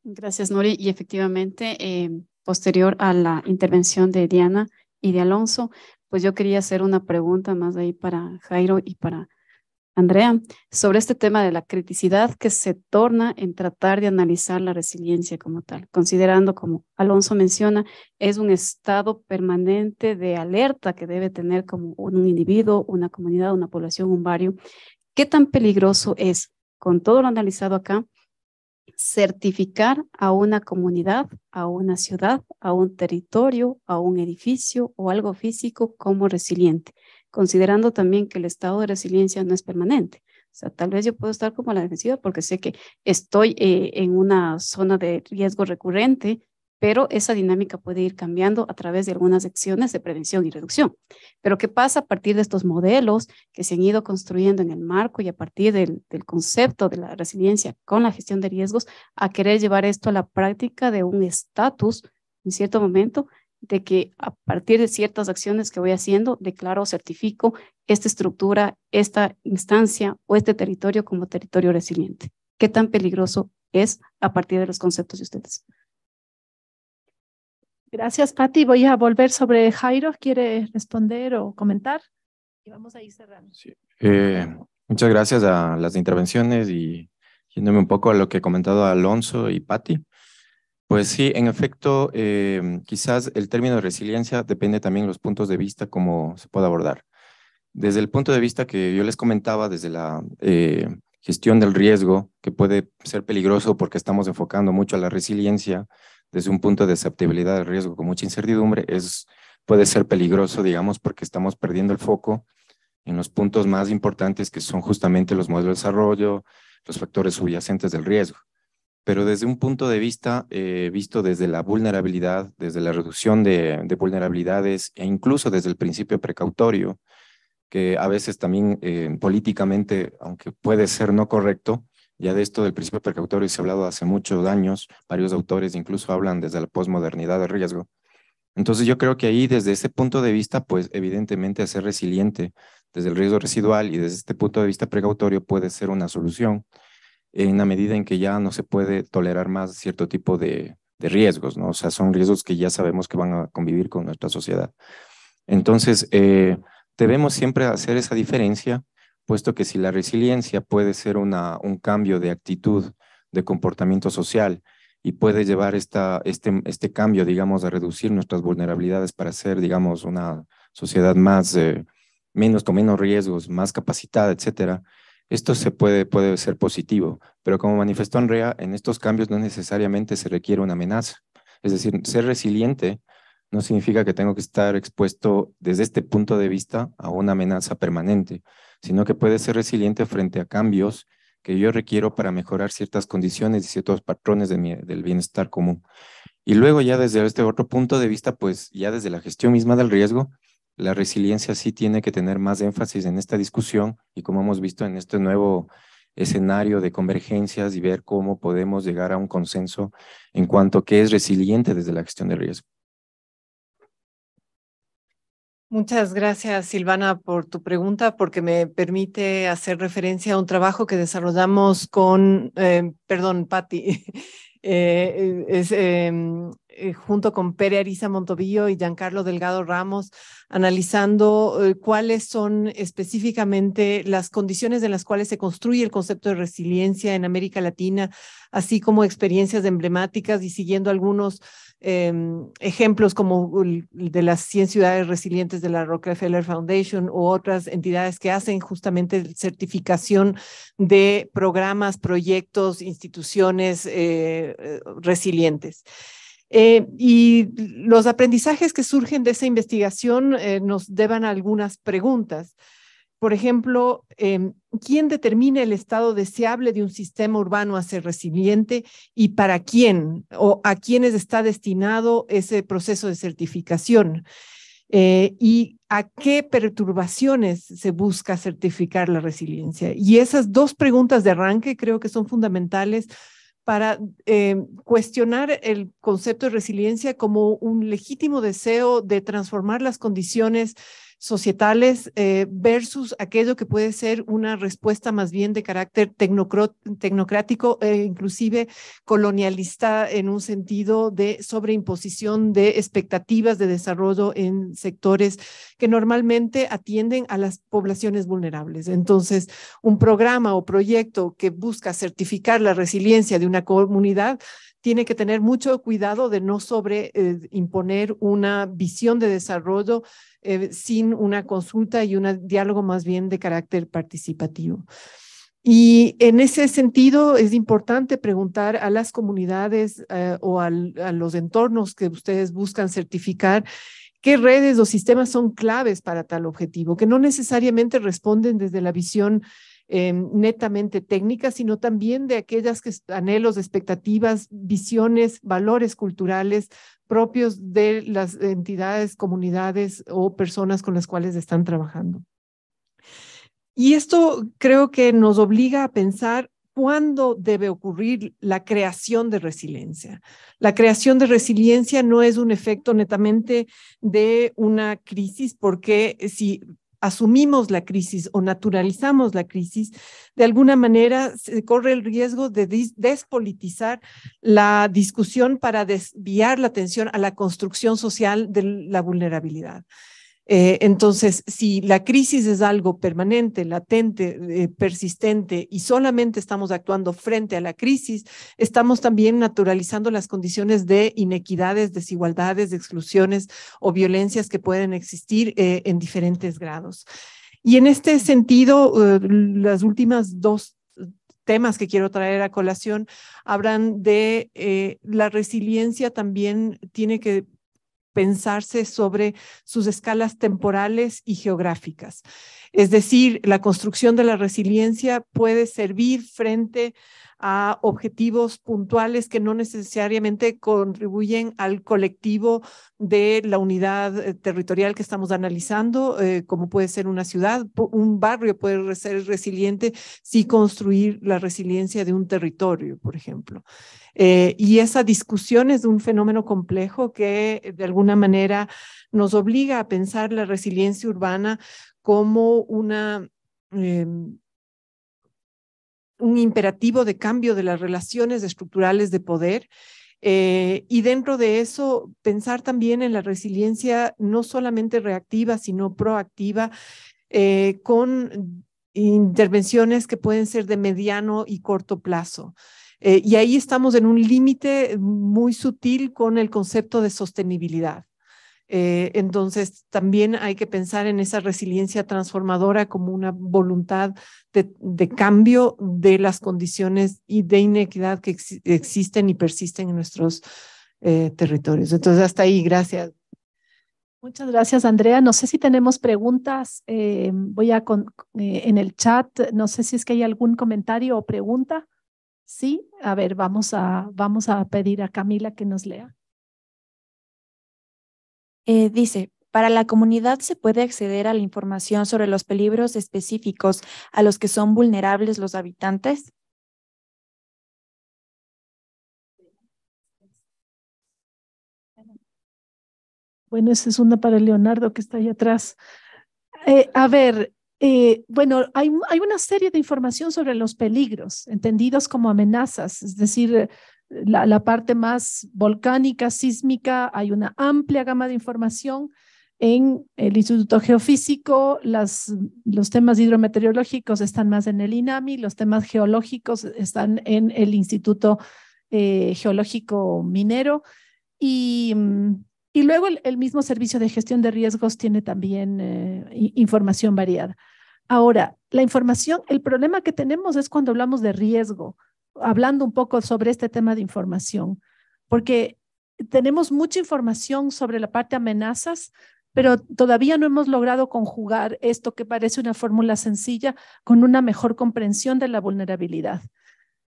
Speaker 10: Gracias, Nori. Y efectivamente, eh, posterior a la intervención de Diana y de Alonso, pues yo quería hacer una pregunta más ahí para Jairo y para Andrea, sobre este tema de la criticidad que se torna en tratar de analizar la resiliencia como tal, considerando, como Alonso menciona, es un estado permanente de alerta que debe tener como un individuo, una comunidad, una población, un barrio. ¿Qué tan peligroso es, con todo lo analizado acá, certificar a una comunidad, a una ciudad, a un territorio, a un edificio o algo físico como resiliente? considerando también que el estado de resiliencia no es permanente. O sea, tal vez yo puedo estar como la defensiva porque sé que estoy eh, en una zona de riesgo recurrente, pero esa dinámica puede ir cambiando a través de algunas acciones de prevención y reducción. Pero ¿qué pasa a partir de estos modelos que se han ido construyendo en el marco y a partir del concepto de la resiliencia con la gestión de riesgos a querer llevar esto a la práctica de un estatus en cierto momento de que a partir de ciertas acciones que voy haciendo, declaro o certifico esta estructura, esta instancia o este territorio como territorio resiliente. ¿Qué tan peligroso es a partir de los conceptos de ustedes?
Speaker 4: Gracias, Patti. Voy a volver sobre Jairo. ¿Quiere responder o comentar? Y vamos a ir cerrando.
Speaker 7: Eh, muchas gracias a las intervenciones y yéndome un poco a lo que ha comentado Alonso y Patti. Pues sí, en efecto, em, quizás el término de resiliencia depende también de los puntos de vista como se pueda abordar. Desde el punto de vista que yo les comentaba, desde la eh, gestión del riesgo, que puede ser peligroso porque estamos enfocando mucho a la resiliencia desde un punto de aceptabilidad del riesgo con mucha incertidumbre, es, puede ser peligroso, digamos, porque estamos perdiendo el foco en los puntos más importantes que son justamente los modelos de desarrollo, los factores subyacentes del riesgo pero desde un punto de vista eh, visto desde la vulnerabilidad, desde la reducción de, vulnerabilidades e incluso desde el principio precautorio, que a veces también eh, políticamente, aunque puede ser no correcto, ya de esto del principio precautorio se ha hablado hace muchos años, varios autores incluso hablan desde la posmodernidad de riesgo. Entonces yo creo que ahí desde ese punto de vista, pues evidentemente hacer resiliente desde el riesgo residual y desde este punto de vista precautorio puede ser una solución en la medida en que ya no se puede tolerar más cierto tipo de, riesgos, ¿no? O sea, son riesgos que ya sabemos que van a convivir con nuestra sociedad. Entonces, eh, debemos siempre hacer esa diferencia, puesto que si la resiliencia puede ser una, un cambio de actitud, de comportamiento social, y puede llevar esta, este, este cambio, digamos, a reducir nuestras vulnerabilidades para ser, digamos, una sociedad más, eh, menos, con menos riesgos, más capacitada, etcétera, esto se puede, puede ser positivo, pero como manifestó Andrea, en estos cambios no necesariamente se requiere una amenaza. Es decir, ser resiliente no significa que tengo que estar expuesto desde este punto de vista a una amenaza permanente, sino que puede ser resiliente frente a cambios que yo requiero para mejorar ciertas condiciones y ciertos patrones del bienestar común. Y luego ya desde este otro punto de vista, pues ya desde la gestión misma del riesgo, la resiliencia sí tiene que tener más énfasis en esta discusión y como hemos visto en este nuevo escenario de convergencias y ver cómo podemos llegar a un consenso en cuanto a qué es resiliente desde la gestión de riesgo.
Speaker 6: Muchas gracias, Silvana, por tu pregunta, porque me permite hacer referencia a un trabajo que desarrollamos con, eh, perdón, Patti, Eh, eh, es, em, eh, junto con Pere Arisa Montovillo y Giancarlo Delgado Ramos, analizando cuáles son específicamente las condiciones en las cuales se construye el concepto de resiliencia en América Latina, así como experiencias emblemáticas y siguiendo algunos Em, ejemplos como el de las 100 ciudades resilientes de la Rockefeller Foundation u otras entidades que hacen justamente certificación de programas, proyectos, instituciones eh, resilientes. Eh, y los aprendizajes que surgen de esa investigación eh, nos deban algunas preguntas. Por ejemplo, em, ¿quién determina el estado deseable de un sistema urbano a ser resiliente y para quién o a quiénes está destinado ese proceso de certificación? Eh, y a qué perturbaciones se busca certificar la resiliencia. Y esas dos preguntas de arranque creo que son fundamentales para eh, cuestionar el concepto de resiliencia como un legítimo deseo de transformar las condiciones societales eh, versus aquello que puede ser una respuesta más bien de carácter tecnocrático e inclusive colonialista en un sentido de sobreimposición de expectativas de desarrollo en sectores que normalmente atienden a las poblaciones vulnerables. Entonces, un programa o proyecto que busca certificar la resiliencia de una comunidad tiene que tener mucho cuidado de no sobre eh, imponer una visión de desarrollo eh, sin una consulta y un diálogo más bien de carácter participativo. Y en ese sentido es importante preguntar a las comunidades eh, o a los entornos que ustedes buscan certificar qué redes o sistemas son claves para tal objetivo, que no necesariamente responden desde la visión eh, netamente técnicas, sino también de aquellas que, anhelos, expectativas, visiones, valores culturales propios de las entidades, comunidades o personas con las cuales están trabajando. Y esto creo que nos obliga a pensar cuándo debe ocurrir la creación de resiliencia. La creación de resiliencia no es un efecto netamente de una crisis, porque si asumimos la crisis o naturalizamos la crisis, de alguna manera se corre el riesgo de despolitizar la discusión para desviar la atención a la construcción social de la vulnerabilidad. Eh, entonces, si la crisis es algo permanente, latente, eh, persistente y solamente estamos actuando frente a la crisis, estamos también naturalizando las condiciones de inequidades, desigualdades, exclusiones o violencias que pueden existir eh, en diferentes grados. Y en este sentido, las últimas dos temas que quiero traer a colación hablan de la resiliencia también tiene que pensarse sobre sus escalas temporales y geográficas. Es decir, la construcción de la resiliencia puede servir frente a a objetivos puntuales que no necesariamente contribuyen al colectivo de la unidad eh, territorial que estamos analizando, eh, como puede ser una ciudad, un barrio puede ser resiliente si construir la resiliencia de un territorio, por ejemplo. Eh, y esa discusión es un fenómeno complejo que de alguna manera nos obliga a pensar la resiliencia urbana como una em, un imperativo de cambio de las relaciones estructurales de poder. Eh, y dentro de eso, pensar también en la resiliencia no solamente reactiva, sino proactiva, eh, con intervenciones que pueden ser de mediano y corto plazo. Eh, y ahí estamos en un límite muy sutil con el concepto de sostenibilidad. entonces, también hay que pensar en esa resiliencia transformadora como una voluntad de, cambio de las condiciones y de inequidad que existen y persisten en nuestros eh, territorios. Entonces, hasta ahí, gracias.
Speaker 4: Muchas gracias, Andrea. No sé si tenemos preguntas. Eh, voy a eh, en el chat. No sé si es que hay algún comentario o pregunta. Sí, a ver, vamos a, vamos a pedir a Camila que nos lea.
Speaker 1: dice, para la comunidad se puede acceder a la información sobre los peligros específicos a los que son vulnerables los habitantes.
Speaker 4: Bueno, esa es una para Leonardo que está ahí atrás. Eh, a ver, eh, bueno, hay, una serie de información sobre los peligros, entendidos como amenazas, es decir, la, la parte más volcánica, sísmica, hay una amplia gama de información en el Instituto Geofísico, los temas hidrometeorológicos están más en el INAMI, los temas geológicos están en el Instituto eh, Geológico Minero y, luego el, mismo Servicio de Gestión de Riesgos tiene también eh, información variada. Ahora, la información, el problema que tenemos es cuando hablamos de riesgo, hablando un poco sobre este tema de información, porque tenemos mucha información sobre la parte amenazas, pero todavía no hemos logrado conjugar esto que parece una fórmula sencilla con una mejor comprensión de la vulnerabilidad.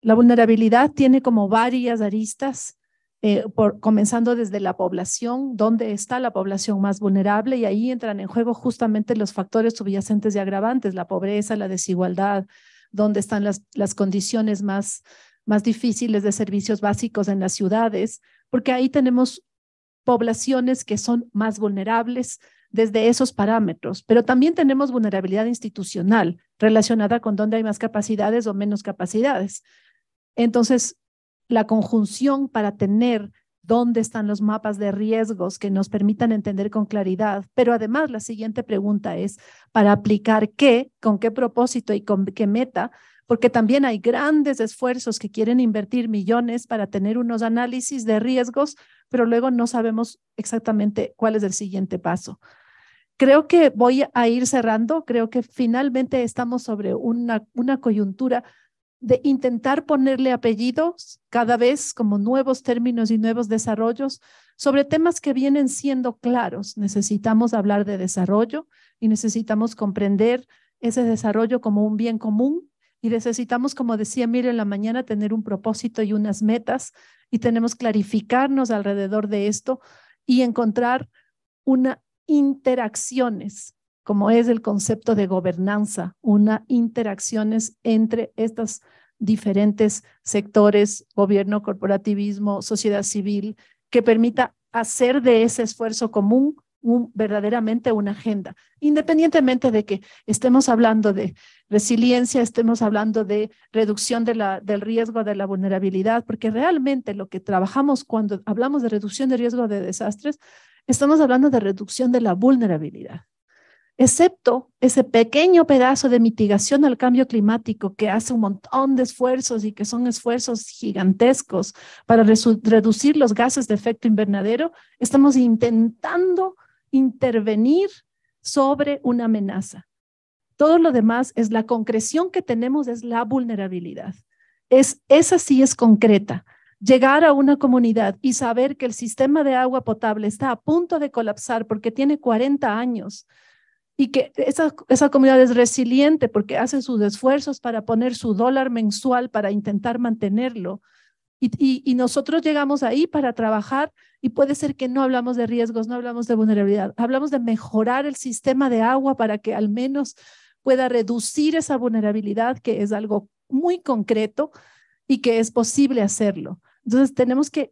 Speaker 4: La vulnerabilidad tiene como varias aristas, eh, por, comenzando desde la población, dónde está la población más vulnerable y ahí entran en juego justamente los factores subyacentes y agravantes, la pobreza, la desigualdad, dónde están las, las condiciones más, más difíciles de servicios básicos en las ciudades, porque ahí tenemos poblaciones que son más vulnerables desde esos parámetros, pero también tenemos vulnerabilidad institucional relacionada con dónde hay más capacidades o menos capacidades. Entonces, la conjunción para tener dónde están los mapas de riesgos que nos permitan entender con claridad. Pero además, la siguiente pregunta es, ¿para aplicar qué, con qué propósito y con qué meta porque también hay grandes esfuerzos que quieren invertir millones para tener unos análisis de riesgos, pero luego no sabemos exactamente cuál es el siguiente paso. Creo que voy a ir cerrando, creo que finalmente estamos sobre una, una coyuntura de intentar ponerle apellidos cada vez como nuevos términos y nuevos desarrollos sobre temas que vienen siendo claros. Necesitamos hablar de desarrollo y necesitamos comprender ese desarrollo como un bien común y necesitamos, como decía Miriam en la mañana, tener un propósito y unas metas y tenemos clarificarnos alrededor de esto y encontrar una interacciones, como es el concepto de gobernanza, una interacciones entre estas diferentes sectores, gobierno, corporativismo, sociedad civil, que permita hacer de ese esfuerzo común verdaderamente una agenda, independientemente de que estemos hablando de resiliencia, estemos hablando de reducción de la, del riesgo de la vulnerabilidad, porque realmente lo que trabajamos cuando hablamos de reducción de riesgo de desastres, estamos hablando de reducción de la vulnerabilidad excepto ese pequeño pedazo de mitigación al cambio climático que hace un montón de esfuerzos y que son esfuerzos gigantescos para reducir los gases de efecto invernadero, estamos intentando intervenir sobre una amenaza. Todo lo demás es la concreción que tenemos, es la vulnerabilidad. Es, esa sí es concreta. Llegar a una comunidad y saber que el sistema de agua potable está a punto de colapsar porque tiene 40 años y que esa, esa comunidad es resiliente porque hace sus esfuerzos para poner su dólar mensual para intentar mantenerlo y, nosotros llegamos ahí para trabajar y puede ser que no hablamos de riesgos, no hablamos de vulnerabilidad, hablamos de mejorar el sistema de agua para que al menos pueda reducir esa vulnerabilidad, que es algo muy concreto y que es posible hacerlo. Entonces tenemos que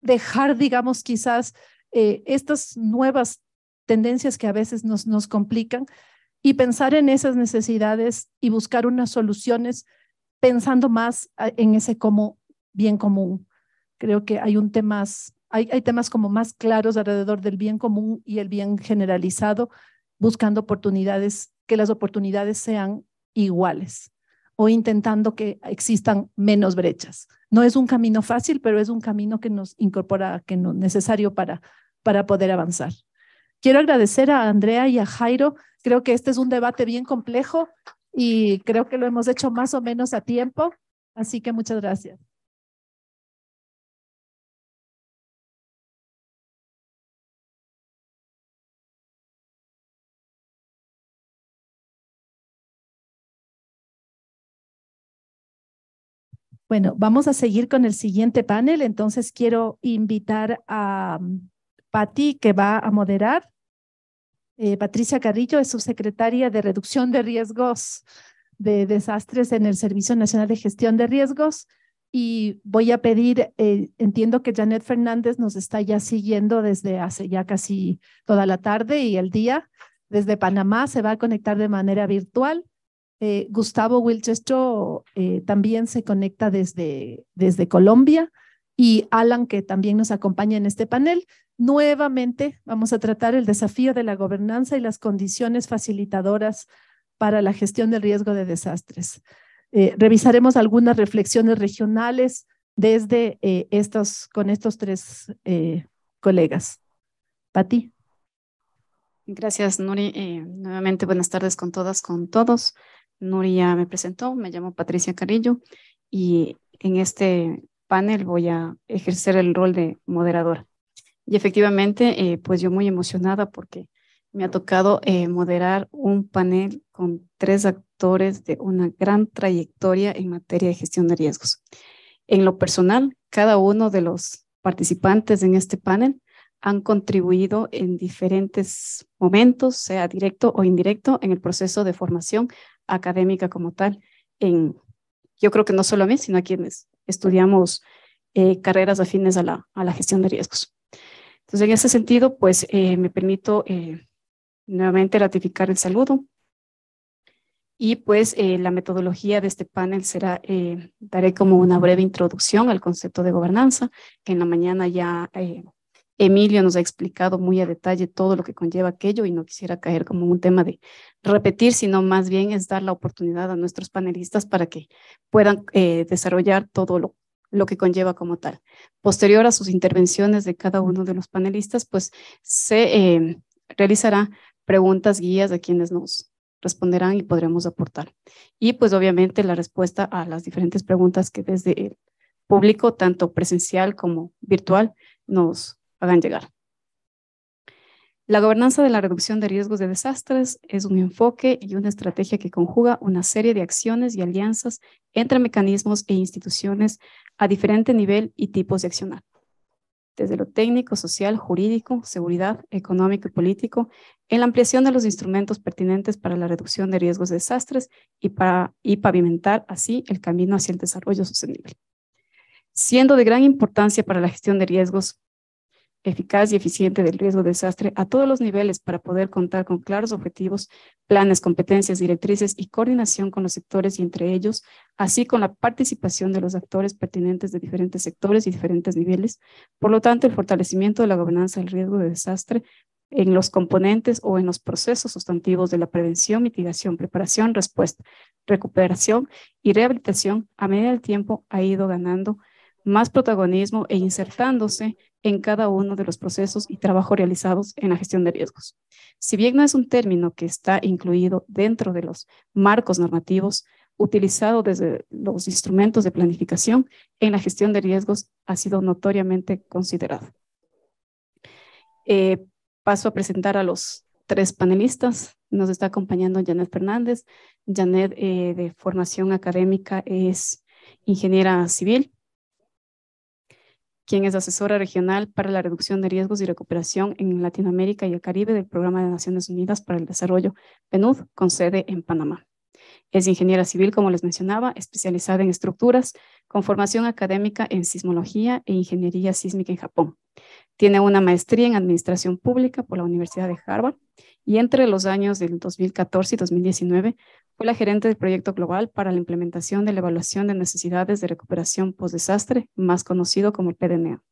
Speaker 4: dejar, digamos, quizás eh, estas nuevas tendencias que a veces nos, nos complican y pensar en esas necesidades y buscar unas soluciones pensando más ah, en ese cómo bien común. Creo que hay un temas, hay, hay temas como más claros alrededor del bien común y el bien generalizado, buscando oportunidades, que las oportunidades sean iguales o intentando que existan menos brechas. No es un camino fácil, pero es un camino que nos incorpora, que no, necesario para, para poder avanzar. Quiero agradecer a Andrea y a Jairo. Creo que este es un debate bien complejo y creo que lo hemos hecho más o menos a tiempo.
Speaker 2: Así que muchas gracias.
Speaker 4: Bueno, vamos a seguir con el siguiente panel. Entonces quiero invitar a um, Patti, que va a moderar. Eh, Patricia Carrillo es subsecretaria de Reducción de Riesgos de Desastres en el Servicio Nacional de Gestión de Riesgos. Y voy a pedir, eh, entiendo que Janet Fernández nos está ya siguiendo desde hace ya casi toda la tarde y el día. Desde Panamá se va a conectar de manera virtual. Eh, Gustavo Wilchester eh, también se conecta desde, desde Colombia y Alan, que también nos acompaña en este panel. Nuevamente vamos a tratar el desafío de la gobernanza y las condiciones facilitadoras para la gestión del riesgo de desastres. Eh, revisaremos algunas reflexiones regionales desde estos, con estos tres colegas. Pati.
Speaker 10: Gracias, Nuri. nuevamente buenas tardes con todas, con todos. Nuria me presentó, me llamo Patricia Carillo, y en este panel voy a ejercer el rol de moderadora. Y efectivamente, eh, pues yo muy emocionada porque me ha tocado eh, moderar un panel con tres actores de una gran trayectoria en materia de gestión de riesgos. En lo personal, cada uno de los participantes en este panel han contribuido en diferentes momentos, sea directo o indirecto, en el proceso de formación académica como tal. En, yo creo que no solo a mí, sino a quienes estudiamos eh, carreras afines a la, gestión de riesgos. Entonces, en ese sentido, pues eh, me permito eh, nuevamente ratificar el saludo. Y pues la metodología de este panel será, daré como una breve introducción al concepto de gobernanza, que en la mañana ya Emilio nos ha explicado muy a detalle todo lo que conlleva aquello y no quisiera caer como un tema de repetir, sino más bien es dar la oportunidad a nuestros panelistas para que puedan eh, desarrollar todo lo, lo que conlleva como tal. Posterior a sus intervenciones de cada uno de los panelistas, pues se realizarán em, realizará preguntas guías a quienes nos responderán y podremos aportar. Y pues obviamente la respuesta a las diferentes preguntas que desde el público, tanto presencial como virtual, nos hagan llegar. La gobernanza de la reducción de riesgos de desastres es un enfoque y una estrategia que conjuga una serie de acciones y alianzas entre mecanismos e instituciones a diferente nivel y tipos de accionar. Desde lo técnico, social, jurídico, seguridad, económico y político, en la ampliación de los instrumentos pertinentes para la reducción de riesgos de desastres y, para, y pavimentar así el camino hacia el desarrollo sostenible. Siendo de gran importancia para la gestión de riesgos eficaz y eficiente del riesgo de desastre a todos los niveles para poder contar con claros objetivos, planes, competencias, directrices y coordinación con los sectores y entre ellos, así con la participación de los actores pertinentes de diferentes sectores y diferentes niveles. Por lo tanto, el fortalecimiento de la gobernanza del riesgo de desastre en los componentes o en los procesos sustantivos de la prevención, mitigación, preparación, respuesta, recuperación y rehabilitación, a medida del tiempo ha ido ganando más protagonismo e insertándose en cada uno de los procesos y trabajo realizados en la gestión de riesgos. Si bien no es un término que está incluido dentro de los marcos normativos, utilizado desde los instrumentos de planificación en la gestión de riesgos ha sido notoriamente considerado. Eh, paso a presentar a los tres panelistas. Nos está acompañando Janet Fernández. Janet, eh, de formación académica, es ingeniera civil quien es asesora regional para la reducción de riesgos y recuperación en Latinoamérica y el Caribe del Programa de Naciones Unidas para el Desarrollo, PNUD, con sede en Panamá. Es ingeniera civil, como les mencionaba, especializada en estructuras, con formación académica en sismología e ingeniería sísmica en Japón. Tiene una maestría en administración pública por la Universidad de Harvard y entre los años del 2014 y 2019 fue la gerente del proyecto global para la implementación de la evaluación de necesidades de recuperación post-desastre, más conocido como el PDNA,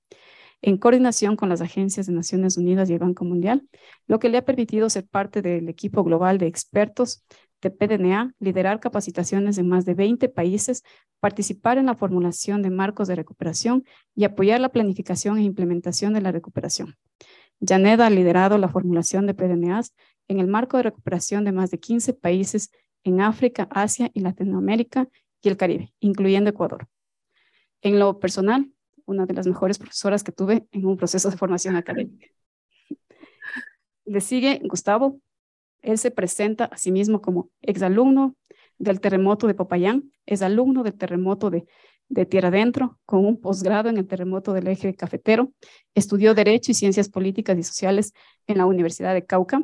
Speaker 10: en coordinación con las agencias de Naciones Unidas y el Banco Mundial, lo que le ha permitido ser parte del equipo global de expertos de PDNA, liderar capacitaciones en más de 20 países, participar en la formulación de marcos de recuperación y apoyar la planificación e implementación de la recuperación. Janeda ha liderado la formulación de PDNAs en el marco de recuperación de más de 15 países en África, Asia y Latinoamérica y el Caribe, incluyendo Ecuador. En lo personal, una de las mejores profesoras que tuve en un proceso de formación académica. Le sigue Gustavo. Él se presenta a sí mismo como exalumno del terremoto de Popayán, es alumno del terremoto de de Tierra Adentro, con un posgrado en el terremoto del eje cafetero. Estudió Derecho y Ciencias Políticas y Sociales en la Universidad de Cauca,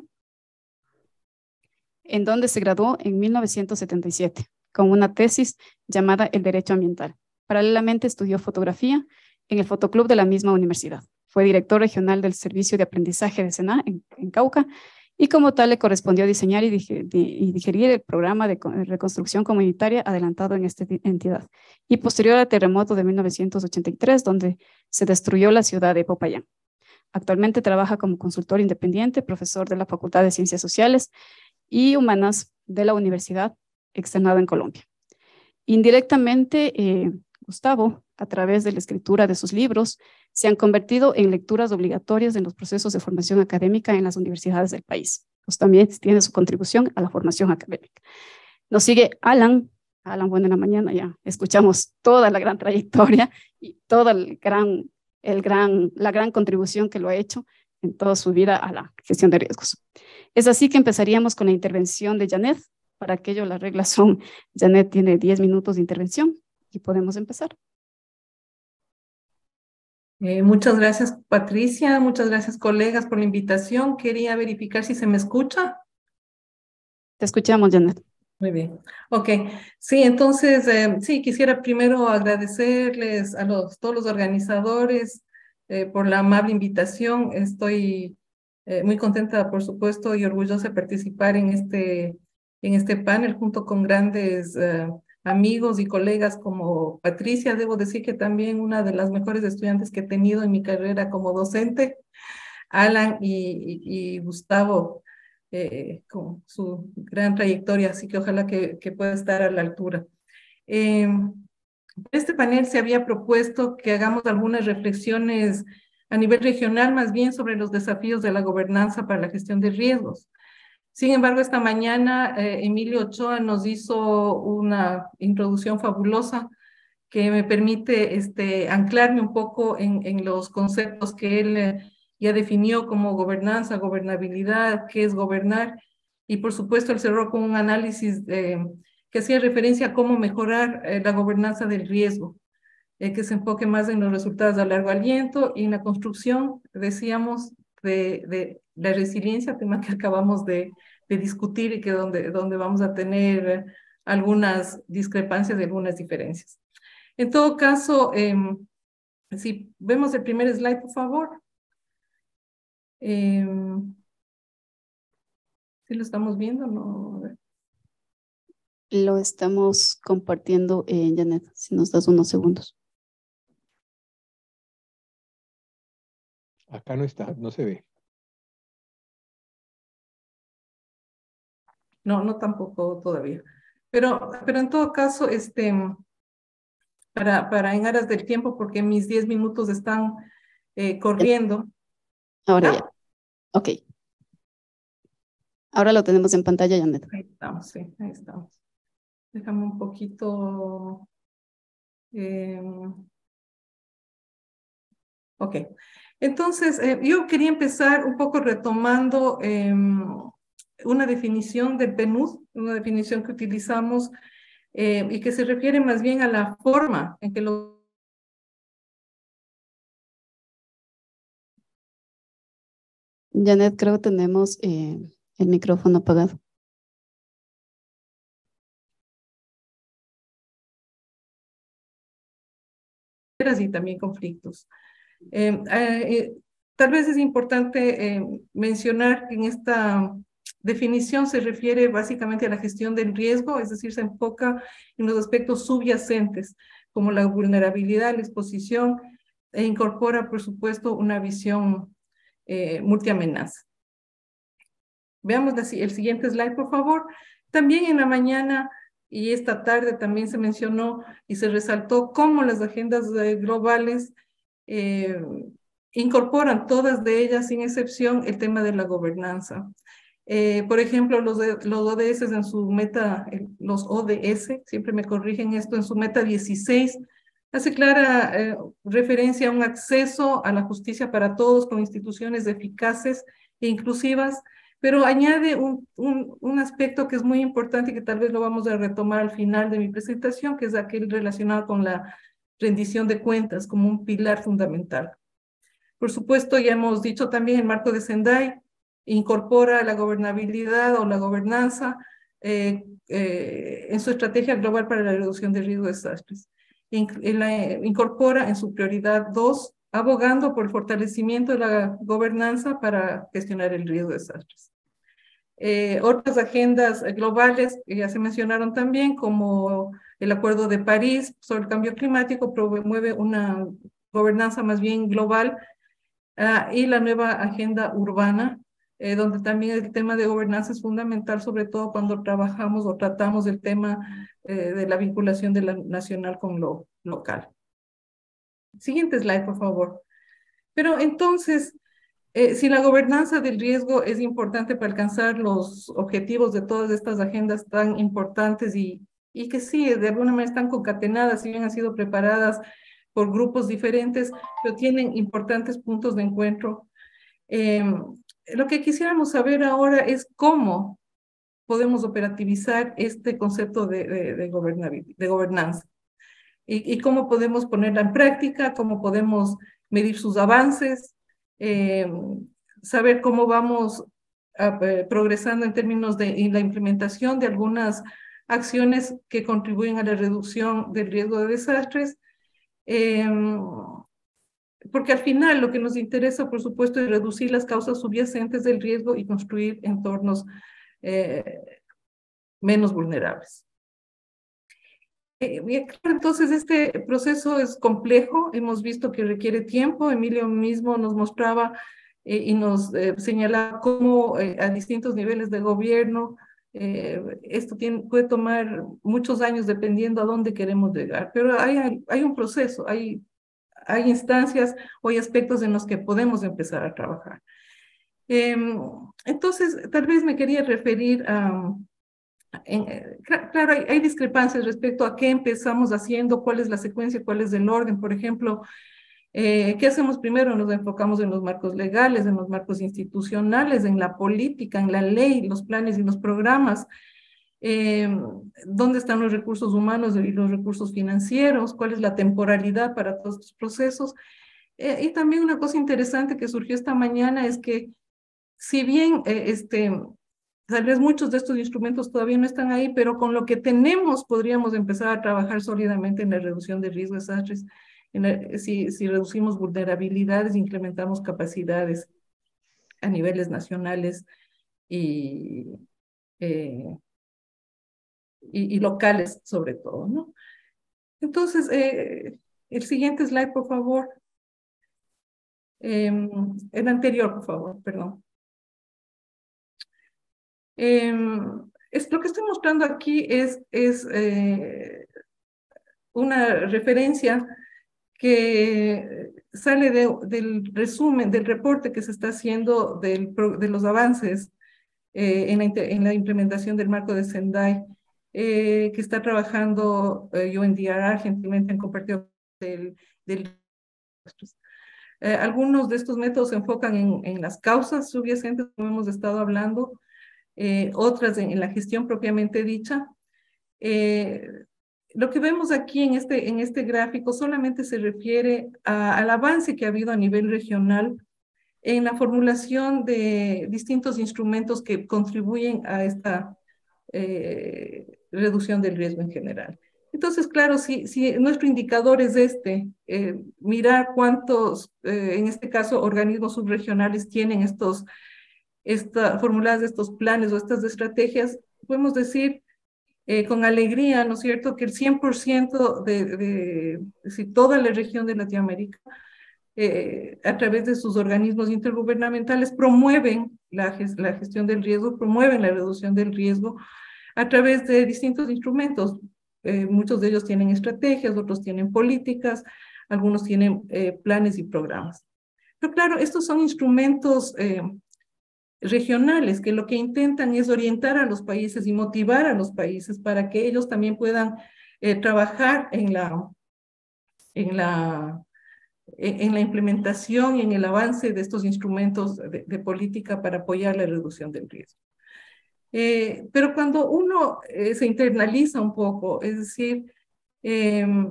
Speaker 10: en donde se graduó en 1977 con una tesis llamada El Derecho Ambiental. Paralelamente estudió fotografía en el fotoclub de la misma universidad. Fue director regional del Servicio de Aprendizaje de Sena en, en Cauca y como tal le correspondió diseñar y digerir el programa de reconstrucción comunitaria adelantado en esta entidad y posterior al terremoto de 1983 donde se destruyó la ciudad de Popayán. Actualmente trabaja como consultor independiente, profesor de la Facultad de Ciencias Sociales y Humanas de la Universidad Externada en Colombia. Indirectamente, eh, Gustavo a través de la escritura de sus libros, se han convertido en lecturas obligatorias en los procesos de formación académica en las universidades del país. Pues también tiene su contribución a la formación académica. Nos sigue Alan. Alan, buena en mañana ya escuchamos toda la gran trayectoria y toda el gran, el gran, la gran contribución que lo ha hecho en toda su vida a la gestión de riesgos. Es así que empezaríamos con la intervención de Janet. Para aquello las reglas son, Janet tiene 10 minutos de intervención y podemos empezar. Eh, muchas gracias, Patricia. Muchas
Speaker 2: gracias, colegas, por la invitación. Quería verificar si se me escucha.
Speaker 10: Te escuchamos, Janet. Muy bien.
Speaker 11: Ok. Sí, entonces, eh, sí, quisiera primero agradecerles a todos los organizadores eh, por la amable invitación. Estoy muy contenta, por supuesto, y orgullosa de participar en este, en este panel junto con grandes amigos y colegas como Patricia, debo decir que también una de las mejores estudiantes que he tenido en mi carrera como docente, Alan y, Gustavo, eh, con su gran trayectoria, así que ojalá que, pueda estar a la altura. Eh, este panel se había propuesto que hagamos algunas reflexiones a nivel regional, más bien sobre los desafíos de la gobernanza para la gestión de riesgos. Sin embargo, esta mañana eh, Emilio Ochoa nos hizo una introducción fabulosa que me permite este, anclarme un poco en, los conceptos que él eh, ya definió como gobernanza, gobernabilidad, qué es gobernar. Y por supuesto, él cerró con un análisis eh, que hacía referencia a cómo mejorar la gobernanza del riesgo, que se enfoque más en los resultados a largo aliento y en la construcción, decíamos, de, de la resiliencia, tema que acabamos de, discutir y que donde, donde vamos a tener algunas discrepancias y algunas diferencias. En todo caso, em, si vemos el primer slide, por favor.
Speaker 2: Em, si lo estamos viendo? No.
Speaker 10: Lo estamos compartiendo, en eh, Janet, si nos das
Speaker 2: unos segundos. Acá no está, no se ve. No, no tampoco todavía. Pero, pero en todo caso, este,
Speaker 11: para, para en aras del tiempo, porque mis 10 minutos están eh, corriendo.
Speaker 10: Ahora ah. ya. Ok. Ahora lo tenemos en pantalla, ya Ahí
Speaker 2: estamos, sí, ahí estamos. Déjame un poquito. Em, ok. Entonces, eh, yo
Speaker 11: quería empezar un poco retomando em, una definición del PNUD,
Speaker 2: una definición que utilizamos eh, y que se refiere más bien a la forma en que lo... Janet, creo que tenemos eh, el micrófono apagado. Y también conflictos. Eh, eh, eh, tal vez es
Speaker 11: importante mencionar que en esta definición se refiere básicamente a la gestión del riesgo, es decir, se enfoca en los aspectos subyacentes, como la vulnerabilidad, la exposición, e incorpora, por supuesto, una visión multiamenaza. Veamos el siguiente slide, por favor. También en la mañana y esta tarde también se mencionó y se resaltó cómo las agendas globales eh, incorporan todas de ellas, sin excepción, el tema de la gobernanza. Eh, por ejemplo, los, ODS en su meta, los ODS, siempre me corrigen esto, en su meta 16, hace clara eh, referencia a un acceso a la justicia para todos con instituciones eficaces e inclusivas, pero añade un, un, un, aspecto que es muy importante y que tal vez lo vamos a retomar al final de mi presentación, que es aquel relacionado con la rendición de cuentas como un pilar fundamental. Por supuesto, ya hemos dicho también el marco de Sendai incorpora la gobernabilidad o la gobernanza eh, eh, en su estrategia global para la reducción de riesgo de desastres. Eh, incorpora en su prioridad 2, abogando por el fortalecimiento de la gobernanza para gestionar el riesgo de desastres. otras agendas globales que ya se mencionaron también, como el Acuerdo de París sobre el Cambio Climático promueve una gobernanza más bien global ah, y la nueva agenda urbana, eh, donde también el tema de gobernanza es fundamental, sobre todo cuando trabajamos o tratamos el tema eh, de la vinculación de la nacional con lo local. Siguiente slide, por favor. Pero entonces, eh, si la gobernanza del riesgo es importante para alcanzar los objetivos de todas estas agendas tan importantes y y que sí, de alguna manera están concatenadas, si bien han sido preparadas por grupos diferentes, pero tienen importantes puntos de encuentro. Em, lo que quisiéramos saber ahora es cómo podemos operativizar este concepto de, de, de, gobernanza y, cómo podemos ponerla en práctica, cómo podemos medir sus avances, em, saber cómo vamos ah, eh, progresando en términos de la implementación de algunas acciones que contribuyen a la reducción del riesgo de desastres. Em, porque al final lo que nos interesa, por supuesto, es reducir las causas subyacentes del riesgo y construir entornos eh, menos vulnerables. Eh, entonces, este proceso es complejo, hemos visto que requiere tiempo. Emilio mismo nos mostraba eh, y nos señalaba cómo a distintos niveles de gobierno eh, esto tiene, puede tomar muchos años dependiendo a dónde queremos llegar, pero hay, hay un proceso, hay, hay instancias o hay aspectos en los que podemos empezar a trabajar. Em, entonces, tal vez me quería referir a... Eh, claro, hay, hay discrepancias respecto a qué empezamos haciendo, cuál es la secuencia, cuál es el orden. Por ejemplo, eh, ¿Qué hacemos primero? Nos enfocamos en los marcos legales, en los marcos institucionales, en la política, en la ley, los planes y los programas. Eh, ¿Dónde están los recursos humanos y los recursos financieros? ¿Cuál es la temporalidad para todos estos procesos? Eh, y también una cosa interesante que surgió esta mañana es que si bien este, tal vez muchos de estos instrumentos todavía no están ahí, pero con lo que tenemos podríamos empezar a trabajar sólidamente en la reducción de riesgos de desastres si, reducimos vulnerabilidades, incrementamos capacidades a niveles nacionales y, eh, locales sobre todo, ¿no?
Speaker 2: Entonces, eh, el siguiente slide, por favor. Em, el anterior, por favor, perdón. Em,
Speaker 11: lo que estoy mostrando aquí es, es eh, una referencia que sale del resumen, del reporte que se está haciendo del, de los avances eh, en, la, implementación del marco de Sendai, eh, que está trabajando en eh, UNDRR gentilmente en compartido del... algunos de estos métodos se enfocan en, en, las causas subyacentes, como hemos estado hablando, otras en, la gestión propiamente dicha. Lo que vemos aquí en este, en este gráfico solamente se refiere al avance que ha habido a nivel regional en la formulación de distintos instrumentos que contribuyen a esta eh, reducción del riesgo en general. Entonces, claro, si, si nuestro indicador es este, eh, mirar cuántos, eh, en este caso, organismos subregionales tienen estos, esta, formuladas estos planes o estas estrategias, podemos decir eh, con alegría, ¿no es cierto?, que el 100% de, de toda la región de Latinoamérica, eh, a través de sus organismos intergubernamentales, promueven la, gestión del riesgo, promueven la reducción del riesgo a través de distintos instrumentos. Eh, muchos de ellos tienen estrategias, otros tienen políticas, algunos tienen planes y programas. Pero claro, estos son instrumentos regionales, que lo que intentan es orientar a los países y motivar a los países para que ellos también puedan eh, trabajar en la, en, la, en la implementación y en el avance de estos instrumentos de, política para apoyar la reducción del riesgo. Eh, pero cuando uno eh, se internaliza un poco, es decir, em,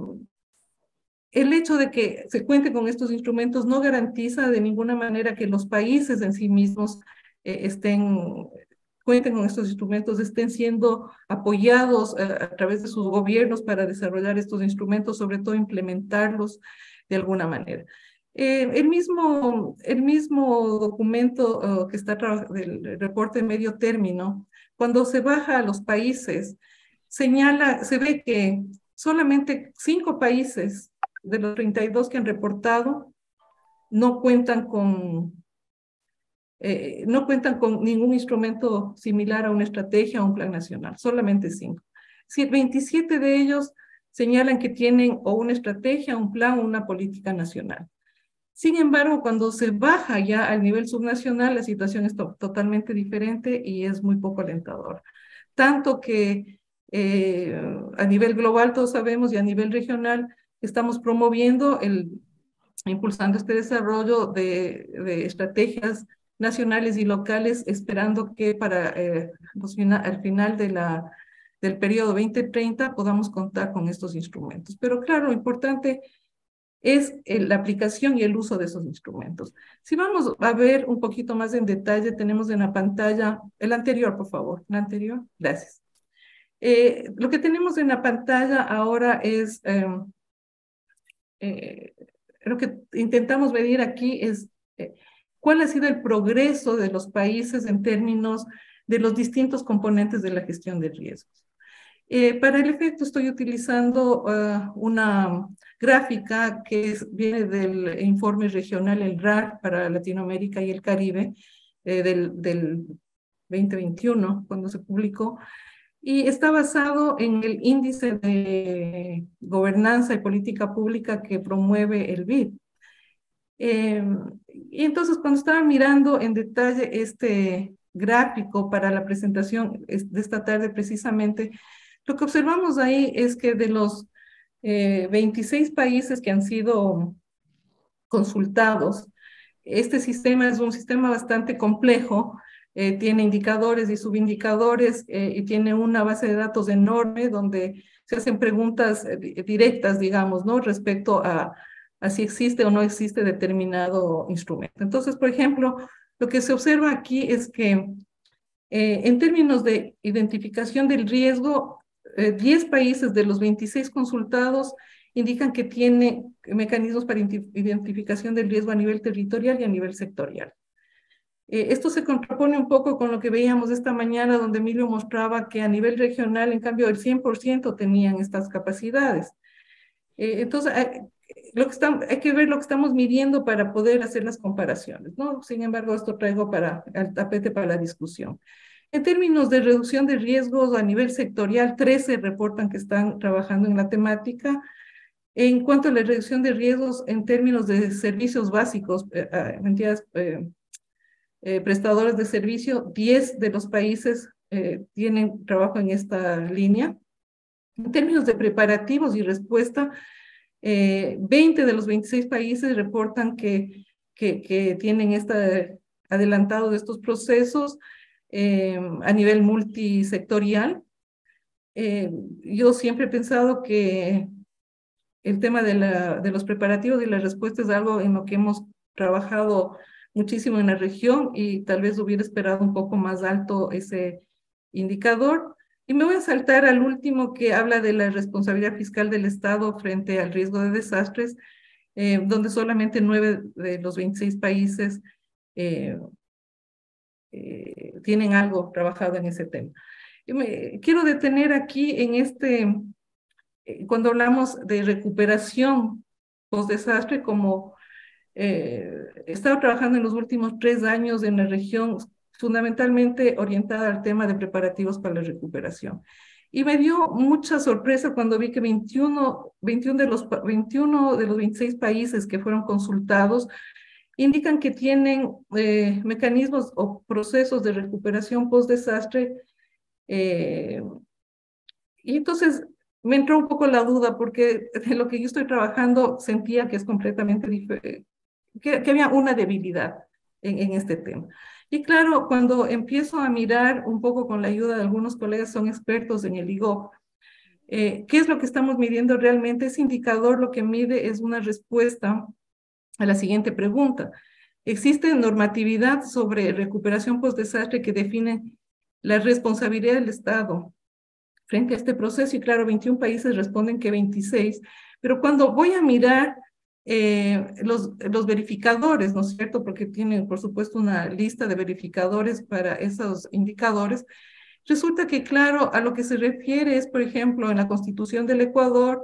Speaker 11: el hecho de que se cuente con estos instrumentos no garantiza de ninguna manera que los países en sí mismos eh, estén, cuenten con estos instrumentos, estén siendo apoyados eh, a través de sus gobiernos para desarrollar estos instrumentos, sobre todo implementarlos de alguna manera. Eh, el, mismo, el mismo documento que está del reporte medio término, cuando se baja a los países, señala, se ve que solamente cinco países de los 32 que han reportado no cuentan con eh, no cuentan con ningún instrumento similar a una estrategia o un plan nacional, solamente cinco. 27 de ellos señalan que tienen o una estrategia, un plan o una política nacional. Sin embargo, cuando se baja ya al nivel subnacional, la situación es totalmente diferente y es muy poco alentador. Tanto que eh, a nivel global, todos sabemos, y a nivel regional, estamos promoviendo, el, impulsando este desarrollo de estrategias nacionales y locales, esperando que para eh, al final de la, del periodo 2030 podamos contar con estos instrumentos. Pero claro, lo importante es eh, la aplicación y el uso de esos instrumentos. Si vamos a ver un poquito más en detalle, tenemos en la pantalla, el anterior, por favor, el anterior, gracias. Eh, lo que tenemos en la pantalla ahora es, em, eh, lo que intentamos medir aquí es cuál ha sido el progreso de los países en términos de los distintos componentes de la gestión de riesgos. Eh, para el efecto estoy utilizando eh, una gráfica que es, viene del informe regional, el RAR, para Latinoamérica y el Caribe, eh, del, del 2021, cuando se publicó, y está basado en el índice de gobernanza y política pública que promueve el BID. Eh, y entonces cuando estaba mirando en detalle este gráfico para la presentación de esta tarde precisamente, lo que observamos ahí es que de los 26 eh, países que han sido consultados, este sistema es un sistema bastante complejo, eh, tiene indicadores y subindicadores eh, y tiene una base de datos enorme donde se hacen preguntas directas, digamos, ¿no? Respecto a, así existe o no existe determinado instrumento. Entonces, por ejemplo, lo que se observa aquí es que eh, en términos de identificación del riesgo, 10 eh, países de los 26 consultados indican que tiene mecanismos para identificación del riesgo a nivel territorial y a nivel sectorial. Eh, esto se contrapone un poco con lo que veíamos esta mañana, donde Emilio mostraba que a nivel regional, en cambio, el 100% tenían estas capacidades. entonces, lo que hay que ver lo que estamos midiendo para poder hacer las comparaciones, ¿no? Sin embargo, esto traigo para el tapete para la discusión. En términos de reducción de riesgos a nivel sectorial, 13 reportan que están trabajando en la temática. En cuanto a la reducción de riesgos en términos de servicios básicos, eh, entidades eh, eh, prestadoras de servicio, 10 de los países tienen trabajo en esta línea. En términos de preparativos y respuesta, eh, 20 de los 26 países reportan que, que, tienen esta adelantado de estos procesos eh, a nivel multisectorial. Eh, yo siempre he pensado que el tema de, la, de los preparativos y la respuesta es algo en lo que hemos trabajado muchísimo en la región y tal vez hubiera esperado un poco más alto ese indicador, y me voy a saltar al último que habla de la responsabilidad fiscal del Estado frente al riesgo de desastres, eh, donde solamente nueve de los 26 países eh, eh, tienen algo trabajado en ese tema. quiero detener aquí en este, cuando hablamos de recuperación post-desastre, como he estado trabajando en los últimos tres años en la región fundamentalmente orientada al tema de preparativos para la recuperación. Y me dio mucha sorpresa cuando vi que 21, 21, de, los, 21 de los 26 países que fueron consultados indican que tienen eh, mecanismos o procesos de recuperación post-desastre. Eh, y entonces me entró un poco la duda porque en lo que yo estoy trabajando sentía que es completamente diferente, que, había una debilidad en este tema. Y claro, cuando empiezo a mirar un poco con la ayuda de algunos colegas, son expertos en el IGOP, eh, ¿qué es lo que estamos midiendo realmente? Ese indicador lo que mide es una respuesta a la siguiente pregunta. ¿Existe normatividad sobre recuperación post-desastre que define la responsabilidad del Estado frente a este proceso? Y claro, 21 países responden que 26, pero cuando voy a mirar eh, los, los, verificadores, ¿no es cierto? Porque tienen, por supuesto, una lista de verificadores para esos indicadores. Resulta que, claro, a lo que se refiere es, por ejemplo, en la Constitución del Ecuador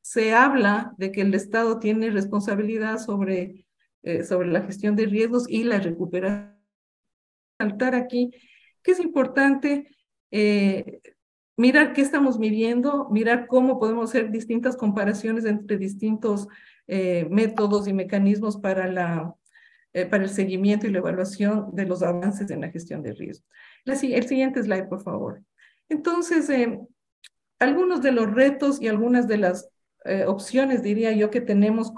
Speaker 11: se habla de que el Estado tiene responsabilidad sobre, eh, sobre la gestión de riesgos y la recuperación. Saltar aquí, que es importante eh, mirar qué estamos midiendo, mirar cómo podemos hacer distintas comparaciones entre distintos eh, métodos y mecanismos para, la, eh, para el seguimiento y la evaluación de los avances en la gestión de riesgo. el siguiente slide, por favor. Entonces, eh, algunos de los retos y algunas de las opciones, diría yo, que tenemos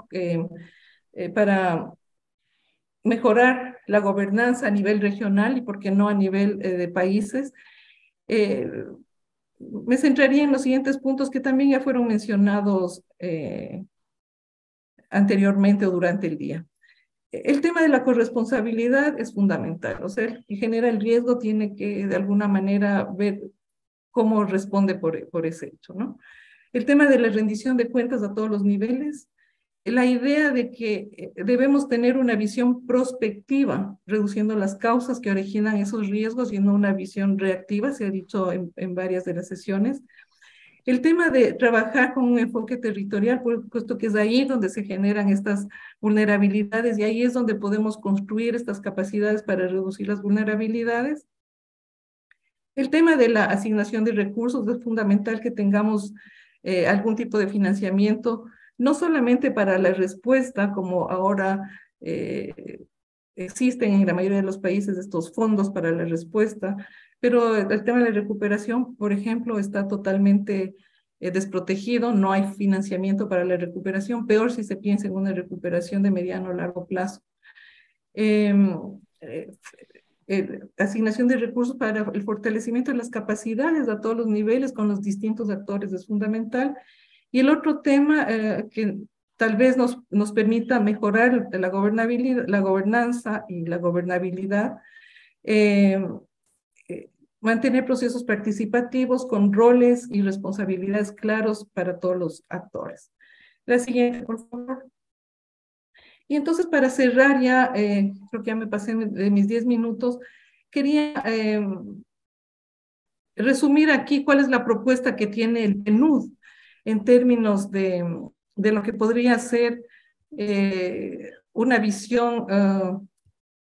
Speaker 11: para mejorar la gobernanza a nivel regional y, por qué no, a nivel de países me centraría en los siguientes puntos que también ya fueron mencionados eh, anteriormente o durante el día. El tema de la corresponsabilidad es fundamental, o sea, el genera el riesgo tiene que de alguna manera ver cómo responde por, ese hecho, ¿no? El tema de la rendición de cuentas a todos los niveles, la idea de que eh, debemos tener una visión prospectiva, reduciendo las causas que originan esos riesgos y no una visión reactiva, se ha dicho en varias de las sesiones, el tema de trabajar con un enfoque territorial, puesto que es ahí donde se generan estas vulnerabilidades y ahí es donde podemos construir estas capacidades para reducir las vulnerabilidades. El tema de la asignación de recursos es fundamental que tengamos eh, algún tipo de financiamiento, no solamente para la respuesta, como ahora eh, existen en la mayoría de los países estos fondos para la respuesta, pero el tema de la recuperación, por ejemplo, está totalmente eh, desprotegido, no hay financiamiento para la recuperación, peor si se piensa en una recuperación de mediano o largo plazo. Em, eh, eh, asignación de recursos para el fortalecimiento de las capacidades a todos los niveles con los distintos actores es fundamental. Y el otro tema que tal vez nos, nos permita mejorar la, gobernabilidad, la gobernanza y la gobernabilidad em, Mantener procesos participativos con roles y responsabilidades claros para todos los actores. La siguiente, por favor. Y entonces, para cerrar ya, eh, creo que ya me pasé de mis diez minutos, quería em, resumir aquí cuál es la propuesta que tiene el PNUD en términos de, de lo que podría ser eh, una visión ah,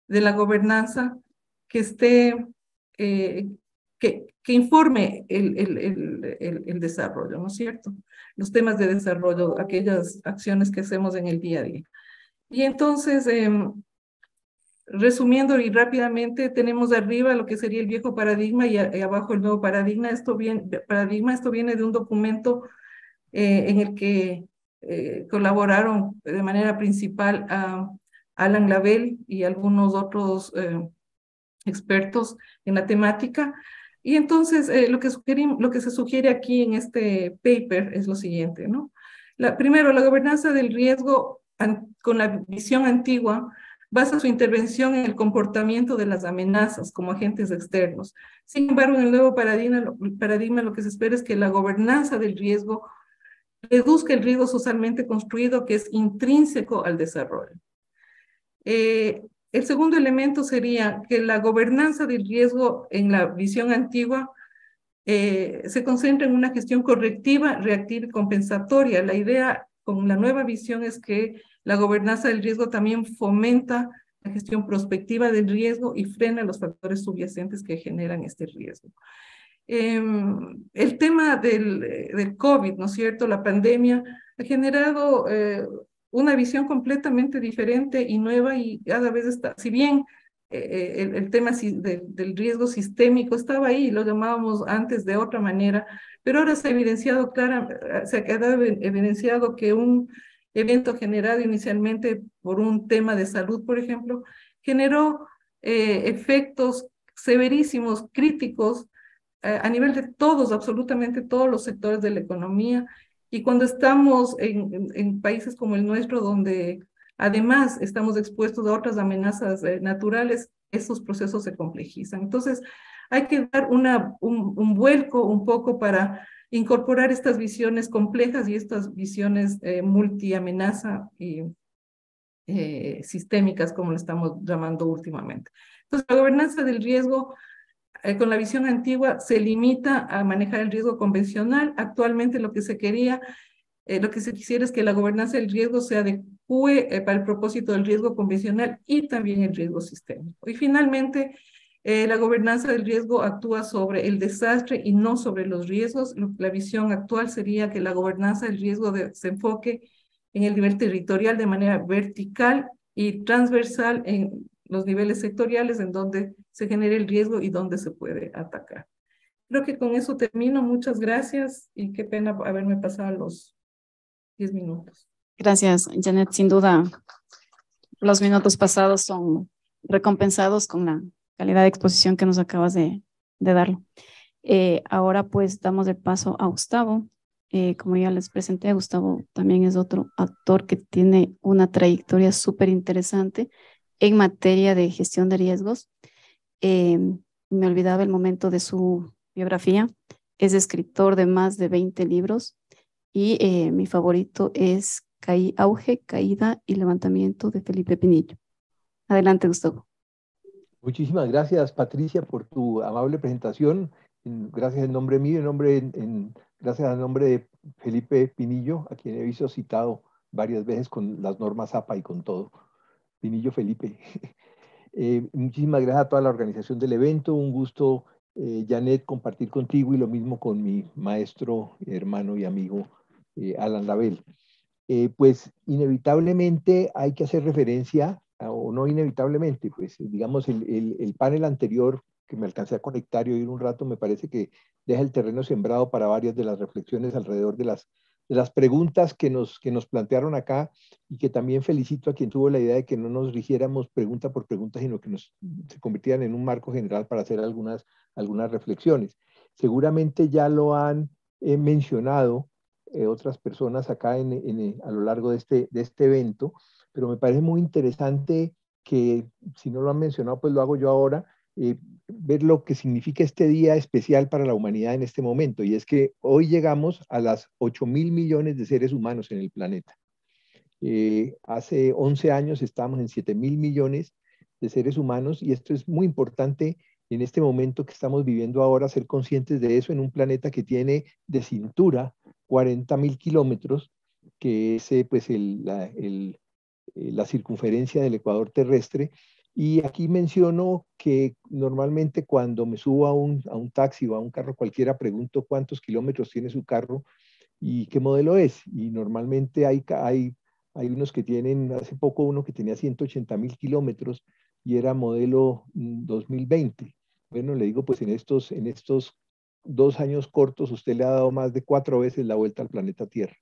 Speaker 11: de la gobernanza que esté, eh, que, informe el, desarrollo, ¿no es cierto? Los temas de desarrollo, aquellas acciones que hacemos en el día a día. Y entonces, em, resumiendo y rápidamente, tenemos arriba lo que sería el viejo paradigma y, abajo el nuevo paradigma. Esto viene, paradigma, esto viene de un documento eh, en el que eh, colaboraron de manera principal a Alan Lavelle y algunos otros eh, expertos en la temática. Y entonces eh, lo, que se sugiere aquí en este paper es lo siguiente, ¿no? La, primero, la gobernanza del riesgo con la visión antigua basa su intervención en el comportamiento de las amenazas como agentes externos. Sin embargo, en el nuevo paradigma, lo que se espera es que la gobernanza del riesgo reduzca el riesgo socialmente construido que es intrínseco al desarrollo. Eh, el segundo elemento sería que la gobernanza del riesgo en la visión antigua eh, se concentra en una gestión correctiva, reactiva y compensatoria. La idea con la nueva visión es que la gobernanza del riesgo también fomenta la gestión prospectiva del riesgo y frena los factores subyacentes que generan este riesgo. Em, el tema eh, del, COVID, ¿no es cierto? La pandemia ha generado eh, una visión completamente diferente y nueva y cada vez está, si bien eh, eh, el, tema del riesgo sistémico estaba ahí, lo llamábamos antes de otra manera, pero ahora se ha evidenciado clara, eh, se ha evidenciado que un evento generado inicialmente por un tema de salud, por ejemplo, generó efectos severísimos, críticos, a nivel de todos, absolutamente todos los sectores de la economía y cuando estamos en, países como el nuestro, donde además estamos expuestos a otras amenazas eh, naturales, esos procesos se complejizan. Entonces, hay que dar una, un, vuelco un poco para incorporar estas visiones complejas y estas visiones eh, multiamenaza y eh, sistémicas, como lo estamos llamando últimamente. Entonces, la gobernanza del riesgo eh, con la visión antigua se limita a manejar el riesgo convencional. Actualmente lo que se quería, eh, lo que se quisiera es que la gobernanza del riesgo sea adecue eh, para el propósito del riesgo convencional y también el riesgo sistémico. Y finalmente, la gobernanza del riesgo actúa sobre el desastre y no sobre los riesgos. La visión actual sería que la gobernanza del riesgo se enfoque en el nivel territorial de manera vertical y transversal en los niveles sectoriales en donde se genera el riesgo y dónde se puede atacar. Creo que con eso termino. Muchas gracias y qué pena haberme pasado los diez minutos.
Speaker 10: Gracias, Janet. Sin duda, los minutos pasados son recompensados con la calidad de exposición que nos acabas de, de darlo. Eh, ahora pues damos el paso a Gustavo. Eh, como ya les presenté, Gustavo también es otro actor que tiene una trayectoria súper interesante en materia de gestión de riesgos Em, me olvidaba el momento de su biografía, es escritor de más de 20 libros y eh, mi favorito es Caí, Auge, Caída y Levantamiento de Felipe Pinillo. Adelante, Gustavo.
Speaker 12: Muchísimas gracias, Patricia, por tu amable presentación. Gracias en nombre mío, en nombre, en, gracias al nombre de Felipe Pinillo, a quien he visto citado varias veces con las normas APA y con todo. Pinillo Felipe. Eh, muchísimas gracias a toda la organización del evento. Un gusto, eh, Janet, compartir contigo y lo mismo con mi maestro, hermano y amigo eh, Alan Label. pues inevitablemente hay que hacer referencia, o no inevitablemente, pues digamos el, el, panel anterior que me alcancé a conectar y oír un rato, me parece que deja el terreno sembrado para varias de las reflexiones alrededor de las de las preguntas que nos, nos plantearon acá y que también felicito a quien tuvo la idea de que no nos rigiéramos pregunta por pregunta, sino que nos se convirtieran en un marco general para hacer algunas, algunas reflexiones. Seguramente ya lo han eh, mencionado eh, otras personas acá eh, a lo largo de este, de este evento, pero me parece muy interesante que, si no lo han mencionado, pues lo hago yo ahora, eh, ver lo que significa este día especial para la humanidad en este momento, y es que hoy llegamos a las 8 mil millones de seres humanos en el planeta. Eh, hace 11 años estábamos en 7 mil millones de seres humanos, y esto es muy importante en este momento que estamos viviendo ahora, ser conscientes de eso en un planeta que tiene de cintura 40 mil kilómetros, que es eh, pues el, la circunferencia del ecuador terrestre, y aquí menciono que normalmente cuando me subo a un, taxi o a un carro cualquiera, pregunto cuántos kilómetros tiene su carro y qué modelo es. Y normalmente hay, hay, hay unos que tienen, hace poco uno que tenía 180 mil kilómetros y era modelo 2020. Mm, bueno, le digo, pues en estos, en estos dos años cortos usted le ha dado más de cuatro veces la vuelta al planeta Tierra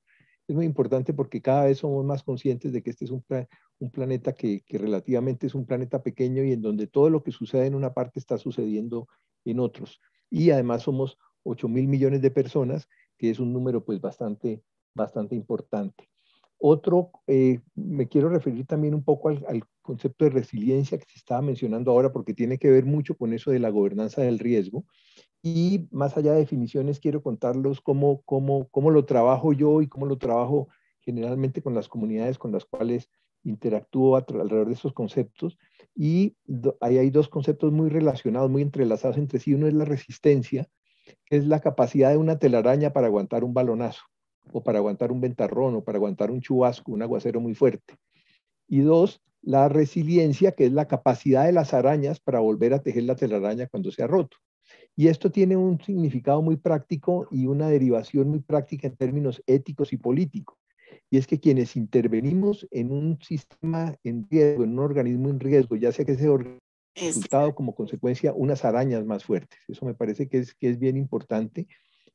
Speaker 12: es muy importante porque cada vez somos más conscientes de que este es un, planeta que, relativamente es un planeta pequeño y en donde todo lo que sucede en una parte está sucediendo en otros. Y además somos 8 mil millones de personas, que es un número pues bastante, bastante importante. Otro, eh, me quiero referir también un poco al, concepto de resiliencia que se estaba mencionando ahora, porque tiene que ver mucho con eso de la gobernanza del riesgo. Y más allá de definiciones, quiero contarlos cómo, cómo, cómo lo trabajo yo y cómo lo trabajo generalmente con las comunidades con las cuales interactúo alrededor de esos conceptos. Y ahí hay dos conceptos muy relacionados, muy entrelazados entre sí. Uno es la resistencia, es la capacidad de una telaraña para aguantar un balonazo o para aguantar un ventarrón o para aguantar un chubasco, un aguacero muy fuerte. Y dos, la resiliencia, que es la capacidad de las arañas para volver a tejer la telaraña cuando se ha roto. Y esto tiene un significado muy práctico y una derivación muy práctica en términos éticos y políticos. Y es que quienes intervenimos en un sistema en riesgo, en un organismo en riesgo, ya sea que ese resultado como consecuencia unas arañas más fuertes. Eso me parece que es, que es bien importante.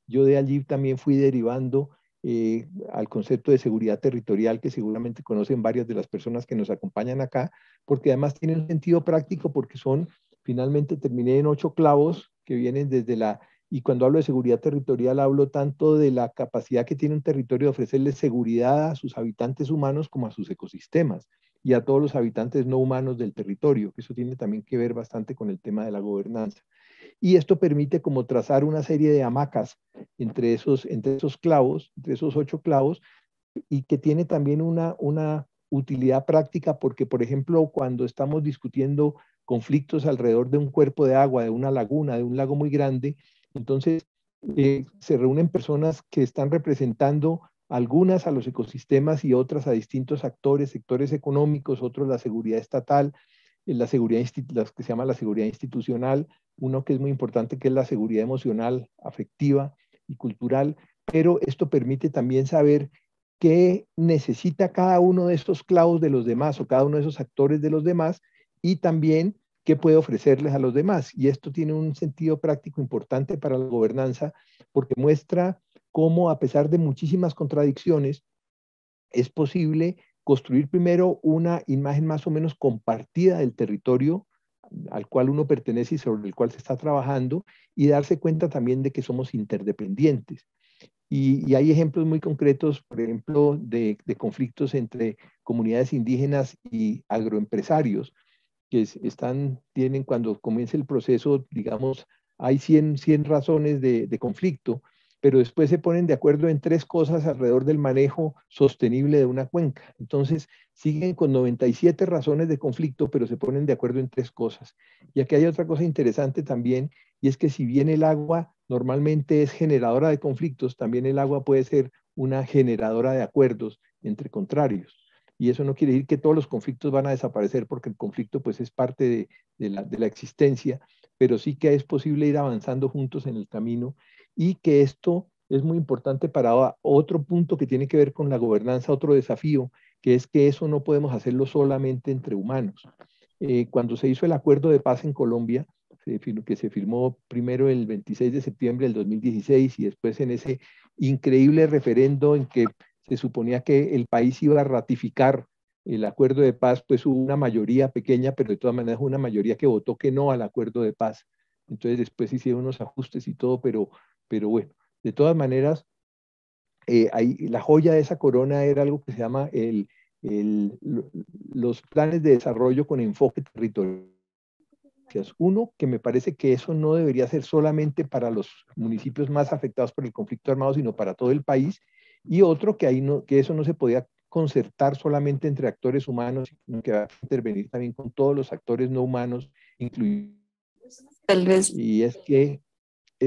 Speaker 12: Yo de allí también fui derivando eh, al concepto de seguridad territorial que seguramente conocen varias de las personas que nos acompañan acá, porque además un sentido práctico porque son, finalmente terminé en ocho clavos que vienen desde la, y cuando hablo de seguridad territorial hablo tanto de la capacidad que tiene un territorio de ofrecerle seguridad a sus habitantes humanos como a sus ecosistemas y a todos los habitantes no humanos del territorio, que eso tiene también que ver bastante con el tema de la gobernanza. Y esto permite como trazar una serie de hamacas entre esos, entre esos clavos, entre esos ocho clavos, y que tiene también una, una utilidad práctica porque, por ejemplo, cuando estamos discutiendo conflictos alrededor de un cuerpo de agua, de una laguna, de un lago muy grande, entonces eh, se reúnen personas que están representando algunas a los ecosistemas y otras a distintos actores, sectores económicos, otros la seguridad estatal, eh, la seguridad, las que se llama la seguridad institucional, uno que es muy importante que es la seguridad emocional, afectiva y cultural, pero esto permite también saber qué necesita cada uno de estos clavos de los demás o cada uno de esos actores de los demás y también qué puede ofrecerles a los demás. Y esto tiene un sentido práctico importante para la gobernanza porque muestra cómo a pesar de muchísimas contradicciones, es posible construir primero una imagen más o menos compartida del territorio al cual uno pertenece y sobre el cual se está trabajando y darse cuenta también de que somos interdependientes. Y, hay ejemplos muy concretos, por ejemplo, de, conflictos entre comunidades indígenas y agroempresarios que están, tienen cuando comienza el proceso, digamos, hay 100, 100 razones de conflicto pero después se ponen de acuerdo en tres cosas alrededor del manejo sostenible de una cuenca. Entonces, siguen con 97 razones de conflicto, pero se ponen de acuerdo en tres cosas. Y aquí hay otra cosa interesante también, y es que si bien el agua normalmente es generadora de conflictos, también el agua puede ser una generadora de acuerdos entre contrarios. Y eso no quiere decir que todos los conflictos van a desaparecer, porque el conflicto pues es parte de, de la existencia, pero sí que es posible ir avanzando juntos en el camino y que esto es muy importante para otro punto que tiene que ver con la gobernanza, otro desafío, que es que eso no podemos hacerlo solamente entre humanos. Eh, cuando se hizo el acuerdo de paz en Colombia, que se firmó primero el 26 de septiembre del 2016 y después en ese increíble referendo en que se suponía que el país iba a ratificar el acuerdo de paz, pues hubo una mayoría pequeña, pero de todas maneras una mayoría que votó que no al acuerdo de paz. Entonces después hicieron unos ajustes y todo, pero pero bueno, de todas maneras, eh, la joya de esa corona era algo que se llama el, los planes de desarrollo con enfoque territorial. Uno, que me parece que eso no debería ser solamente para los municipios más afectados por el conflicto armado, sino para todo el país. Y otro, que, ahí no, que eso no se podía concertar solamente entre actores humanos, sino que va a intervenir también con todos los actores no humanos, incluidos. Tal vez. Y es que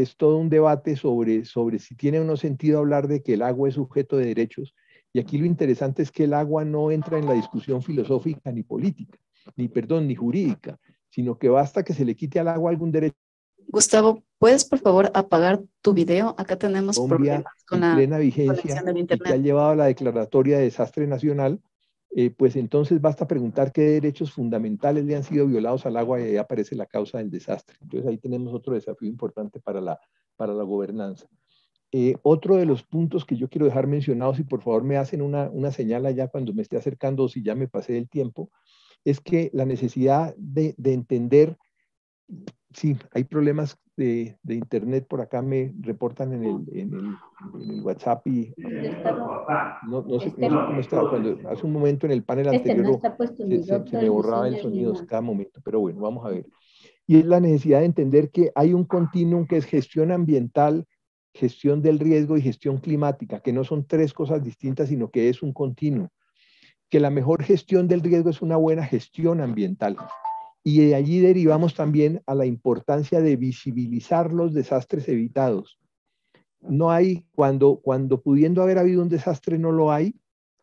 Speaker 12: es todo un debate sobre, sobre si tiene o sentido hablar de que el agua es sujeto de derechos. Y aquí lo interesante es que el agua no entra en la discusión filosófica ni política, ni perdón, ni jurídica, sino que basta que se le quite al agua algún derecho. Gustavo, ¿puedes por favor apagar tu video? Acá
Speaker 10: tenemos
Speaker 5: problemas
Speaker 12: con la vigencia que ha llevado la declaratoria de desastre nacional eh, pues entonces basta preguntar qué derechos fundamentales le han sido violados al agua y ahí aparece la causa del desastre. Entonces ahí tenemos otro desafío importante para la, para la gobernanza. Eh, otro de los puntos que yo quiero dejar mencionados, y por favor me hacen una, señal allá cuando me esté acercando o si ya me pasé el tiempo, es que la necesidad de, de entender sí, hay problemas de, internet por acá, me reportan en el, WhatsApp y este no, sé, cómo estaba. Cuando, hace un momento en el panel este anterior se, me borraba el sonido cada momento, pero bueno, vamos a ver. Y es la necesidad de entender que hay un continuum que es gestión ambiental, gestión del riesgo y gestión climática, que no son tres cosas distintas, sino que es un continuo. Que la mejor gestión del riesgo es una buena gestión ambiental. Y de allí derivamos también a la importancia de visibilizar los desastres evitados. No hay, cuando, cuando pudiendo haber habido un desastre no lo hay,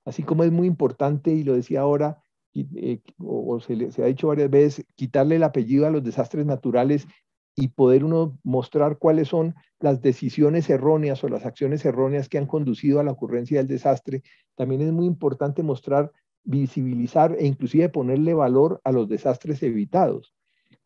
Speaker 12: así como es muy importante, y lo decía ahora, eh, o, se, se ha dicho varias veces, quitarle el apellido a los desastres naturales y poder uno mostrar cuáles son las decisiones erróneas o las acciones erróneas que han conducido a la ocurrencia del desastre, también es muy importante mostrar visibilizar e inclusive ponerle valor a los desastres evitados,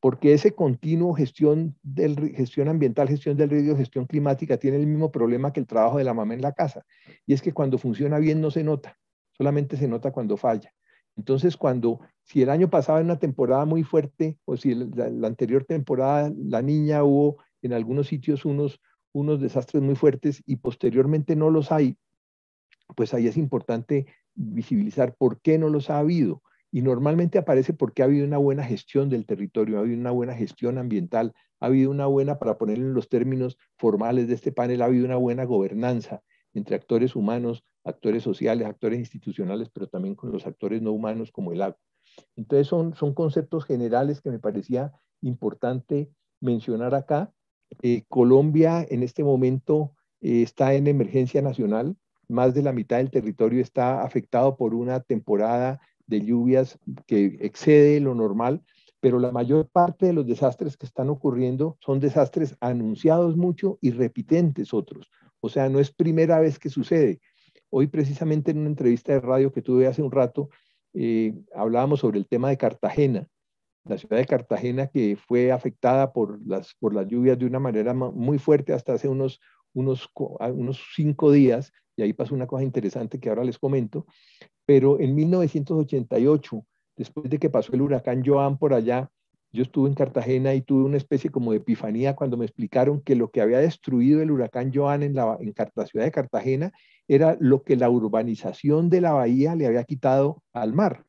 Speaker 12: porque ese continuo gestión, del, gestión ambiental, gestión del riesgo, gestión climática tiene el mismo problema que el trabajo de la mamá en la casa, y es que cuando funciona bien no se nota, solamente se nota cuando falla. Entonces, cuando, si el año pasado en una temporada muy fuerte, o si la, anterior temporada, la niña hubo en algunos sitios unos, unos desastres muy fuertes y posteriormente no los hay, pues ahí es importante visibilizar por qué no los ha habido. Y normalmente aparece porque ha habido una buena gestión del territorio, ha habido una buena gestión ambiental, ha habido una buena, para ponerlo en los términos formales de este panel, ha habido una buena gobernanza entre actores humanos, actores sociales, actores institucionales, pero también con los actores no humanos como el agua. Entonces son, son conceptos generales que me parecía importante mencionar acá. Eh, Colombia en este momento eh, está en emergencia nacional, más de la mitad del territorio está afectado por una temporada de lluvias que excede lo normal, pero la mayor parte de los desastres que están ocurriendo son desastres anunciados mucho y repitentes otros. O sea, no es primera vez que sucede. Hoy precisamente en una entrevista de radio que tuve hace un rato, eh, hablábamos sobre el tema de Cartagena, la ciudad de Cartagena que fue afectada por las, por las lluvias de una manera muy fuerte hasta hace unos unos, unos cinco días, y ahí pasó una cosa interesante que ahora les comento, pero en 1988, después de que pasó el huracán Joan por allá, yo estuve en Cartagena y tuve una especie como de epifanía cuando me explicaron que lo que había destruido el huracán Joan en la, en la ciudad de Cartagena era lo que la urbanización de la bahía le había quitado al mar.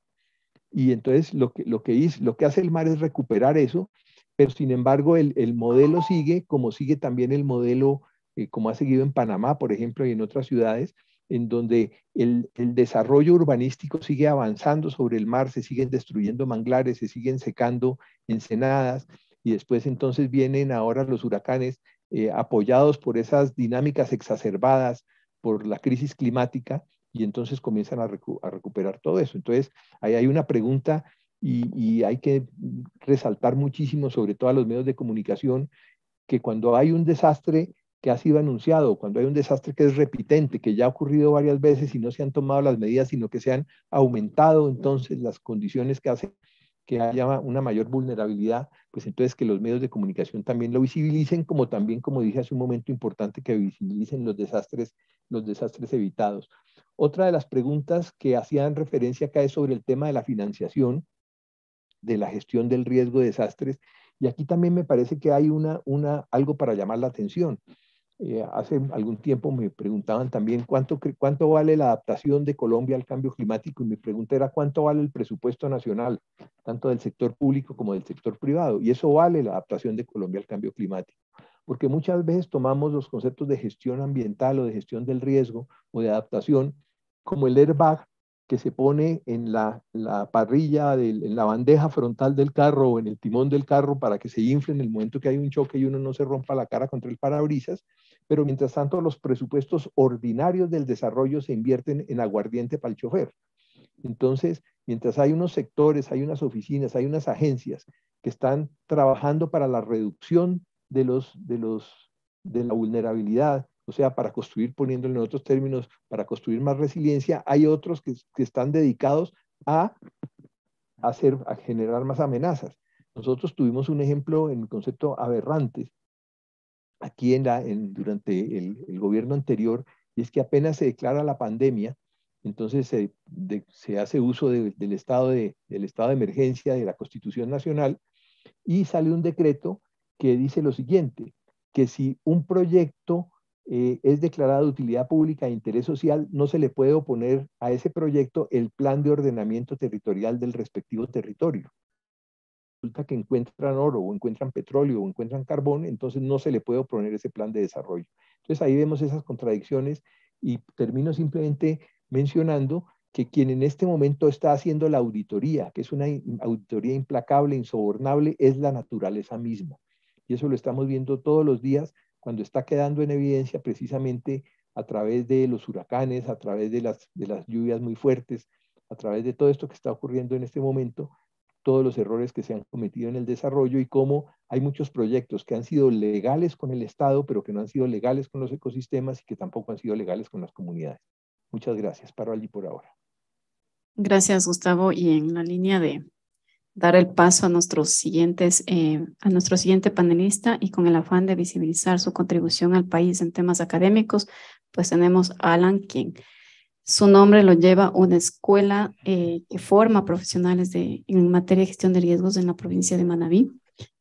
Speaker 12: Y entonces lo que, lo que, lo que hace el mar es recuperar eso, pero sin embargo el, el modelo sigue como sigue también el modelo eh, como ha seguido en Panamá, por ejemplo, y en otras ciudades, en donde el, desarrollo urbanístico sigue avanzando sobre el mar, se siguen destruyendo manglares, se siguen secando ensenadas, y después entonces vienen ahora los huracanes eh, apoyados por esas dinámicas exacerbadas, por la crisis climática, y entonces comienzan a, recuperar todo eso. Entonces, ahí hay una pregunta y, hay que resaltar muchísimo, sobre todo a los medios de comunicación, que cuando hay un desastre que ha sido anunciado, cuando hay un desastre que es repitente, que ya ha ocurrido varias veces y no se han tomado las medidas, sino que se han aumentado entonces las condiciones que hacen que haya una mayor vulnerabilidad, pues entonces que los medios de comunicación también lo visibilicen, como también, como dije hace un momento, importante que visibilicen los desastres, los desastres evitados. Otra de las preguntas que hacían referencia acá es sobre el tema de la financiación, de la gestión del riesgo de desastres, y aquí también me parece que hay una, algo para llamar la atención. Eh, hace algún tiempo me preguntaban también cuánto, vale la adaptación de Colombia al cambio climático y mi pregunta era cuánto vale el presupuesto nacional, tanto del sector público como del sector privado. Y eso vale la adaptación de Colombia al cambio climático, porque muchas veces tomamos los conceptos de gestión ambiental o de gestión del riesgo o de adaptación como el airbag que se pone en la, parrilla, en la bandeja frontal del carro o en el timón del carro para que se infle en el momento que hay un choque y uno no se rompa la cara contra el parabrisas pero mientras tanto los presupuestos ordinarios del desarrollo se invierten en aguardiente para el chofer. Entonces, mientras hay unos sectores, hay unas oficinas, hay unas agencias que están trabajando para la reducción de, los, de, los, de la vulnerabilidad, o sea, para construir, poniéndolo en otros términos, para construir más resiliencia, hay otros que, están dedicados a, hacer, a generar más amenazas. Nosotros tuvimos un ejemplo en el concepto aberrantes, aquí en la, durante el, gobierno anterior, y es que apenas se declara la pandemia, entonces se, hace uso del, estado de, estado de emergencia de la Constitución Nacional y sale un decreto que dice lo siguiente, que si un proyecto eh, es declarado de utilidad pública e interés social, no se le puede oponer a ese proyecto el plan de ordenamiento territorial del respectivo territorio que encuentran oro o encuentran petróleo o encuentran carbón, entonces no se le puede oponer ese plan de desarrollo. Entonces ahí vemos esas contradicciones y termino simplemente mencionando que quien en este momento está haciendo la auditoría, que es una auditoría implacable, insobornable, es la naturaleza misma. Y eso lo estamos viendo todos los días cuando está quedando en evidencia precisamente a través de los huracanes, a través de las, de las lluvias muy fuertes, a través de todo esto que está ocurriendo en este momento, todos los errores que se han cometido en el desarrollo y cómo hay muchos proyectos que han sido legales con el Estado, pero que no han sido legales con los ecosistemas y que tampoco han sido legales con las comunidades. Muchas gracias. Paro allí por ahora.
Speaker 10: Gracias, Gustavo. Y en la línea de dar el paso a, nuestros siguientes, eh, a nuestro siguiente panelista y con el afán de visibilizar su contribución al país en temas académicos, pues tenemos a Alan King. Su nombre lo lleva una escuela eh, que forma profesionales de, en materia de gestión de riesgos en la provincia de Manabí.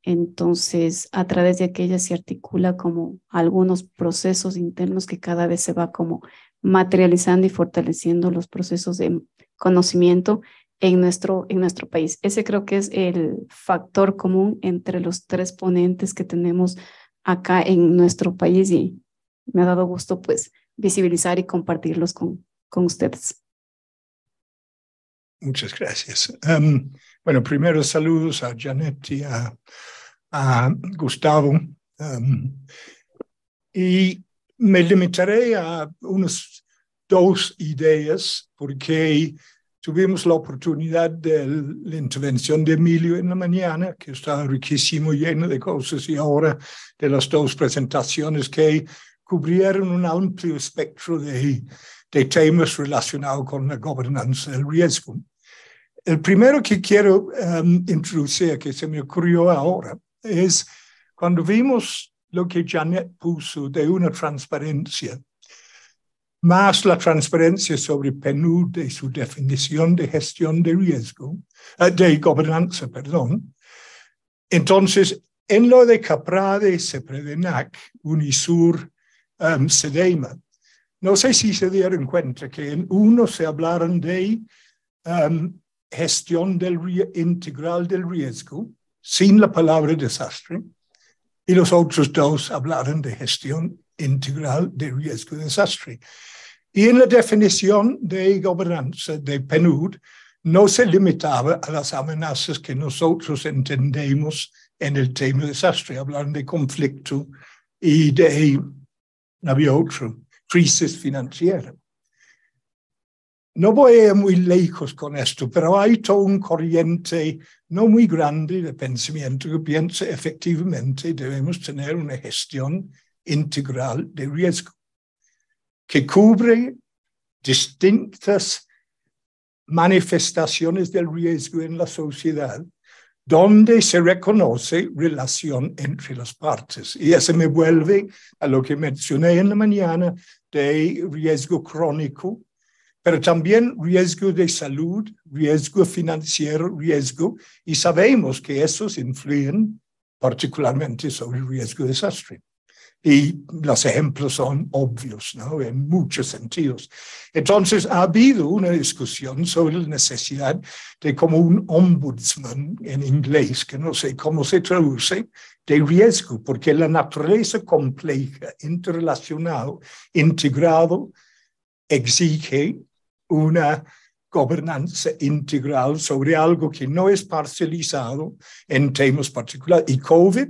Speaker 10: Entonces, a través de aquella se articula como algunos procesos internos que cada vez se va como materializando y fortaleciendo los procesos de conocimiento en nuestro, en nuestro país. Ese creo que es el factor común entre los tres ponentes que tenemos acá en nuestro país y me ha dado gusto pues visibilizar y compartirlos con, con ustedes.
Speaker 8: Muchas gracias. Em, bueno, primero saludos a Janet y a, Gustavo. Em, y me limitaré a unas dos ideas porque tuvimos la oportunidad de la intervención de Emilio en la mañana, que estaba riquísimo, lleno de cosas, y ahora de las dos presentaciones que cubrieron un amplio espectro de, temas relacionados con la gobernanza del riesgo. El primero que quiero em, introducir, que se me ocurrió ahora, es cuando vimos lo que Janet puso de una transparencia, más la transparencia sobre PNUD y su definición de gestión de riesgo, eh, de gobernanza, perdón. Entonces, en lo de Caprade, Sepredenac, Unisur Um, sedema. No sé si se dieron cuenta que en uno se hablaron de um, gestión del integral del riesgo sin la palabra desastre y los otros dos hablaron de gestión integral de riesgo de desastre. Y en la definición de gobernanza de PNUD no se limitaba a las amenazas que nosotros entendemos en el tema desastre, hablaron de conflicto y de no Había otra crisis financiera. No voy a ir muy lejos con esto, pero hay todo un corriente no muy grande de pensamiento que piensa efectivamente debemos tener una gestión integral de riesgo que cubre distintas manifestaciones del riesgo en la sociedad donde se reconoce relación entre las partes. Y eso me vuelve a lo que mencioné en la mañana de riesgo crónico, pero también riesgo de salud, riesgo financiero, riesgo, y sabemos que esos influyen particularmente sobre el riesgo de desastre y los ejemplos son obvios, ¿no? En muchos sentidos. Entonces, ha habido una discusión sobre la necesidad de como un ombudsman en inglés, que no sé cómo se traduce, de riesgo, porque la naturaleza compleja, interrelacionado, integrado, exige una gobernanza integral sobre algo que no es parcializado en temas particulares. Y COVID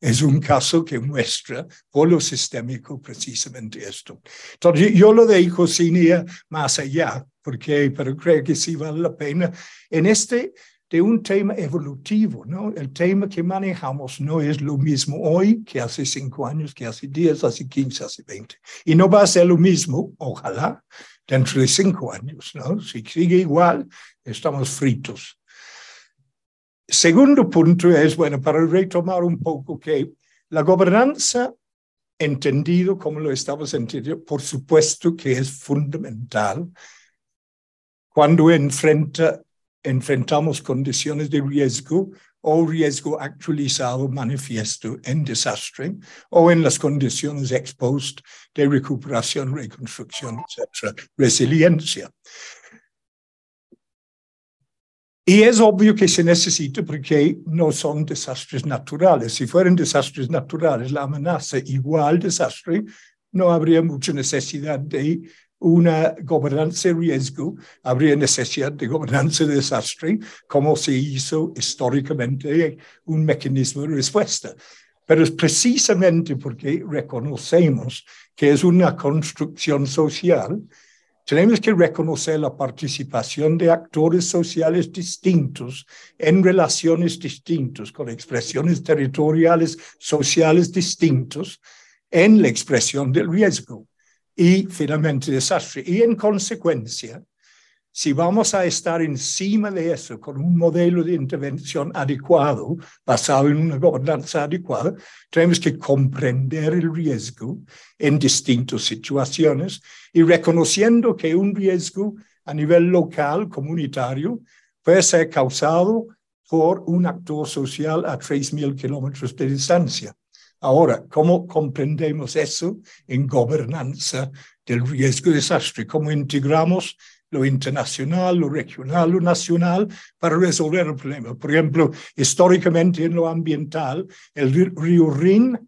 Speaker 8: es un caso que muestra por sistémico precisamente esto. Entonces, yo lo dejo sin ir más allá, porque, pero creo que sí vale la pena. En este, de un tema evolutivo, ¿no? El tema que manejamos no es lo mismo hoy que hace cinco años, que hace diez, hace quince, hace veinte. Y no va a ser lo mismo, ojalá, dentro de cinco años, ¿no? Si sigue igual, estamos fritos. Segundo punto es, bueno, para retomar un poco que la gobernanza, entendido como lo estamos entendiendo, por supuesto que es fundamental cuando enfrenta, enfrentamos condiciones de riesgo o riesgo actualizado manifiesto en desastre o en las condiciones expuestas de recuperación, reconstrucción, etc., resiliencia. Y es obvio que se necesita porque no son desastres naturales. Si fueran desastres naturales, la amenaza igual desastre, no habría mucha necesidad de una gobernanza de riesgo, habría necesidad de gobernanza de desastre, como se hizo históricamente un mecanismo de respuesta. Pero es precisamente porque reconocemos que es una construcción social tenemos que reconocer la participación de actores sociales distintos en relaciones distintas, con expresiones territoriales, sociales distintos, en la expresión del riesgo y finalmente desastre. Y en consecuencia, si vamos a estar encima de eso con un modelo de intervención adecuado, basado en una gobernanza adecuada, tenemos que comprender el riesgo en distintas situaciones y reconociendo que un riesgo a nivel local, comunitario, puede ser causado por un actor social a 3.000 kilómetros de distancia. Ahora, ¿cómo comprendemos eso en gobernanza del riesgo de desastre? ¿Cómo integramos internacional, o regional, o nacional, para resolver el problema. Por ejemplo, históricamente en lo ambiental, el río Rin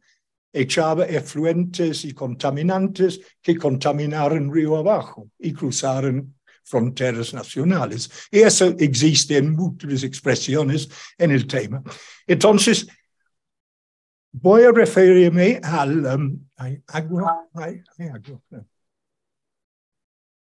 Speaker 8: echaba efluentes y contaminantes que contaminaron río abajo y cruzaron fronteras nacionales. Y eso existe en múltiples expresiones en el tema. Entonces, voy a referirme al um, agua, agua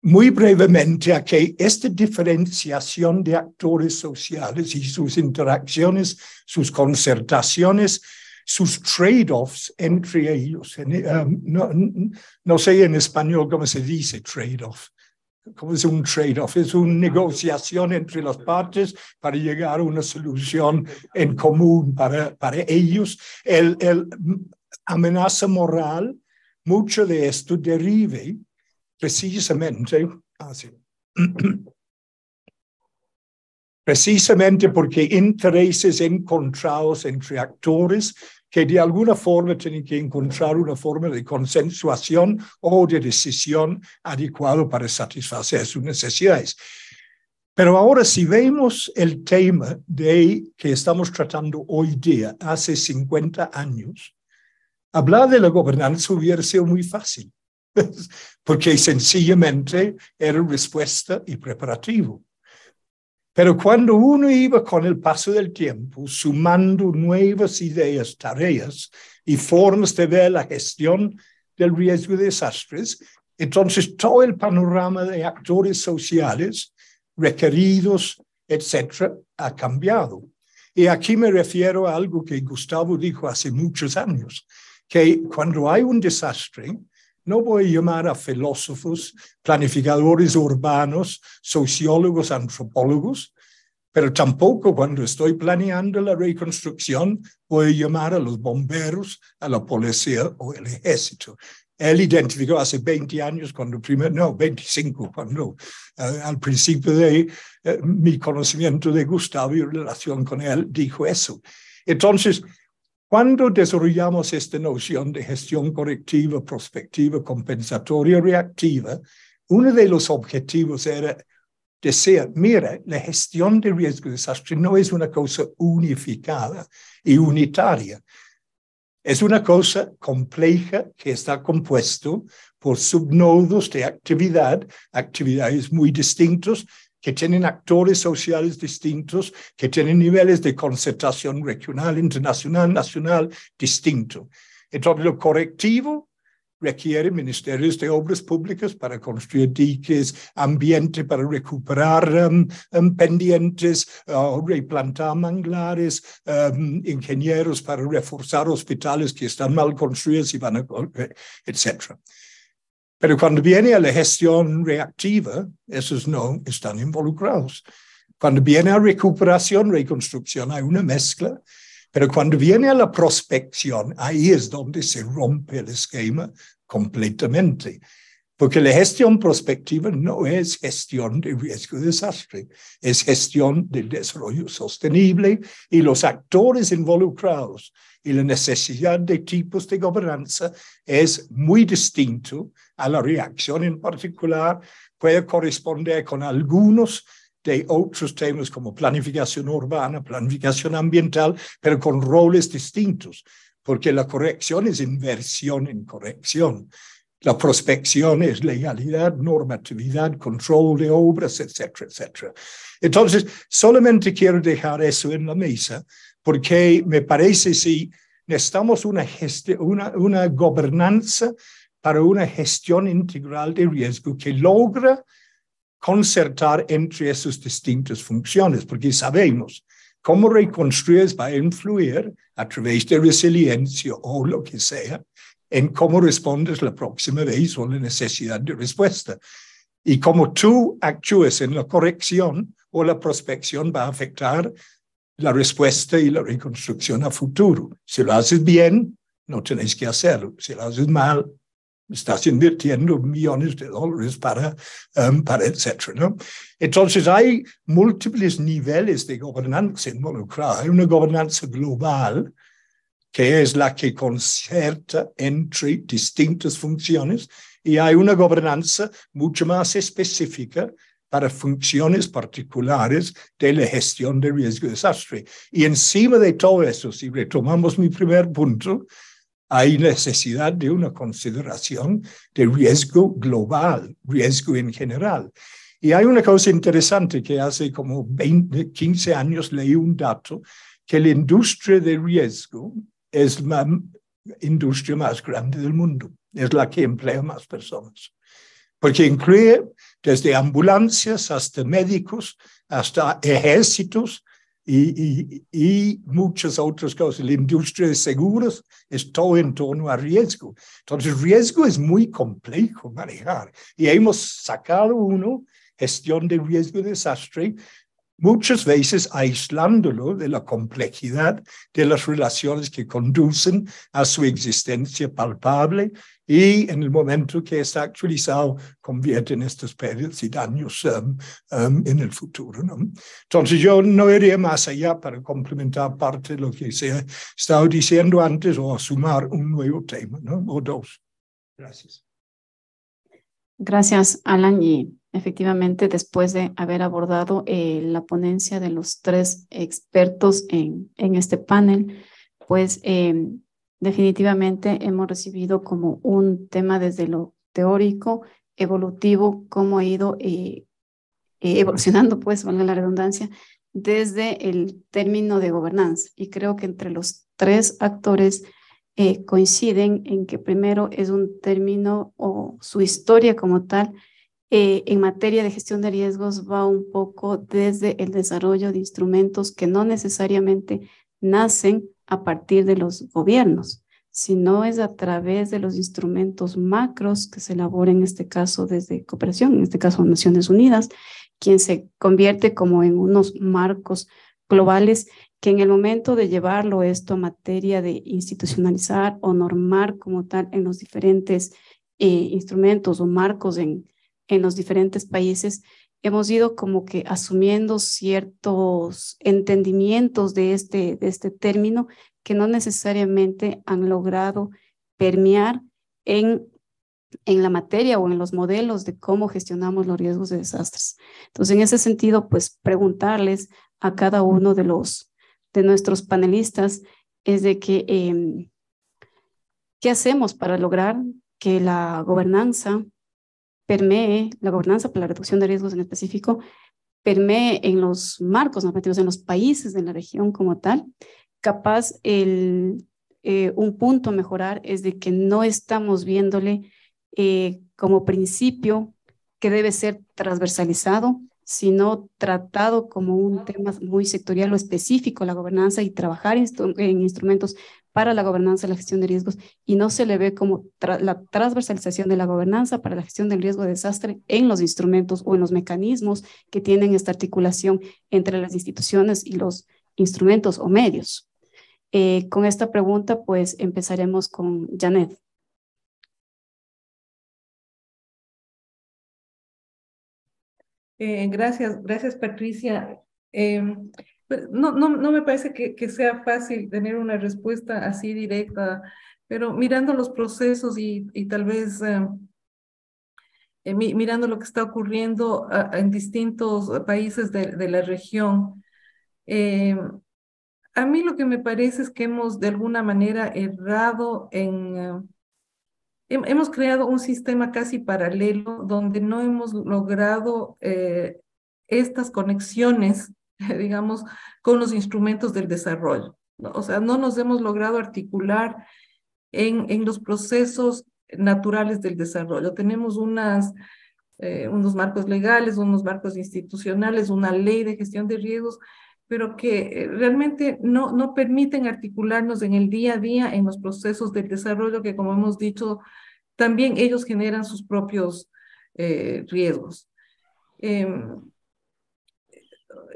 Speaker 8: muy brevemente a que esta diferenciación de actores sociales y sus interacciones, sus concertaciones, sus trade-offs entre ellos, eh, um, no, sé en español cómo se dice trade-off, cómo es un trade-off, es una negociación entre las partes para llegar a una solución en común para, para ellos. El, el amenaza moral, mucho de esto derive precisamente, ah, precisamente porque intereses encontrados entre actores que de alguna forma tienen que encontrar una forma de consensuación o de decisión adecuada para satisfacer sus necesidades. Pero ahora si vemos el tema de que estamos tratando hoy día, hace 50 años, hablar de la gobernanza hubiera sido muy fácil. porque sencillamente era respuesta y preparativo. Pero cuando uno iba con el paso del tiempo sumando nuevas ideas, tareas y formas de ver la gestión del riesgo de desastres, entonces todo el panorama de actores sociales requeridos, etcétera, ha cambiado. Y aquí me refiero a algo que Gustavo dijo hace muchos años, que cuando hay un desastre, no voy a llamar a filósofos, planificadores urbanos, sociólogos, antropólogos, pero tampoco cuando estoy planeando la reconstrucción voy a llamar a los bomberos, a la policía o al ejército. Él identificó hace 20 años, cuando primero, no, 25, cuando eh, al principio de eh, mi conocimiento de Gustavo y relación con él, dijo eso. Entonces, cuando desarrollamos esta noción de gestión correctiva, prospectiva, compensatoria, reactiva, uno de los objetivos era decir, mira, la gestión de riesgo de desastre no es una cosa unificada y unitaria. Es una cosa compleja que está compuesto por subnodos de actividad, actividades muy distintas que tienen actores sociales distintos, que tienen niveles de concertación regional, internacional, nacional distinto. Entonces, lo correctivo requiere ministerios de obras públicas para construir diques, ambiente para recuperar um, um, pendientes, uh, replantar manglares, um, ingenieros para reforzar hospitales que están mal construidos y van a, etc. Pero cuando viene a la gestión reactiva, esos no están involucrados. Cuando viene a recuperación, reconstrucción, hay una mezcla. Pero cuando viene a la prospección, ahí es donde se rompe el esquema completamente. Porque la gestión prospectiva no es gestión de riesgo de desastre, es gestión del desarrollo sostenible y los actores involucrados y la necesidad de tipos de gobernanza es muy distinto a la reacción en particular, puede corresponder con algunos de otros temas como planificación urbana, planificación ambiental, pero con roles distintos, porque la corrección es inversión en corrección. La prospección es legalidad, normatividad, control de obras, etcétera, etcétera. Entonces, solamente quiero dejar eso en la mesa porque me parece si necesitamos una, una, gobernanza para una gestión integral de riesgo que logra concertar entre esas distintas funciones, porque sabemos cómo reconstruir va a influir a través de resiliencia o lo que sea en cómo respondes la próxima vez o la necesidad de respuesta. Y cómo tú actúes en la corrección o la prospección va a afectar la respuesta y la reconstrucción a futuro. Si lo haces bien, no tenéis que hacerlo. Si lo haces mal, estás invirtiendo millones de dólares para, um, para etcétera. ¿no? Entonces hay múltiples niveles de gobernanza involucrada. Hay una gobernanza global que es la que concierta entre distintas funciones y hay una gobernanza mucho más específica para funciones particulares de la gestión de riesgo de desastre. Y encima de todo eso, si retomamos mi primer punto, hay necesidad de una consideración de riesgo global, riesgo en general. Y hay una cosa interesante que hace como 20, 15 años leí un dato que la industria de riesgo es la industria más grande del mundo, es la que emplea más personas, porque incluye desde ambulancias hasta médicos, hasta ejércitos y, y, y, muchas otras cosas. La industria de seguros es todo en torno a riesgo. Entonces, riesgo es muy complejo manejar y hemos sacado uno, gestión de riesgo de desastre, muchas veces aislándolo de la complejidad de las relaciones que conducen a su existencia palpable y en el momento que está actualizado, convierten estas pérdidas y daños um, um, en el futuro. ¿no? Entonces yo no iría más allá para complementar parte de lo que se ha estado diciendo antes o sumar un nuevo tema ¿no? o dos. Gracias.
Speaker 10: Gracias, Alan. Y efectivamente, después de haber abordado eh, la ponencia de los tres expertos en, en este panel, pues em, definitivamente hemos recibido como un tema desde lo teórico, evolutivo, cómo ha ido eh, eh, evolucionando, pues, valga la redundancia, desde el término de gobernanza. Y creo que entre los tres actores eh, coinciden en que primero es un término o su historia como tal en materia de gestión de riesgos va un poco desde el desarrollo de instrumentos que no necesariamente nacen a partir de los gobiernos, sino es a través de los instrumentos macros que se elaboran en este caso desde cooperación, en este caso Naciones Unidas, quien se convierte como en unos marcos globales que en el momento de llevarlo esto a materia de institucionalizar o normar como tal en los diferentes eh, instrumentos o marcos en, en los diferentes países, hemos ido como que asumiendo ciertos entendimientos de este, de este término que no necesariamente han logrado permear en, en la materia o en los modelos de cómo gestionamos los riesgos de desastres. Entonces, en ese sentido, pues preguntarles a cada uno de los de nuestros panelistas es de que em, qué hacemos para lograr que la gobernanza permee la gobernanza para la reducción de riesgos en específico, permee en los marcos normativos, en los países de la región como tal. Capaz el, eh, un punto a mejorar es de que no estamos viéndole eh, como principio que debe ser transversalizado, sino tratado como un tema muy sectorial o específico, la gobernanza y trabajar en instrumentos para la gobernanza y la gestión de riesgos y no se le ve como la transversalización de la gobernanza para la gestión del riesgo de desastre en los instrumentos o en los mecanismos que tienen esta articulación entre las instituciones y los instrumentos o medios. Eh, con esta pregunta, pues empezaremos con Janet.
Speaker 2: Eh, gracias, gracias Patricia.
Speaker 11: Em, no, no, me parece que, sea fácil tener una respuesta así directa, pero mirando los procesos y, tal vez... Eh, eh, mirando lo que está ocurriendo ah, en distintos países de, la región, eh, a mí lo que me parece es que hemos de alguna manera errado en... hemos creado un sistema casi paralelo donde no hemos logrado estas conexiones digamos, con los instrumentos del desarrollo. O sea, no nos hemos logrado articular en, en los procesos naturales del desarrollo. Tenemos unas, eh, unos marcos legales, unos marcos institucionales, una ley de gestión de riesgos, pero que eh, realmente no, no permiten articularnos en el día a día, en los procesos del desarrollo, que como hemos dicho, también ellos generan sus propios eh, riesgos. Em,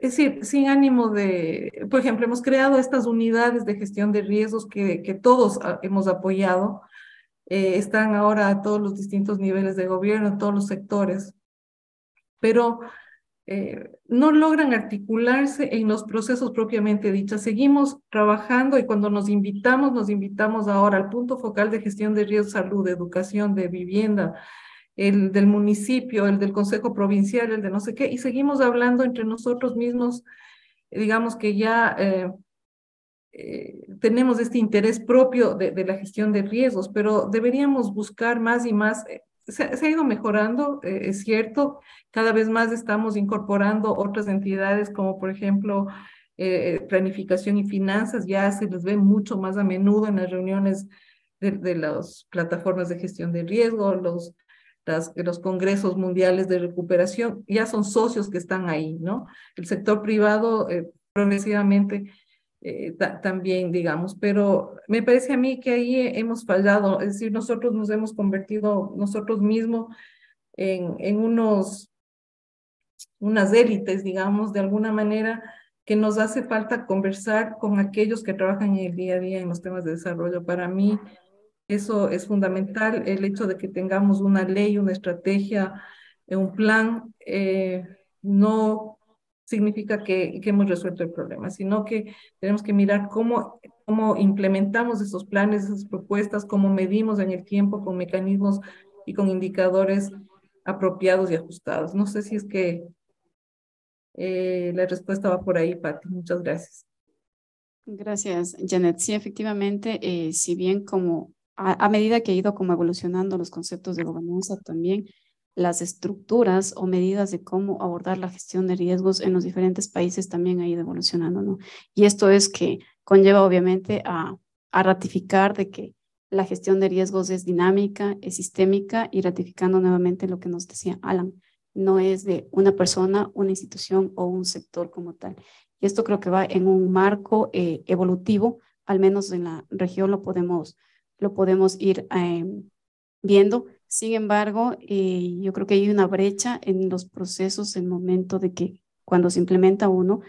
Speaker 11: es decir, sin ánimo de, por ejemplo, hemos creado estas unidades de gestión de riesgos que, que todos ah, hemos apoyado. Eh, están ahora a todos los distintos niveles de gobierno, en todos los sectores, pero eh, no logran articularse en los procesos propiamente dichos. Seguimos trabajando y cuando nos invitamos, nos invitamos ahora al punto focal de gestión de riesgos, salud, educación, de vivienda, el del municipio, el del consejo provincial, el de no sé qué, y seguimos hablando entre nosotros mismos, digamos que ya eh, eh, tenemos este interés propio de, la gestión de riesgos, pero deberíamos buscar más y más. Eh, se, ha ido mejorando, es cierto, cada vez más estamos incorporando otras entidades como por ejemplo planificación y finanzas, ya se les ve mucho más a menudo en las reuniones de, de las plataformas de gestión de riesgo, los los congresos mundiales de recuperación, ya son socios que están ahí, ¿no? El sector privado eh, progresivamente eh, también, digamos, pero me parece a mí que ahí hemos fallado, es decir, nosotros nos hemos convertido nosotros mismos en, en unos, unas élites, digamos, de alguna manera que nos hace falta conversar con aquellos que trabajan en el día a día en los temas de desarrollo. Para mí, eso es fundamental, el hecho de que tengamos una ley, una estrategia, eh, un plan, eh, no significa que, que, hemos resuelto el problema, sino que tenemos que mirar cómo, cómo implementamos esos planes, esas propuestas, cómo medimos en el tiempo con mecanismos y con indicadores apropiados y ajustados. No sé si es que eh, la respuesta va por ahí, Pati. Muchas gracias.
Speaker 10: Gracias, Janet. Sí, efectivamente, si bien como a, medida que ha ido como evolucionando los conceptos de gobernanza también, las estructuras o medidas de cómo abordar la gestión de riesgos en los diferentes países también ha ido evolucionando, ¿no? Y esto es que conlleva obviamente a, ratificar de que la gestión de riesgos es dinámica, es sistémica y ratificando nuevamente lo que nos decía Alan, no es de una persona, una institución o un sector como tal. Y esto creo que va en un marco eh, evolutivo, al menos en la región lo podemos lo podemos ir eh, viendo. Sin embargo, eh, yo creo que hay una brecha en los procesos en el momento de que cuando se implementa uno,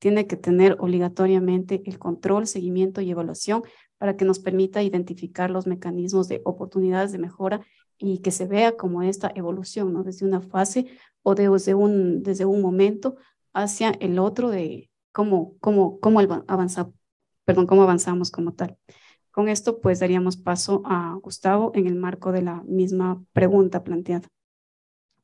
Speaker 10: tiene que tener obligatoriamente el control, seguimiento y evaluación para que nos permita identificar los mecanismos de oportunidades de mejora y que se vea como esta evolución, ¿no? Desde una fase o de, desde, un, desde un momento hacia el otro de cómo, cómo, cómo avanza perdón, cómo avanzamos como tal. Con esto, pues daríamos paso a Gustavo en el marco de la misma pregunta planteada.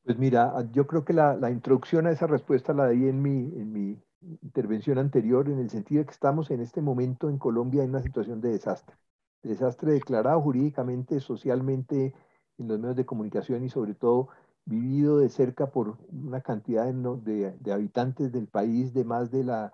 Speaker 12: Pues mira, ah, yo creo que la, introducción a esa respuesta la di en mi, en mi intervención anterior, en el sentido de que estamos en este momento en Colombia en una situación de desastre. Desastre declarado jurídicamente, socialmente, en los medios de comunicación y sobre todo vivido de cerca por una cantidad de, de habitantes del país de más de la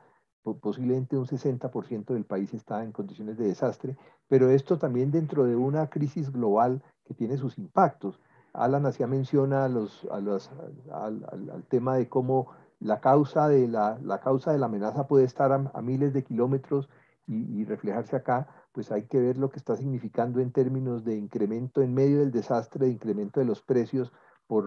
Speaker 12: posiblemente un 60% del país está en condiciones de desastre, pero esto también dentro de una crisis global que tiene sus impactos. Alan hacía menciona los, al, tema de cómo la causa de la, causa de la amenaza puede estar a, miles de kilómetros y, reflejarse acá, pues hay que ver lo que está significando en términos de incremento en medio del desastre, de incremento de los precios por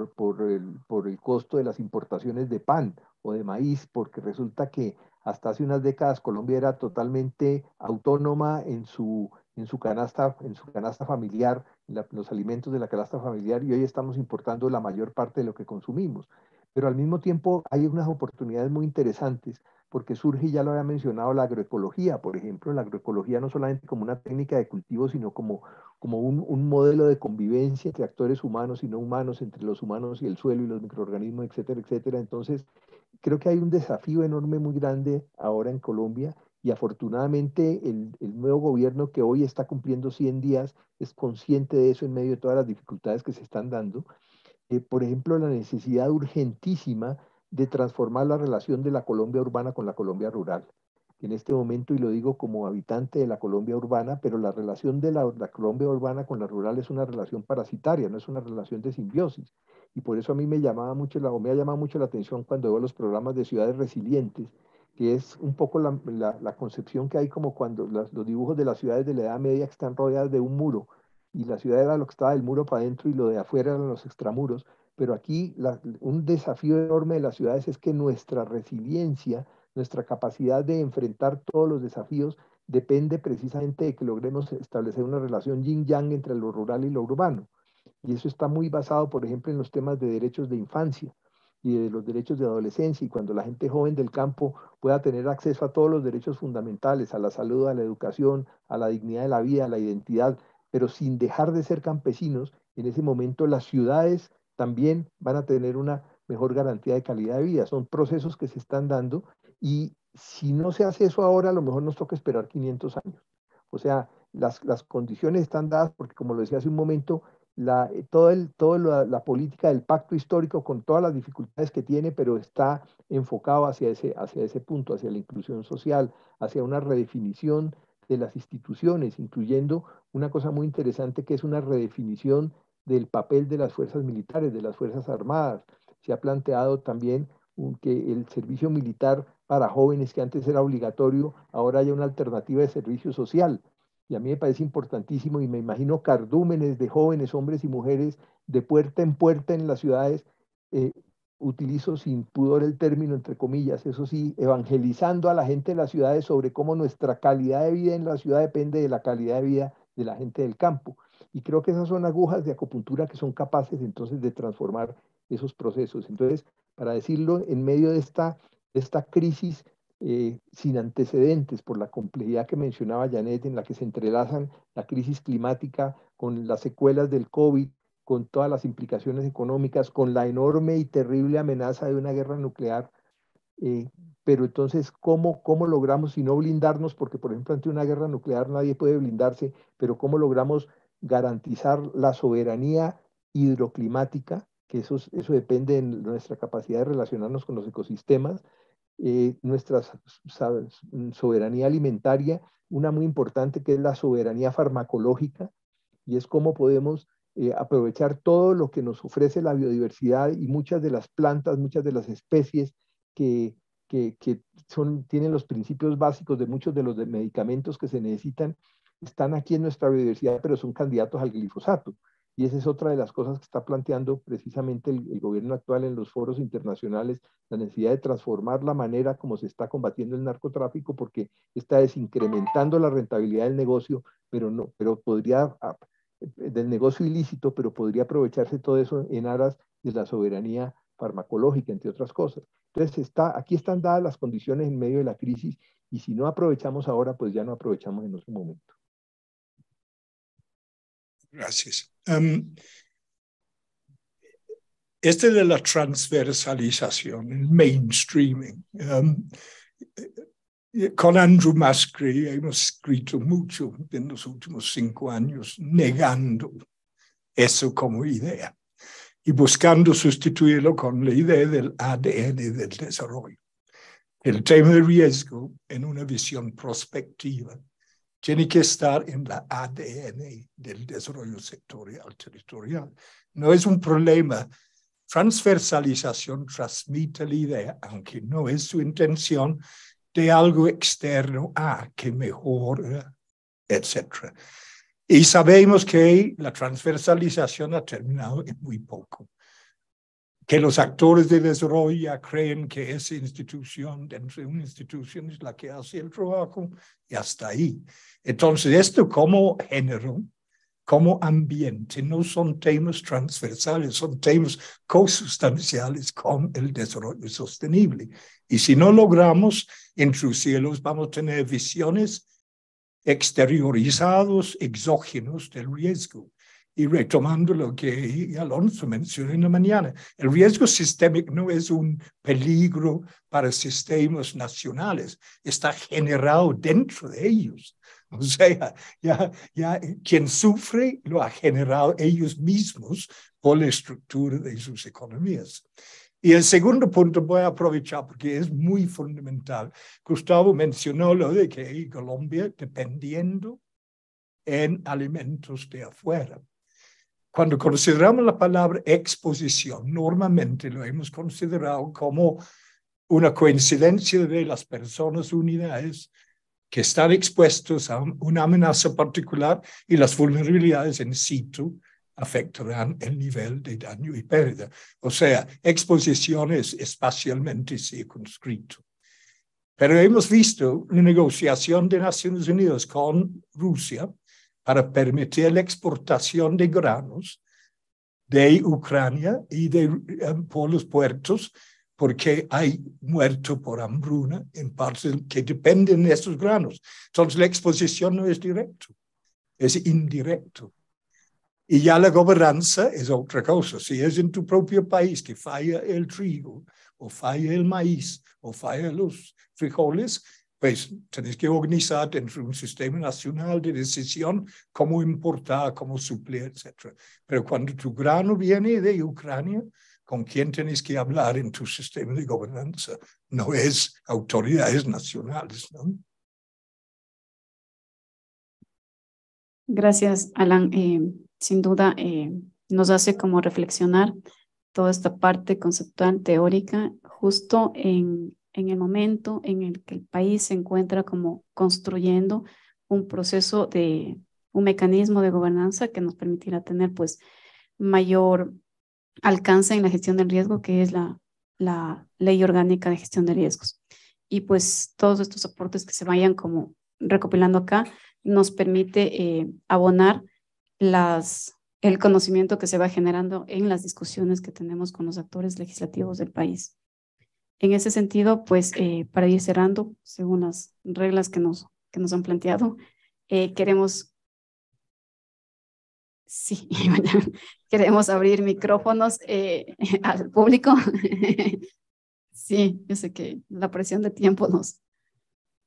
Speaker 12: el costo de las importaciones de pan o de maíz, porque resulta que hasta hace unas décadas Colombia era totalmente autónoma en su, en su, canasta, en su canasta familiar, los alimentos de la canasta familiar, y hoy estamos importando la mayor parte de lo que consumimos. Pero al mismo tiempo hay unas oportunidades muy interesantes porque surge, ya lo había mencionado, la agroecología, por ejemplo, la agroecología no solamente como una técnica de cultivo, sino como, como un, un, modelo de convivencia entre actores humanos y no humanos, entre los humanos y el suelo y los microorganismos, etcétera, etcétera. Entonces, creo que hay un desafío enorme muy grande ahora en Colombia y afortunadamente el, nuevo gobierno que hoy está cumpliendo 100 días es consciente de eso en medio de todas las dificultades que se están dando. Eh, por ejemplo, la necesidad urgentísima de transformar la relación de la Colombia urbana con la Colombia rural en este momento, y lo digo como habitante de la Colombia urbana, pero la relación de la, Colombia urbana con la rural es una relación parasitaria, no es una relación de simbiosis. Y por eso a mí me, llamaba mucho la, ha llamado mucho la atención cuando veo los programas de ciudades resilientes, que es un poco la, concepción que hay como cuando los dibujos de las ciudades de la Edad Media están rodeadas de un muro, y la ciudad era lo que estaba del muro para adentro y lo de afuera eran los extramuros. Pero aquí un desafío enorme de las ciudades es que nuestra resiliencia nuestra capacidad de enfrentar todos los desafíos depende precisamente de que logremos establecer una relación yin-yang entre lo rural y lo urbano. Y eso está muy basado, por ejemplo, en los temas de derechos de infancia y de los derechos de adolescencia, y cuando la gente joven del campo pueda tener acceso a todos los derechos fundamentales, a la salud, a la educación, a la dignidad de la vida, a la identidad, pero sin dejar de ser campesinos, en ese momento las ciudades también van a tener una mejor garantía de calidad de vida. Son procesos que se están dando y si no se hace eso ahora, a lo mejor nos toca esperar 500 años. O sea, las, condiciones están dadas porque, como lo decía hace un momento, eh, toda la, política del pacto histórico con todas las dificultades que tiene, pero está enfocado hacia ese, hacia ese punto, hacia la inclusión social, hacia una redefinición de las instituciones, incluyendo una cosa muy interesante que es una redefinición del papel de las fuerzas militares, de las fuerzas armadas. Se ha planteado también que el servicio militar para jóvenes que antes era obligatorio, ahora haya una alternativa de servicio social. Y a mí me parece importantísimo y me imagino cardúmenes de jóvenes, hombres y mujeres, de puerta en puerta en las ciudades, eh, utilizo sin pudor el término entre comillas, eso sí, evangelizando a la gente de las ciudades sobre cómo nuestra calidad de vida en la ciudad depende de la calidad de vida de la gente del campo. Y creo que esas son agujas de acupuntura que son capaces entonces de transformar esos procesos. Entonces, para decirlo, en medio de esta, esta crisis eh, sin antecedentes por la complejidad que mencionaba Janet, en la que se entrelazan la crisis climática con las secuelas del COVID, con todas las implicaciones económicas, con la enorme y terrible amenaza de una guerra nuclear. Eh, pero entonces, ¿cómo, ¿cómo logramos, si no blindarnos, porque por ejemplo ante una guerra nuclear nadie puede blindarse, pero cómo logramos garantizar la soberanía hidroclimática que eso, depende de nuestra capacidad de relacionarnos con los ecosistemas, eh, nuestra mm, soberanía alimentaria, una muy importante que es la soberanía farmacológica, y es cómo podemos eh, aprovechar todo lo que nos ofrece la biodiversidad y muchas de las plantas, muchas de las especies que, tienen los principios básicos de muchos de los medicamentos que se necesitan, están aquí en nuestra biodiversidad, pero son candidatos al glifosato. Y esa es otra de las cosas que está planteando precisamente el, gobierno actual en los foros internacionales, la necesidad de transformar la manera como se está combatiendo el narcotráfico, porque está desincrementando la rentabilidad del negocio, pero no, pero podría ah, eh, del negocio ilícito, pero podría aprovecharse todo eso en aras de la soberanía farmacológica, entre otras cosas. Entonces, está, aquí están dadas las condiciones en medio de la crisis y si no aprovechamos ahora, pues ya no aprovechamos en otro momento.
Speaker 8: Gracias. Em, este de la transversalización, el mainstreaming. Em, eh, con Andrew Musgrave hemos escrito mucho en los últimos cinco años negando eso como idea y buscando sustituirlo con la idea del ADN del desarrollo. El tema de riesgo en una visión prospectiva tiene que estar en la ADN del desarrollo sectorial territorial. No es un problema. Transversalización transmite la idea, aunque no es su intención, de algo externo a que mejor, etc. Y sabemos que la transversalización ha terminado en muy poco que los actores de desarrollo creen que esa institución, dentro de una institución, es la que hace el trabajo y hasta ahí. Entonces, esto como género, como ambiente, no son temas transversales, son temas consustanciales con el desarrollo sostenible. Y si no logramos introducirlos, vamos a tener visiones exteriorizadas, exógenos del riesgo y retomando lo que Alonso mencionó en la mañana, el riesgo sistémico no es un peligro para sistemas nacionales, está generado dentro de ellos. O sea, ya, ya quien sufre lo ha generado ellos mismos por la estructura de sus economías. Y el segundo punto voy a aprovechar porque es muy fundamental. Gustavo mencionó lo de que Colombia, dependiendo en alimentos de afuera. Cuando consideramos la palabra exposición, normalmente lo hemos considerado como una coincidencia de las personas unidades que están expuestos a una amenaza particular y las vulnerabilidades en situ afectarán el nivel de daño y pérdida. O sea, exposición es espacialmente circunscrito. Pero hemos visto la negociación de Naciones Unidas con Rusia para permitir la exportación de granos de Ucrania y de, em, por los puertos, porque hay muerto por hambruna en partes que dependen de estos granos. Entonces la exposición no es directa, es indirecto. Y ya la gobernanza es otra cosa. Si es en tu propio país que falla el trigo, o falla el maíz, o falla los frijoles, pues tenéis que organizar dentro de un sistema nacional de decisión cómo importar, cómo suplir, etc. Pero cuando tu grano viene de Ucrania, con quién tenéis que hablar en tu sistema de gobernanza. No es autoridades nacionales. ¿no?
Speaker 10: Gracias, Alan. Eh, sin duda, eh, nos hace como reflexionar toda esta parte conceptual, teórica, justo en en el momento en el que el país se encuentra como construyendo un proceso de un mecanismo de gobernanza que nos permitirá tener pues mayor alcance en la gestión del riesgo, que es la, la ley orgánica de gestión de riesgos. Y pues todos estos aportes que se vayan como recopilando acá nos permite eh, abonar las, el conocimiento que se va generando en las discusiones que tenemos con los actores legislativos del país. En ese sentido, pues eh, para ir cerrando, según las reglas que nos, que nos han planteado, eh, queremos, sí, queremos abrir micrófonos eh, al público. sí, yo sé que la presión de tiempo nos,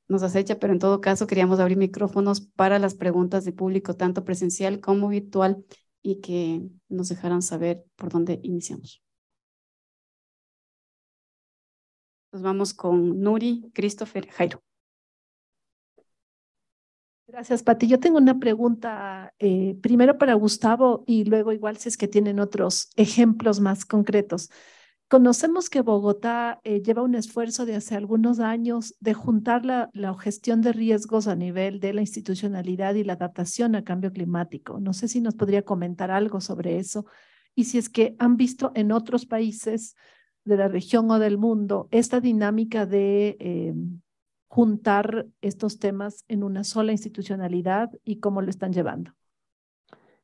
Speaker 10: nos acecha, pero en todo caso queríamos abrir micrófonos para las preguntas de público, tanto presencial como virtual, y que nos dejaran saber por dónde iniciamos. Nos vamos con Nuri,
Speaker 4: Christopher, Jairo. Gracias, Pati. Yo tengo una pregunta eh, primero para Gustavo y luego igual si es que tienen otros ejemplos más concretos. Conocemos que Bogotá eh, lleva un esfuerzo de hace algunos años de juntar la, gestión de riesgos a nivel de la institucionalidad y la adaptación al cambio climático. No sé si nos podría comentar algo sobre eso y si es que han visto en otros países de la región o del mundo, esta dinámica de eh, juntar estos temas en una sola institucionalidad y cómo lo están llevando.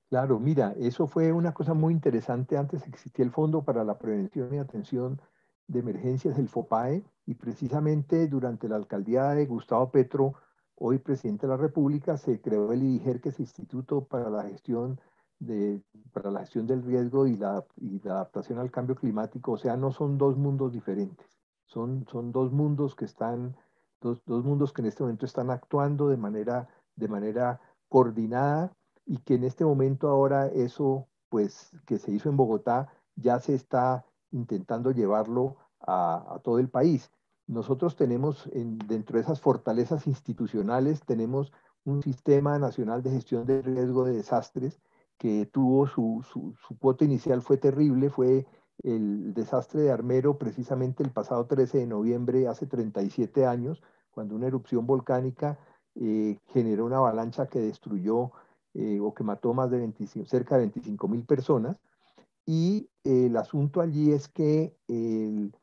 Speaker 12: Claro, mira, eso fue una cosa muy interesante. Antes existía el Fondo para la Prevención y Atención de Emergencias, el FOPAE, y precisamente durante la alcaldía de Gustavo Petro, hoy presidente de la República, se creó el IDIGER, que es Instituto para la Gestión de, para la gestión del riesgo y la, adaptación al cambio climático, o sea, no son dos mundos diferentes, son, son dos mundos que están, dos, dos mundos que en este momento están actuando de manera, de manera coordinada y que en este momento ahora eso, pues, que se hizo en Bogotá, ya se está intentando llevarlo a, todo el país. Nosotros tenemos, dentro de esas fortalezas institucionales, tenemos un sistema nacional de gestión de riesgo de desastres que tuvo su, su, su cuota inicial fue terrible, fue el desastre de Armero precisamente el pasado 13 de noviembre, hace 37 años, cuando una erupción volcánica eh, generó una avalancha que destruyó eh, o que mató más de 25, cerca de 25 mil personas. Y eh, el asunto allí es que, el,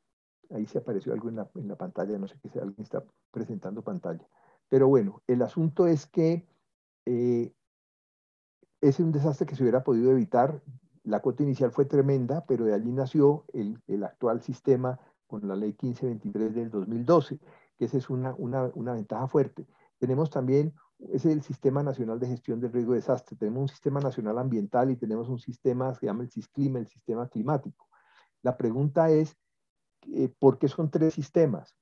Speaker 12: ahí se apareció algo en la, en la pantalla, no sé qué sea, alguien está presentando pantalla. Pero bueno, el asunto es que es un desastre que se hubiera podido evitar. La cuota inicial fue tremenda, pero de allí nació el, actual sistema con la ley 1523 del 2012, que esa es una, ventaja fuerte. Tenemos también es el Sistema Nacional de Gestión del Riesgo de Desastre. Tenemos un sistema nacional ambiental y tenemos un sistema que se llama el SISCLIMA, el sistema climático. La pregunta es, eh, ¿por qué son tres sistemas?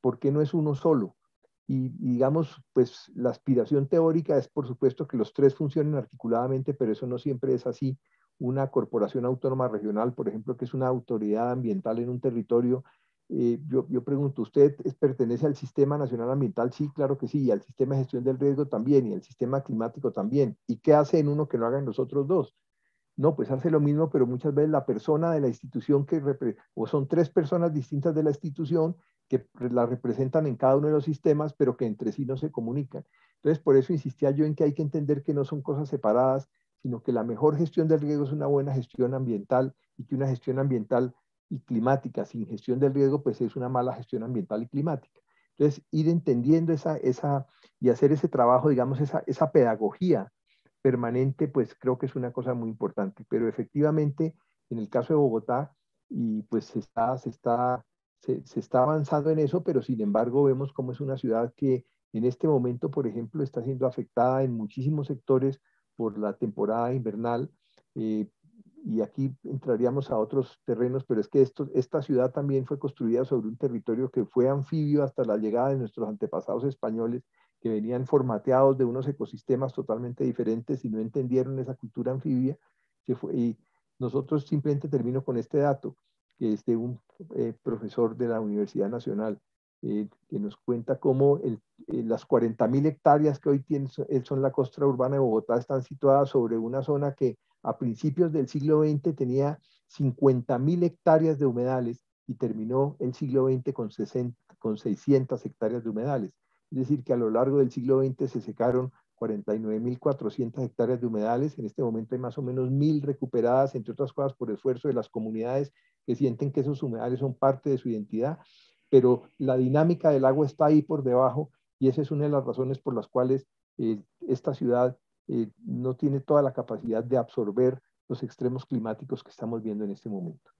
Speaker 12: ¿Por qué no es uno solo? Y, digamos, pues la aspiración teórica es, por supuesto, que los tres funcionen articuladamente, pero eso no siempre es así. Una corporación autónoma regional, por ejemplo, que es una autoridad ambiental en un territorio, eh, yo, pregunto, ¿usted pertenece al Sistema Nacional Ambiental? Sí, claro que sí, y al Sistema de Gestión del Riesgo también, y al Sistema Climático también. ¿Y qué hace en uno que no hagan los otros dos? No, pues hace lo mismo, pero muchas veces la persona de la institución que o son tres personas distintas de la institución que la representan en cada uno de los sistemas, pero que entre sí no se comunican. Entonces, por eso insistía yo en que hay que entender que no son cosas separadas, sino que la mejor gestión del riesgo es una buena gestión ambiental y que una gestión ambiental y climática sin gestión del riesgo, pues es una mala gestión ambiental y climática. Entonces, ir entendiendo esa, esa y hacer ese trabajo, digamos, esa, esa pedagogía permanente, pues creo que es una cosa muy importante. Pero efectivamente, en el caso de Bogotá, y pues se está, avanzando en eso, pero sin embargo vemos cómo es una ciudad que en este momento, por ejemplo, está siendo afectada en muchísimos sectores por la temporada invernal. Eh, y aquí entraríamos a otros terrenos, pero es que esta ciudad también fue construida sobre un territorio que fue anfibio hasta la llegada de nuestros antepasados españoles que venían formateados de unos ecosistemas totalmente diferentes y no entendieron esa cultura anfibia. y nosotros simplemente termino con este dato, que es de un eh, profesor de la Universidad Nacional, eh, que nos cuenta cómo el, eh, las 40.000 hectáreas que hoy tiene son la costa urbana de Bogotá están situadas sobre una zona que a principios del siglo XX tenía 50.000 hectáreas de humedales y terminó el siglo XX con, 60, con 600 hectáreas de humedales. Es decir, que a lo largo del siglo XX se secaron 49.400 hectáreas de humedales. En este momento hay más o menos 1.000 recuperadas, entre otras cosas, por esfuerzo de las comunidades que sienten que esos humedales son parte de su identidad. Pero la dinámica del agua está ahí por debajo y esa es una de las razones por las cuales eh, esta ciudad eh, no tiene toda la capacidad de absorber los extremos climáticos que estamos viendo en este momento.